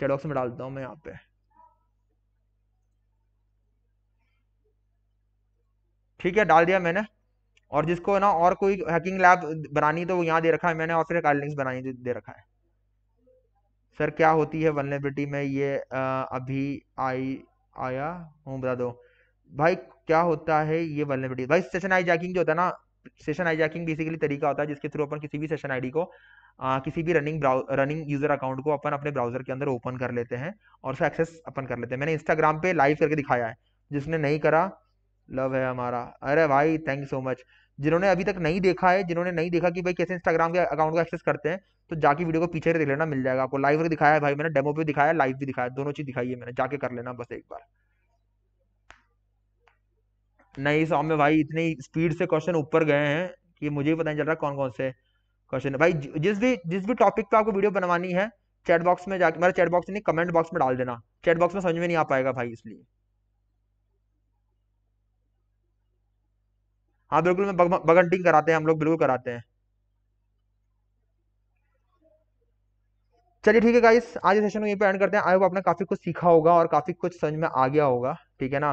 चेडॉक्स में डालता हूँ मैं यहाँ पे ठीक है डाल दिया मैंने और जिसको ना और कोई हैकिंग लैब बनानी तो वो यहाँ दे रखा है मैंने और फिर कालिनेक्स बनानी दे रखा है सर क्या होती है वल्नरेबिलिटी में ये आ, अभी आई आया हूँ बता दो भाई क्या होता है ये वल्नरेबिलिटी भाई सेशन आई जैकिंग जो होता है ना सेशन आई जैकिंग बेसिकली तरीका होता है जिसके थ्रू अपन किसी भी सेशन आईडी को आ, किसी भी रनिंग रनिंग यूजर अकाउंट को अपन अपने ब्राउजर के अंदर ओपन कर लेते हैं और उसका एक्सेस अपन कर लेते हैं मैंने इंस्टाग्राम पे लाइव करके दिखाया है जिसने नहीं करा लव है हमारा अरे भाई थैंक यू सो मच जिन्होंने अभी तक नहीं देखा है जिन्होंने नहीं देखा कि भाई कैसे इंस्टाग्राम के अकाउंट को एक्सेस करते हैं तो जाके वीडियो को पीछे देख लेना मिल जाएगा आपको लाइव दिखाया है भाई मैंने डेमो पे दिखाया लाइव भी दिखाया दोनों चीज दिखाई है मैंने जाके कर लेना बस एक बार नहीं सौम्य भाई इतनी स्पीड से क्वेश्चन ऊपर गए हैं कि मुझे भी पता नहीं चल रहा कौन कौन से क्वेश्चन है भाई जिस भी जिस भी टॉपिक पे आपको वीडियो बनवानी है चैट बॉक्स में जाके मेरा चैट बॉक्स नहीं कमेंट बॉक्स में डाल देना चैट बॉक्स में समझ में नहीं आ पाएगा भाई इसलिए हाँ बिल्कुल मैं बगंटिंग कराते हैं हम लोग बिल्कुल कराते हैं चलिए ठीक है गाइस आज ये सेशन को यहीं पे एंड करते हैं आई होप आपने काफ़ी कुछ सीखा होगा और काफ़ी कुछ समझ में आ गया होगा ठीक है ना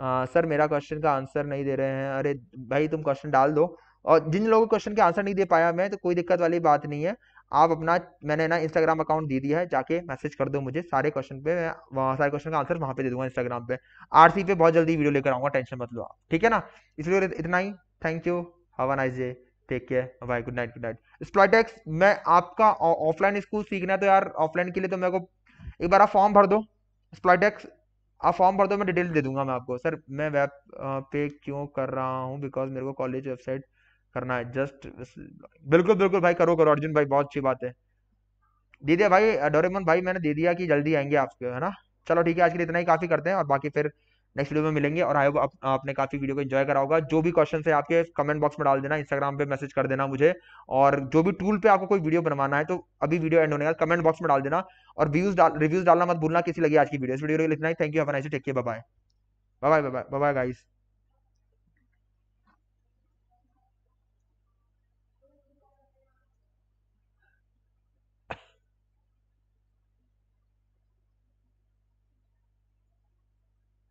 आ, सर मेरा क्वेश्चन का आंसर नहीं दे रहे हैं अरे भाई तुम क्वेश्चन डाल दो और जिन लोगों को क्वेश्चन के आंसर नहीं दे पाया मैं तो कोई दिक्कत वाली बात नहीं है आप अपना मैंने ना इंस्टाग्राम अकाउंट दे दिया है जाके मैसेज कर दो मुझे सारे क्वेश्चन पे मैं सारे क्वेश्चन का आंसर वहाँ पे दे दूंगा इंस्टाग्राम पे आरसी पे बहुत जल्दी वीडियो लेकर आऊंगा टेंशन मत लो आप ठीक है ना इसलिए तो इतना ही thank you have a nice day take care bye good night good night स्प्लॉटेक्स मैं आपका ऑफलाइन स्कूल सीखना है तो यार ऑफलाइन के लिए तो मेरे को एक बार आप फॉर्म भर दो स्प्लॉटेक्स आप फॉर्म भर दो मैं डिटेल दे दूंगा मैं आपको सर मैं वेब पे क्यों कर रहा हूँ बिकॉज मेरे को कॉलेज वेबसाइट करना है जस्ट बिल्कुल बिल्कुल भाई करो करो अर्जुन भाई बहुत अच्छी बात है दे दिया भाई डोरेमोन भाई मैंने दे दिया कि जल्दी आएंगे आपके है ना चलो ठीक है आज के लिए इतना ही काफ़ी करते हैं और बाकी फिर नेक्स्ट वीडियो में मिलेंगे और आए आपने काफ़ी वीडियो को एंजॉय करा होगा जो भी क्वेश्चन है आपके कमेंट बॉक्स में डाल देना इंस्टाग्राम पे मैसेज कर देना मुझे और जो भी टूल पे आपको कोई वीडियो बनवाना है तो अभी वीडियो एंड होने का कमेंट बॉक्स में डाल देना और व्यूज डाल रिव्यूज डालना मत भूलना किसी लगी आज की वीडियो इस वीडियो के लिए इतना ही थैंक यू अपना टेक के bye bye bye bye bye bye guys